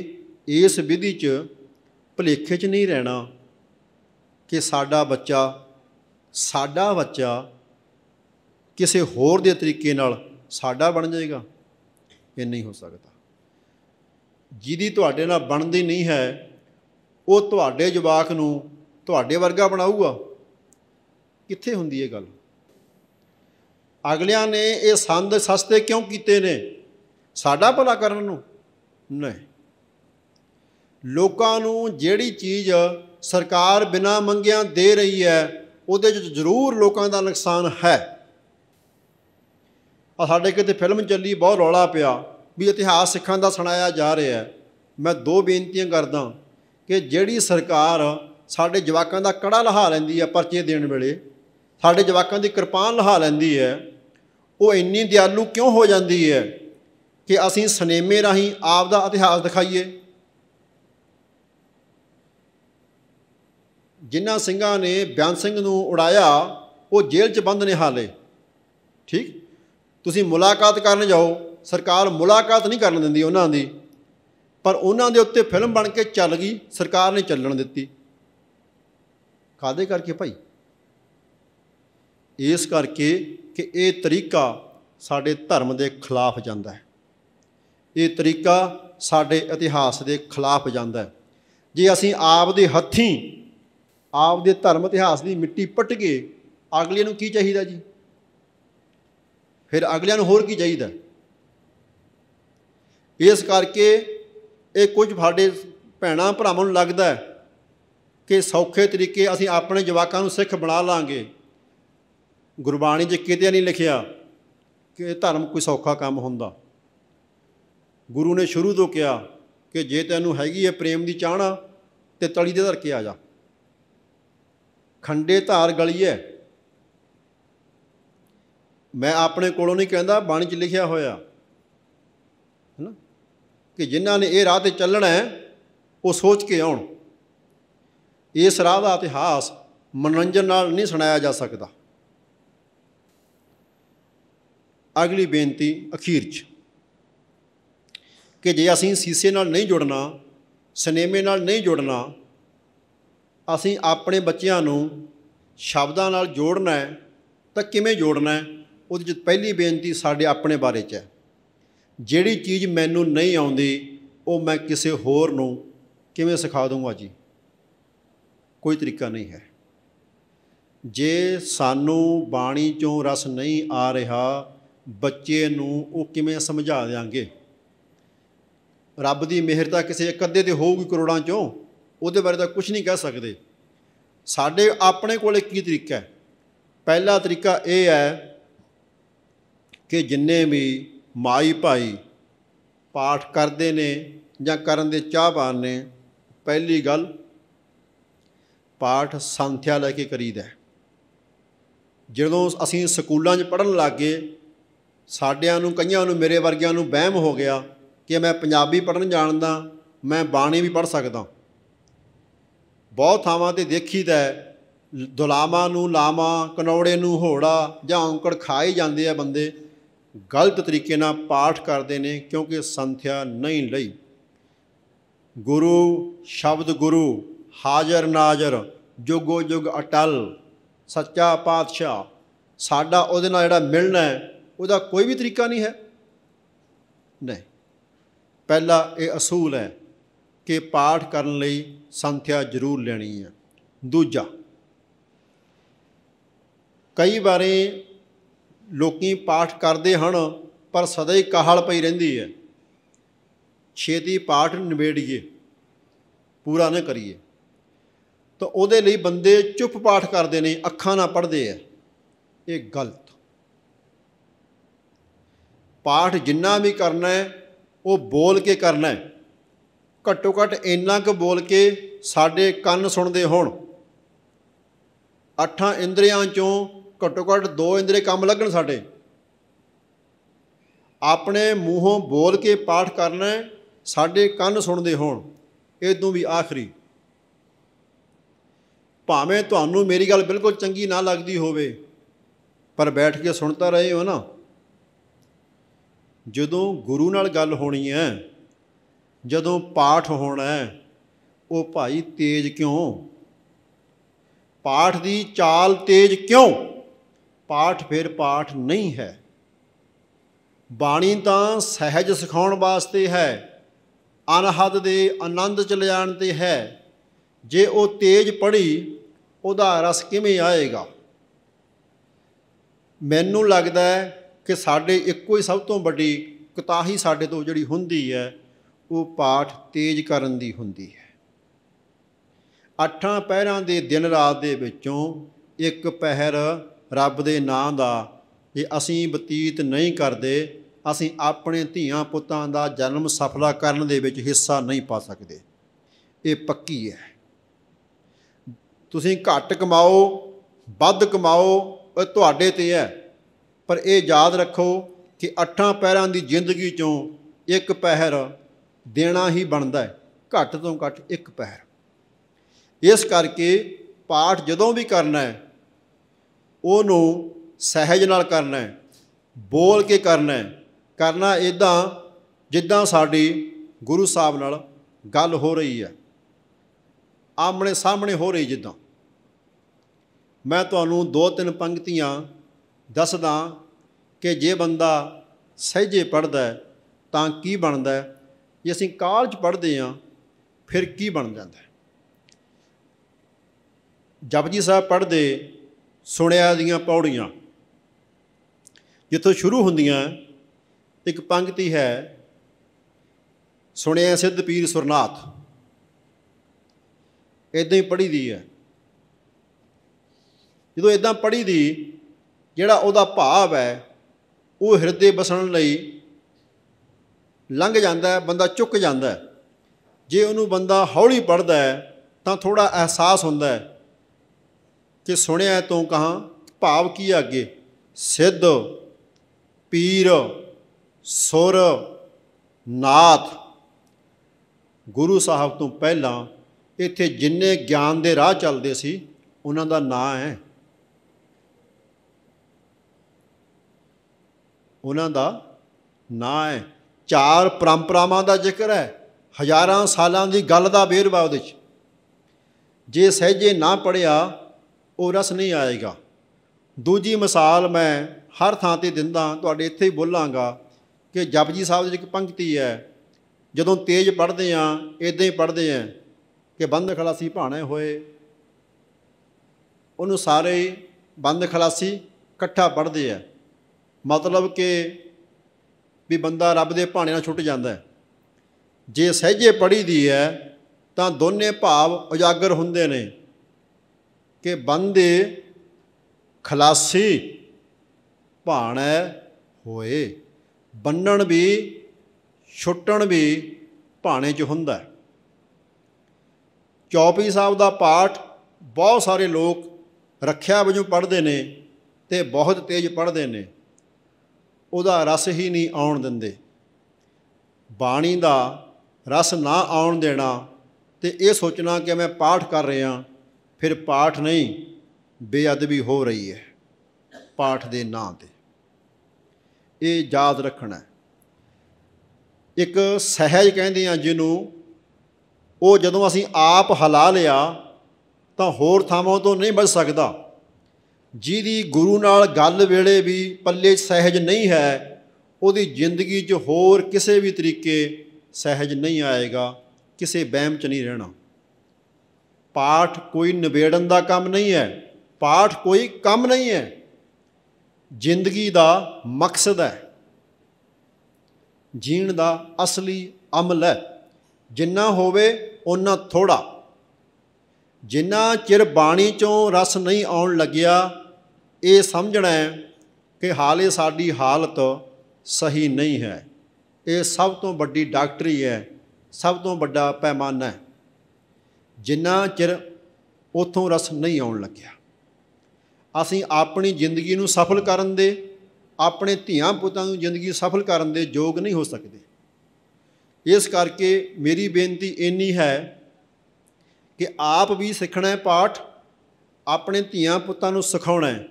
ਇਸ ਵਿਧੀ 'ਚ ਭਲੇਖੇ 'ਚ ਨਹੀਂ ਰਹਿਣਾ ਕਿ ਸਾਡਾ ਬੱਚਾ ਸਾਡਾ ਬੱਚਾ ਕਿਸੇ ਹੋਰ ਦੇ ਤਰੀਕੇ ਨਾਲ ਸਾਡਾ ਬਣ ਜਾਏਗਾ ਇਹ ਨਹੀਂ ਹੋ ਸਕਦਾ ਜਿਹਦੀ ਤੁਹਾਡੇ ਨਾਲ ਬਣਦੀ ਨਹੀਂ ਹੈ ਉਹ ਤੁਹਾਡੇ ਜਵਾਕ ਨੂੰ ਤੁਹਾਡੇ ਵਰਗਾ ਬਣਾਊਗਾ ਕਿੱਥੇ ਹੁੰਦੀ ਇਹ ਗੱਲ ਅਗਲਿਆਂ ਨੇ ਇਹ ਸੰਦ ਸਸਤੇ ਕਿਉਂ ਕੀਤੇ ਨੇ ਸਾਡਾ ਭਲਾ ਕਰਨ ਨੂੰ ਨਹੀਂ ਲੋਕਾਂ ਨੂੰ ਜਿਹੜੀ ਚੀਜ਼ ਸਰਕਾਰ ਬਿਨਾ ਮੰਗਿਆਂ ਦੇ ਰਹੀ ਹੈ ਉਹਦੇ ਵਿੱਚ ਜ਼ਰੂਰ ਲੋਕਾਂ ਦਾ ਨੁਕਸਾਨ ਹੈ ਆ ਸਾਡੇ ਕਿਤੇ ਫਿਲਮ ਚੱਲੀ ਬਹੁਤ ਰੌਲਾ ਪਿਆ ਵੀ ਇਤਿਹਾਸ ਸਿੱਖਾਂ ਦਾ ਸੁਣਾਇਆ ਜਾ ਰਿਹਾ ਹੈ ਮੈਂ ਦੋ ਬੇਨਤੀਆਂ ਕਰਦਾ ਕਿ ਜਿਹੜੀ ਸਰਕਾਰ ਸਾਡੇ ਜਵਾਕਾਂ ਦਾ ਕੜਾ ਲਹਾ ਲੈਂਦੀ ਹੈ ਪਰਚੇ ਦੇਣ ਵੇਲੇ ਸਾਡੇ ਜਵਾਕਾਂ ਦੀ ਕਿਰਪਾਨ ਲਹਾ ਲੈਂਦੀ ਹੈ ਉਹ ਇੰਨੀ ਦਿਆਲੂ ਕਿਉਂ ਹੋ ਜਾਂਦੀ ਹੈ ਕਿ ਅਸੀਂ ਸਿਨੇਮੇ ਰਾਹੀਂ ਆਪ ਦਾ ਇਤਿਹਾਸ ਦਿਖਾਈਏ ਜਿਨ੍ਹਾਂ ਸਿੰਘਾਂ ਨੇ ਬਿਆਨ ਸਿੰਘ ਨੂੰ ਉਡਾਇਆ ਉਹ ਜੇਲ੍ਹ 'ਚ ਬੰਦ ਨੇ ਹਾਲੇ ਠੀਕ ਤੁਸੀਂ ਮੁਲਾਕਾਤ ਕਰਨ ਜਾਓ ਸਰਕਾਰ ਮੁਲਾਕਾਤ ਨਹੀਂ ਕਰਨ ਦਿੰਦੀ ਉਹਨਾਂ ਦੀ ਪਰ ਉਹਨਾਂ ਦੇ ਉੱਤੇ ਫਿਲਮ ਬਣ ਕੇ ਚੱਲ ਗਈ ਸਰਕਾਰ ਨੇ ਚੱਲਣ ਦਿੱਤੀ ਕਾਦੇ ਕਰਕੇ ਭਾਈ ਇਸ ਕਰਕੇ ਕਿ ਇਹ ਤਰੀਕਾ ਸਾਡੇ ਧਰਮ ਦੇ ਖਿਲਾਫ ਜਾਂਦਾ ਹੈ ਇਹ ਤਰੀਕਾ ਸਾਡੇ ਇਤਿਹਾਸ ਦੇ ਖਿਲਾਫ ਜਾਂਦਾ ਹੈ ਜੇ ਅਸੀਂ ਆਪ ਦੇ ਹੱਥੀਂ ਆਪ ਦੇ ਧਰਮ ਇਤਿਹਾਸ ਦੀ ਮਿੱਟੀ ਪਟ ਕੇ ਅਗਲੇ ਨੂੰ ਕੀ ਚਾਹੀਦਾ ਜੀ ਫਿਰ ਅਗਲਿਆਂ ਨੂੰ ਹੋਰ ਕੀ ਚਾਹੀਦਾ ਇਸ ਕਰਕੇ ਇਹ ਕੁਝ ਸਾਡੇ ਭੈਣਾ ਭਰਾਵਾਂ ਨੂੰ ਲੱਗਦਾ ਹੈ ਕਿ ਸੌਖੇ ਤਰੀਕੇ ਅਸੀਂ ਆਪਣੇ ਜਵਾਕਾਂ ਨੂੰ ਸਿੱਖ ਬਣਾ ਲਾਂਗੇ ਗੁਰਬਾਣੀ 'ਚ ਕਿਤੇ ਨਹੀਂ ਲਿਖਿਆ ਕਿ ਧਰਮ ਕੋਈ ਸੌਖਾ ਕੰਮ ਹੁੰਦਾ ਗੁਰੂ ਨੇ ਸ਼ੁਰੂ ਤੋਂ ਕਿਹਾ ਕਿ ਜੇ ਤੈਨੂੰ ਹੈਗੀ ਹੈ ਪ੍ਰੇਮ ਦੀ ਚਾਹਣਾ ਤੇ ਤਲੀ ਦੇ ਧਰ ਕੇ ਆ ਜਾ ਖੰਡੇ ਧਾਰ ਗਲੀ ਹੈ ਮੈਂ ਆਪਣੇ ਕੋਲੋਂ ਨਹੀਂ ਕਹਿੰਦਾ ਬਾਣੀ 'ਚ ਲਿਖਿਆ ਹੋਇਆ ਹੈਨਾ ਕਿ ਜਿਨ੍ਹਾਂ ਨੇ ਇਹ ਰਾਹ ਤੇ ਚੱਲਣਾ ਹੈ ਉਹ ਸੋਚ ਕੇ ਆਉਣ ਇਸ ਰਾਹ ਦਾ ਇਤਿਹਾਸ ਮਨੋਰੰਜਨ ਨਾਲ ਨਹੀਂ ਸੁਣਾਇਆ ਜਾ ਸਕਦਾ ਅਗਲੀ ਬੇਨਤੀ ਅਖੀਰ 'ਚ ਕਿ ਜੇ ਅਸੀਂ ਸੀਸੇ ਨਾਲ ਨਹੀਂ ਜੁੜਨਾ ਸਿਨੇਮੇ ਨਾਲ ਨਹੀਂ ਜੁੜਨਾ ਅਸੀਂ ਆਪਣੇ ਬੱਚਿਆਂ ਨੂੰ ਸ਼ਬਦਾਂ ਨਾਲ ਜੋੜਨਾ ਹੈ ਤਾਂ ਕਿਵੇਂ ਜੋੜਨਾ ਹੈ ਉਹਦੀ ਵਿੱਚ ਪਹਿਲੀ ਬੇਨਤੀ ਸਾਡੇ ਆਪਣੇ ਬਾਰੇ 'ਚ ਹੈ ਜਿਹੜੀ ਚੀਜ਼ ਮੈਨੂੰ ਨਹੀਂ ਆਉਂਦੀ ਉਹ ਮੈਂ ਕਿਸੇ ਹੋਰ ਨੂੰ ਕਿਵੇਂ ਸਿਖਾ ਦੂੰਗਾ ਜੀ ਕੋਈ ਤਰੀਕਾ ਨਹੀਂ ਹੈ ਜੇ ਸਾਨੂੰ ਬਾਣੀ ਚੋਂ ਰਸ ਨਹੀਂ ਆ ਰਿਹਾ ਬੱਚੇ ਨੂੰ ਉਹ ਕਿਵੇਂ ਸਮਝਾ ਦੇਾਂਗੇ ਰੱਬ ਦੀ ਮਿਹਰ ਤਾਂ ਕਿਸੇ ਇੱਕ ਅੱਧੇ ਤੇ ਹੋਊਗੀ ਕਰੋੜਾਂ ਚੋਂ ਉਹਦੇ ਬਾਰੇ ਤਾਂ ਕੁਝ ਨਹੀਂ ਕਹਿ ਸਕਦੇ ਸਾਡੇ ਆਪਣੇ ਕੋਲੇ ਕੀ ਤਰੀਕਾ ਹੈ ਪਹਿਲਾ ਤਰੀਕਾ ਇਹ ਹੈ ਕਿ ਜਿੰਨੇ ਵੀ ਮਾਈ ਭਾਈ ਪਾਠ ਕਰਦੇ ਨੇ ਜਾਂ ਕਰਨ ਦੇ ਚਾਹਵਾਨ ਨੇ ਪਹਿਲੀ ਗੱਲ ਪਾਠ ਸੰਥਿਆ ਲੈ ਕੇ ਕਰੀਦਾ ਜਦੋਂ ਅਸੀਂ ਸਕੂਲਾਂ 'ਚ ਪੜਨ ਲੱਗੇ ਸਾਡਿਆਂ ਨੂੰ ਕਈਆਂ ਨੂੰ ਮੇਰੇ ਵਰਗਿਆਂ ਨੂੰ ਵਹਿਮ ਹੋ ਗਿਆ ਕਿ ਮੈਂ ਪੰਜਾਬੀ ਪੜਨ ਜਾਣਦਾ ਮੈਂ ਬਾਣੀ ਵੀ ਪੜ ਸਕਦਾ ਬਹੁਤ ਥਾਵਾਂ ਤੇ ਦੇਖੀਦਾ ਹੈ ਦੁਲਾਮਾ ਨੂੰ ਲਾਮਾ ਕਨੌੜੇ ਨੂੰ ਹੋੜਾ ਜਾਂ ਔਂਕੜ ਖਾਈ ਜਾਂਦੇ ਆ ਬੰਦੇ ਗਲਤ ਤਰੀਕੇ ਨਾਲ ਪਾਠ ਕਰਦੇ ਨੇ ਕਿਉਂਕਿ ਸੰਥਿਆ ਨਹੀਂ ਲਈ ਗੁਰੂ ਸ਼ਬਦ ਗੁਰੂ ਹਾਜ਼ਰ ਨਾਜ਼ਰ ਜੁਗੋ ਜੁਗ ਅਟਲ ਸੱਚਾ ਪਾਤਸ਼ਾਹ ਸਾਡਾ ਉਹਦੇ ਨਾਲ ਜਿਹੜਾ ਮਿਲਣਾ ਹੈ ਉਹਦਾ ਕੋਈ ਵੀ ਤਰੀਕਾ ਨਹੀਂ ਹੈ ਨਹੀਂ ਪਹਿਲਾ ਇਹ ਅਸੂਲ ਹੈ ਕਿ ਪਾਠ ਕਰਨ ਲਈ ਸੰਥਿਆ ਜ਼ਰੂਰ ਲੈਣੀ ਹੈ ਦੂਜਾ ਕਈ ਵਾਰੇ ਲੋਕੀ ਪਾਠ ਕਰਦੇ ਹਨ ਪਰ ਸਦਾ ਹੀ ਕਹਾਲ ਪਈ ਰਹਿੰਦੀ ਹੈ ਛੇਤੀ ਪਾਠ ਨਿਬੇੜੀਏ ਪੂਰਾ ਨਾ ਕਰੀਏ ਤਾਂ ਉਹਦੇ ਲਈ ਬੰਦੇ ਚੁੱਪ ਪਾਠ ਕਰਦੇ ਨੇ ਅੱਖਾਂ ਨਾਲ ਪੜ੍ਹਦੇ ਆ ਇਹ ਗਲਤ ਪਾਠ ਜਿੰਨਾ ਵੀ ਕਰਨਾ ਹੈ ਉਹ ਬੋਲ ਕੇ ਕਰਨਾ ਹੈ ਘੱਟੋ ਘੱਟ ਇੰਨਾ ਕੁ ਬੋਲ ਕੇ ਸਾਡੇ ਕੰਨ ਸੁਣਦੇ ਹੋਣ ਅੱਠਾਂ ਇੰਦਰੀਆਂ ਚੋਂ ਘੱਟੋ ਘੱਟ ਦੋ ਇੰਦਰੀ ਕੰਮ ਲੱਗਣ ਸਾਡੇ ਆਪਣੇ ਮੂੰਹੋਂ ਬੋਲ ਕੇ ਪਾਠ ਕਰਨਾ ਸਾਡੇ ਕੰਨ ਸੁਣਦੇ ਹੋਣ ਇਦੋਂ ਵੀ ਆਖਰੀ ਭਾਵੇਂ ਤੁਹਾਨੂੰ ਮੇਰੀ ਗੱਲ ਬਿਲਕੁਲ ਚੰਗੀ ਨਾ ਲੱਗਦੀ ਹੋਵੇ ਪਰ ਬੈਠ ਕੇ ਸੁਣਤਾ ਰਹੇ ਹੋ ਨਾ ਜਦੋਂ ਗੁਰੂ ਨਾਲ ਗੱਲ ਹੋਣੀ ਹੈ ਜਦੋਂ ਪਾਠ ਹੋਣਾ ਉਹ ਭਾਈ ਤੇਜ ਕਿਉਂ ਪਾਠ ਦੀ ਚਾਲ ਤੇਜ ਕਿਉਂ ਪਾਠ ਫਿਰ ਪਾਠ ਨਹੀਂ ਹੈ ਬਾਣੀ ਤਾਂ ਸਹਿਜ ਸਿਖਾਉਣ ਵਾਸਤੇ ਹੈ ਅਨਹਦ ਦੇ ਆਨੰਦ ਚ ਲਿਆਣ ਤੇ ਹੈ ਜੇ ਉਹ ਤੇਜ ਪੜੀ ਉਹਦਾ ਰਸ ਕਿਵੇਂ ਆਏਗਾ ਮੈਨੂੰ ਲੱਗਦਾ ਹੈ ਕਿ ਸਾਡੇ ਇੱਕੋ ਹੀ ਸਭ ਤੋਂ ਵੱਡੀ ਕਤਾਹੀ ਸਾਡੇ ਤੋਂ ਜਿਹੜੀ ਹੁੰਦੀ ਹੈ ਉਹ ਪਾਠ ਤੇਜ਼ ਕਰਨ ਦੀ ਹੁੰਦੀ ਹੈ ਅੱਠਾਂ ਪਹਿਰਾਂ ਦੇ ਦਿਨ ਰਾਤ ਦੇ ਵਿੱਚੋਂ ਇੱਕ ਪਹਿਰ ਰੱਬ ਦੇ ਨਾਂ ਦਾ ਜੇ ਅਸੀਂ ਬਤੀਤ ਨਹੀਂ ਕਰਦੇ ਅਸੀਂ ਆਪਣੇ ਧੀਆਂ ਪੁੱਤਾਂ ਦਾ ਜਨਮ ਸਫਲਾ ਕਰਨ ਦੇ ਵਿੱਚ ਹਿੱਸਾ ਨਹੀਂ ਪਾ ਸਕਦੇ ਇਹ ਪੱਕੀ ਹੈ ਤੁਸੀਂ ਘੱਟ ਕਮਾਓ ਵੱਧ ਕਮਾਓ ਇਹ ਤੁਹਾਡੇ ਤੇ ਹੈ ਪਰ ਇਹ ਯਾਦ ਰੱਖੋ ਕਿ ਅੱਠਾਂ ਪਹਿਰਾਂ ਦੀ ਜ਼ਿੰਦਗੀ ਚੋਂ ਇੱਕ ਪਹਿਰ ਦੇਣਾ ਹੀ ਬਣਦਾ ਹੈ ਘੱਟ ਤੋਂ ਘੱਟ ਇੱਕ ਪਹਿਰ ਇਸ ਕਰਕੇ ਪਾਠ ਜਦੋਂ ਵੀ ਕਰਨਾ ਹੈ ਉਹਨੂੰ ਸਹਿਜ ਨਾਲ ਕਰਨਾ ਹੈ ਬੋਲ ਕੇ ਕਰਨਾ ਹੈ ਕਰਨਾ ਇਦਾਂ ਜਿੱਦਾਂ ਸਾਡੀ ਗੁਰੂ ਸਾਹਿਬ ਨਾਲ ਗੱਲ ਹੋ ਰਹੀ ਹੈ ਆਮਣੇ ਸਾਹਮਣੇ ਹੋ ਰਹੀ ਜਿੱਦਾਂ ਮੈਂ ਤੁਹਾਨੂੰ ਦੋ ਤਿੰਨ ਪੰਕਤੀਆਂ ਦੱਸਦਾ ਕਿ ਜੇ ਬੰਦਾ ਸਹਿਜੇ ਪੜਦਾ ਤਾਂ ਕੀ ਬਣਦਾ ਜੇ ਅਸੀਂ ਕਾਲਜ ਪੜ੍ਹਦੇ ਆ ਫਿਰ ਕੀ ਬਣ ਜਾਂਦਾ ਜਪਜੀ ਸਾਹਿਬ ਪੜ੍ਹਦੇ ਸੁਣਿਆ ਦੀਆਂ ਪੌੜੀਆਂ ਜਿੱਥੋਂ ਸ਼ੁਰੂ ਹੁੰਦੀਆਂ ਇੱਕ ਪੰਕਤੀ ਹੈ ਸੁਣਿਆ ਸਿੱਧ ਪੀਰ ਸੁਰਨਾਥ ਇਦਾਂ ਹੀ ਪੜ੍ਹੀ ਦੀ ਹੈ ਜਦੋਂ ਇਦਾਂ ਪੜ੍ਹੀ ਦੀ ਜਿਹੜਾ ਉਹਦਾ ਭਾਵ ਹੈ ਉਹ ਹਿਰਦੇ ਬਸਣ ਲਈ ਲੰਘ ਜਾਂਦਾ ਬੰਦਾ ਚੁੱਕ ਜਾਂਦਾ ਜੇ ਉਹਨੂੰ ਬੰਦਾ ਹੌਲੀ ਪੜਦਾ ਤਾਂ ਥੋੜਾ ਅਹਿਸਾਸ ਹੁੰਦਾ ਕਿ ਸੁਣਿਆ ਤੋਂ ਕਹਾ ਭਾਵ ਕੀ ਅੱਗੇ ਸਿੱਧ ਪੀਰ ਸੁਰ ਨਾਥ ਗੁਰੂ ਸਾਹਿਬ ਤੋਂ ਪਹਿਲਾਂ ਇੱਥੇ ਜਿੰਨੇ ਗਿਆਨ ਦੇ ਰਾਹ ਚੱਲਦੇ ਸੀ ਉਹਨਾਂ ਦਾ ਨਾਂ ਹੈ ਉਹਨਾਂ ਦਾ ਨਾਂ ਹੈ ਚਾਰ ਪਰੰਪਰਾਵਾਂ ਦਾ ਜ਼ਿਕਰ ਹੈ ਹਜ਼ਾਰਾਂ ਸਾਲਾਂ ਦੀ ਗੱਲ ਦਾ ਬੇਰਵਾ ਉਹਦੇ 'ਚ ਜੇ ਸਹਿਜੇ ਨਾ ਪੜਿਆ ਉਹ ਰਸ ਨਹੀਂ ਆਏਗਾ ਦੂਜੀ ਮਿਸਾਲ ਮੈਂ ਹਰ ਥਾਂ ਤੇ ਦਿੰਦਾ ਤੁਹਾਡੇ ਇੱਥੇ ਹੀ ਬੋਲਾਂਗਾ ਕਿ ਜਪਜੀ ਸਾਹਿਬ ਦੀ ਇੱਕ ਪੰਕਤੀ ਹੈ ਜਦੋਂ ਤੇਜ ਪੜਦੇ ਆ ਇਦਾਂ ਹੀ ਪੜਦੇ ਆ ਕਿ ਬੰਦ ਖਲਾਸੀ ਭਾਣੇ ਹੋਏ ਉਹਨੂੰ ਸਾਰੇ ਬੰਦ ਖਲਾਸੀ ਇਕੱਠਾ ਪੜਦੇ ਆ ਮਤਲਬ ਕਿ ਵੀ ਬੰਦਾ ਰੱਬ ਦੇ ਭਾਣੇ ਨਾਲ ਛੁੱਟ ਜਾਂਦਾ ਜੇ ਸਹਿਜੇ ਪੜੀ ਦੀ ਹੈ ਤਾਂ ਦੋਨੇ ਭਾਵ ਉਜਾਗਰ ਹੁੰਦੇ ਨੇ ਕਿ ਬੰਦੇ ਖਲਾਸੀ ਭਾਣੇ ਹੋਏ ਬੰਨਣ ਵੀ ਛੁੱਟਣ ਵੀ ਭਾਣੇ 'ਚ ਹੁੰਦਾ ਹੈ ਚੌਪੀ ਸਾਹਿਬ ਦਾ ਪਾਠ ਬਹੁਤ ਸਾਰੇ ਲੋਕ ਰੱਖਿਆ ਵਜੋਂ ਪੜ੍ਹਦੇ ਨੇ ਤੇ ਬਹੁਤ ਤੇਜ਼ ਪੜ੍ਹਦੇ ਨੇ ਉਹਦਾ ਰਸ ਹੀ ਨਹੀਂ ਆਉਣ ਦਿੰਦੇ ਬਾਣੀ ਦਾ ਰਸ ਨਾ ਆਉਣ ਦੇਣਾ ਤੇ ਇਹ ਸੋਚਣਾ ਕਿ ਮੈਂ ਪਾਠ ਕਰ ਰਿਹਾ ਫਿਰ ਪਾਠ ਨਹੀਂ ਬੇਅਦਬੀ ਹੋ ਰਹੀ ਹੈ ਪਾਠ ਦੇ ਨਾਂ ਤੇ ਇਹ ਯਾਦ ਰੱਖਣਾ ਇੱਕ ਸਹਿਜ ਕਹਿੰਦੇ ਆ ਜਿਹਨੂੰ ਉਹ ਜਦੋਂ ਅਸੀਂ ਆਪ ਹਲਾ ਲਿਆ ਤਾਂ ਹੋਰ ਥਾਵਾਂ ਤੋਂ ਨਹੀਂ ਬਚ ਸਕਦਾ ਜਿਹਦੀ ਗੁਰੂ ਨਾਲ ਗੱਲ ਵੇਲੇ ਵੀ ਪੱਲੇ ਸਹਿਜ ਨਹੀਂ ਹੈ ਉਹਦੀ ਜ਼ਿੰਦਗੀ 'ਚ ਹੋਰ ਕਿਸੇ ਵੀ ਤਰੀਕੇ ਸਹਿਜ ਨਹੀਂ ਆਏਗਾ ਕਿਸੇ ਬਹਿਮ 'ਚ ਨਹੀਂ ਰਹਿਣਾ ਪਾਠ ਕੋਈ ਨਵੇੜਨ ਦਾ ਕੰਮ ਨਹੀਂ ਹੈ ਪਾਠ ਕੋਈ ਕੰਮ ਨਹੀਂ ਹੈ ਜ਼ਿੰਦਗੀ ਦਾ ਮਕਸਦ ਹੈ ਜੀਣ ਦਾ ਅਸਲੀ ਅਮਲ ਹੈ ਜਿੰਨਾ ਹੋਵੇ ਉਹਨਾਂ ਥੋੜਾ ਜਿੰਨਾ ਚਿਰ ਬਾਣੀ ਚੋਂ ਰਸ ਨਹੀਂ ਆਉਣ ਲੱਗਿਆ ਇਹ ਸਮਝਣਾ ਹੈ ਕਿ ਹਾਲੇ ਸਾਡੀ ਹਾਲਤ ਸਹੀ ਨਹੀਂ ਹੈ ਇਹ ਸਭ ਤੋਂ ਵੱਡੀ ਡਾਕਟਰੀ ਹੈ ਸਭ ਤੋਂ ਵੱਡਾ ਪੈਮਾਨਾ ਹੈ ਜਿੰਨਾ ਚਿਰ ਉਥੋਂ ਰਸ ਨਹੀਂ ਆਉਣ ਲੱਗਿਆ ਅਸੀਂ ਆਪਣੀ ਜ਼ਿੰਦਗੀ ਨੂੰ ਸਫਲ ਕਰਨ ਦੇ ਆਪਣੇ ਧੀਆਂ ਪੁੱਤਾਂ ਨੂੰ ਜ਼ਿੰਦਗੀ ਸਫਲ ਕਰਨ ਦੇ ਯੋਗ ਨਹੀਂ ਹੋ ਸਕਦੇ ਇਸ ਕਰਕੇ ਮੇਰੀ ਬੇਨਤੀ ਇੰਨੀ ਹੈ ਕਿ ਆਪ ਵੀ ਸਿੱਖਣਾ ਹੈ ਪਾਠ ਆਪਣੇ ਧੀਆਂ ਪੁੱਤਾਂ ਨੂੰ ਸਿਖਾਉਣਾ ਹੈ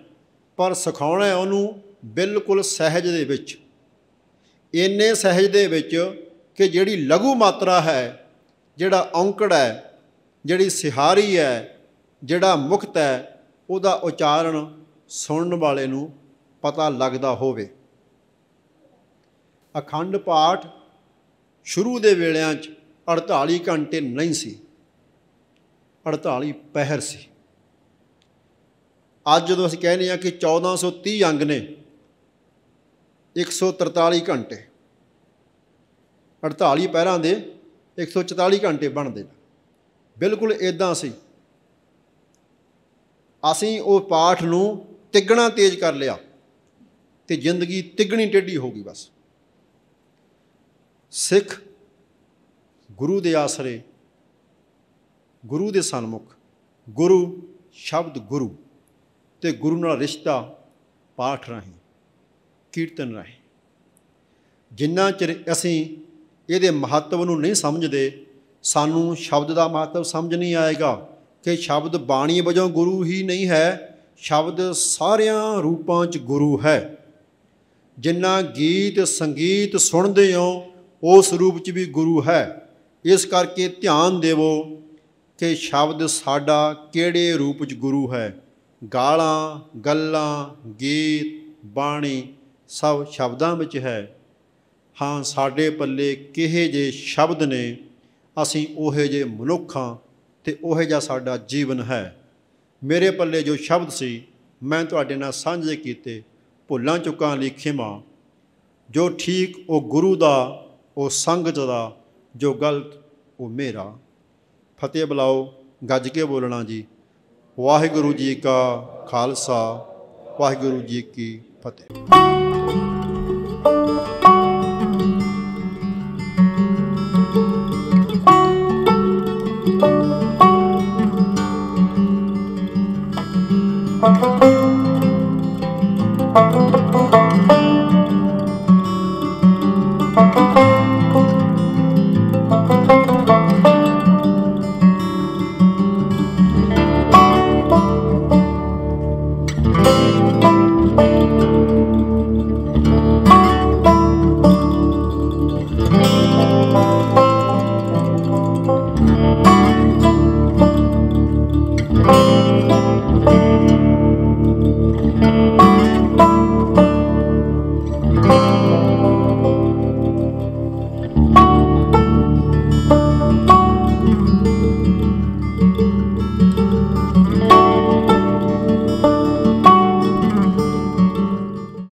ਪਰ ਸਿਖਾਉਣਾ ਉਹਨੂੰ ਬਿਲਕੁਲ ਸਹਿਜ ਦੇ ਵਿੱਚ ਇੰਨੇ ਸਹਿਜ ਦੇ ਵਿੱਚ ਕਿ ਜਿਹੜੀ ਲਘੂ ਮਾਤਰਾ ਹੈ ਜਿਹੜਾ ਔਂਕੜ ਹੈ ਜਿਹੜੀ ਸਿਹਾਰੀ ਹੈ ਜਿਹੜਾ ਮੁਖਤ ਹੈ ਉਹਦਾ ਉਚਾਰਨ ਸੁਣਨ ਵਾਲੇ ਨੂੰ ਪਤਾ ਲੱਗਦਾ ਹੋਵੇ ਅਖੰਡ ਪਾਠ ਸ਼ੁਰੂ ਦੇ ਵੇਲਿਆਂ 'ਚ 48 ਘੰਟੇ ਨਹੀਂ ਸੀ 48 ਪਹਿਰ ਸੀ ਅੱਜ ਜਦੋਂ ਅਸੀਂ ਕਹਿੰਦੇ ਆ ਕਿ 1430 ਅੰਗ ਨੇ 143 ਘੰਟੇ 48 ਪਹਿਰਾਂ ਦੇ 144 ਘੰਟੇ ਬਣਦੇ ਨੇ ਬਿਲਕੁਲ ਇਦਾਂ ਸੀ ਅਸੀਂ ਉਹ ਪਾਠ ਨੂੰ ਤਿੱਗਣਾ ਤੇਜ਼ ਕਰ ਲਿਆ ਤੇ ਜ਼ਿੰਦਗੀ ਤਿੱਗਣੀ ਟੇਢੀ ਹੋ ਗਈ ਬਸ ਸਿੱਖ ਗੁਰੂ ਦੇ ਆਸਰੇ ਗੁਰੂ ਦੇ ਸਨਮੁਖ ਗੁਰੂ ਸ਼ਬਦ ਗੁਰੂ ਤੇ ਗੁਰੂ ਨਾਲ ਰਿਸ਼ਤਾ ਪਾਠ ਰਾਹੀਂ ਕੀਰਤਨ ਰਾਹੀਂ ਜਿੰਨਾ ਚਿਰ ਅਸੀਂ ਇਹਦੇ ਮਹੱਤਵ ਨੂੰ ਨਹੀਂ ਸਮਝਦੇ ਸਾਨੂੰ ਸ਼ਬਦ ਦਾ ਮਹੱਤਵ ਸਮਝ ਨਹੀਂ ਆਏਗਾ ਕਿ ਸ਼ਬਦ ਬਾਣੀ ਵਜੋਂ ਗੁਰੂ ਹੀ ਨਹੀਂ ਹੈ ਸ਼ਬਦ ਸਾਰਿਆਂ ਰੂਪਾਂ 'ਚ ਗੁਰੂ ਹੈ ਜਿੰਨਾ ਗੀਤ ਸੰਗੀਤ ਸੁਣਦੇ ਹੋ ਉਸ ਰੂਪ 'ਚ ਵੀ ਗੁਰੂ ਹੈ ਇਸ ਕਰਕੇ ਧਿਆਨ ਦੇਵੋ ਕਿ ਸ਼ਬਦ ਸਾਡਾ ਕਿਹੜੇ ਰੂਪ 'ਚ ਗੁਰੂ ਹੈ ਗਾਲਾਂ ਗੱਲਾਂ ਗੀਤ ਬਾਣੀ ਸਭ ਸ਼ਬਦਾਂ ਵਿੱਚ ਹੈ ਹਾਂ ਸਾਡੇ ਪੱਲੇ ਕਿਹੇ ਜੇ ਸ਼ਬਦ ਨੇ ਅਸੀਂ ਉਹੇ ਜੇ ਮਨੁੱਖਾਂ ਤੇ ਉਹੇ ਜਿਹਾ ਸਾਡਾ ਜੀਵਨ ਹੈ ਮੇਰੇ ਪੱਲੇ ਜੋ ਸ਼ਬਦ ਸੀ ਮੈਂ ਤੁਹਾਡੇ ਨਾਲ ਸਾਂਝੇ ਕੀਤੇ ਭੁੱਲਾਂ ਚੁੱਕਾਂ ਲਿਖੇ ਮਾਂ ਜੋ ਠੀਕ ਉਹ ਗੁਰੂ ਦਾ ਉਹ ਸੰਗਤ ਦਾ ਜੋ ਗਲਤ ਉਹ ਮੇਰਾ ਫਤਿਹ ਬਲਾਓ ਗੱਜ ਕੇ ਬੋਲਣਾ ਜੀ ਵਾਹਿਗੁਰੂ ਜੀ ਕਾ ਖਾਲਸਾ ਵਾਹਿਗੁਰੂ ਜੀ ਕੀ ਫਤਿਹ Thank you.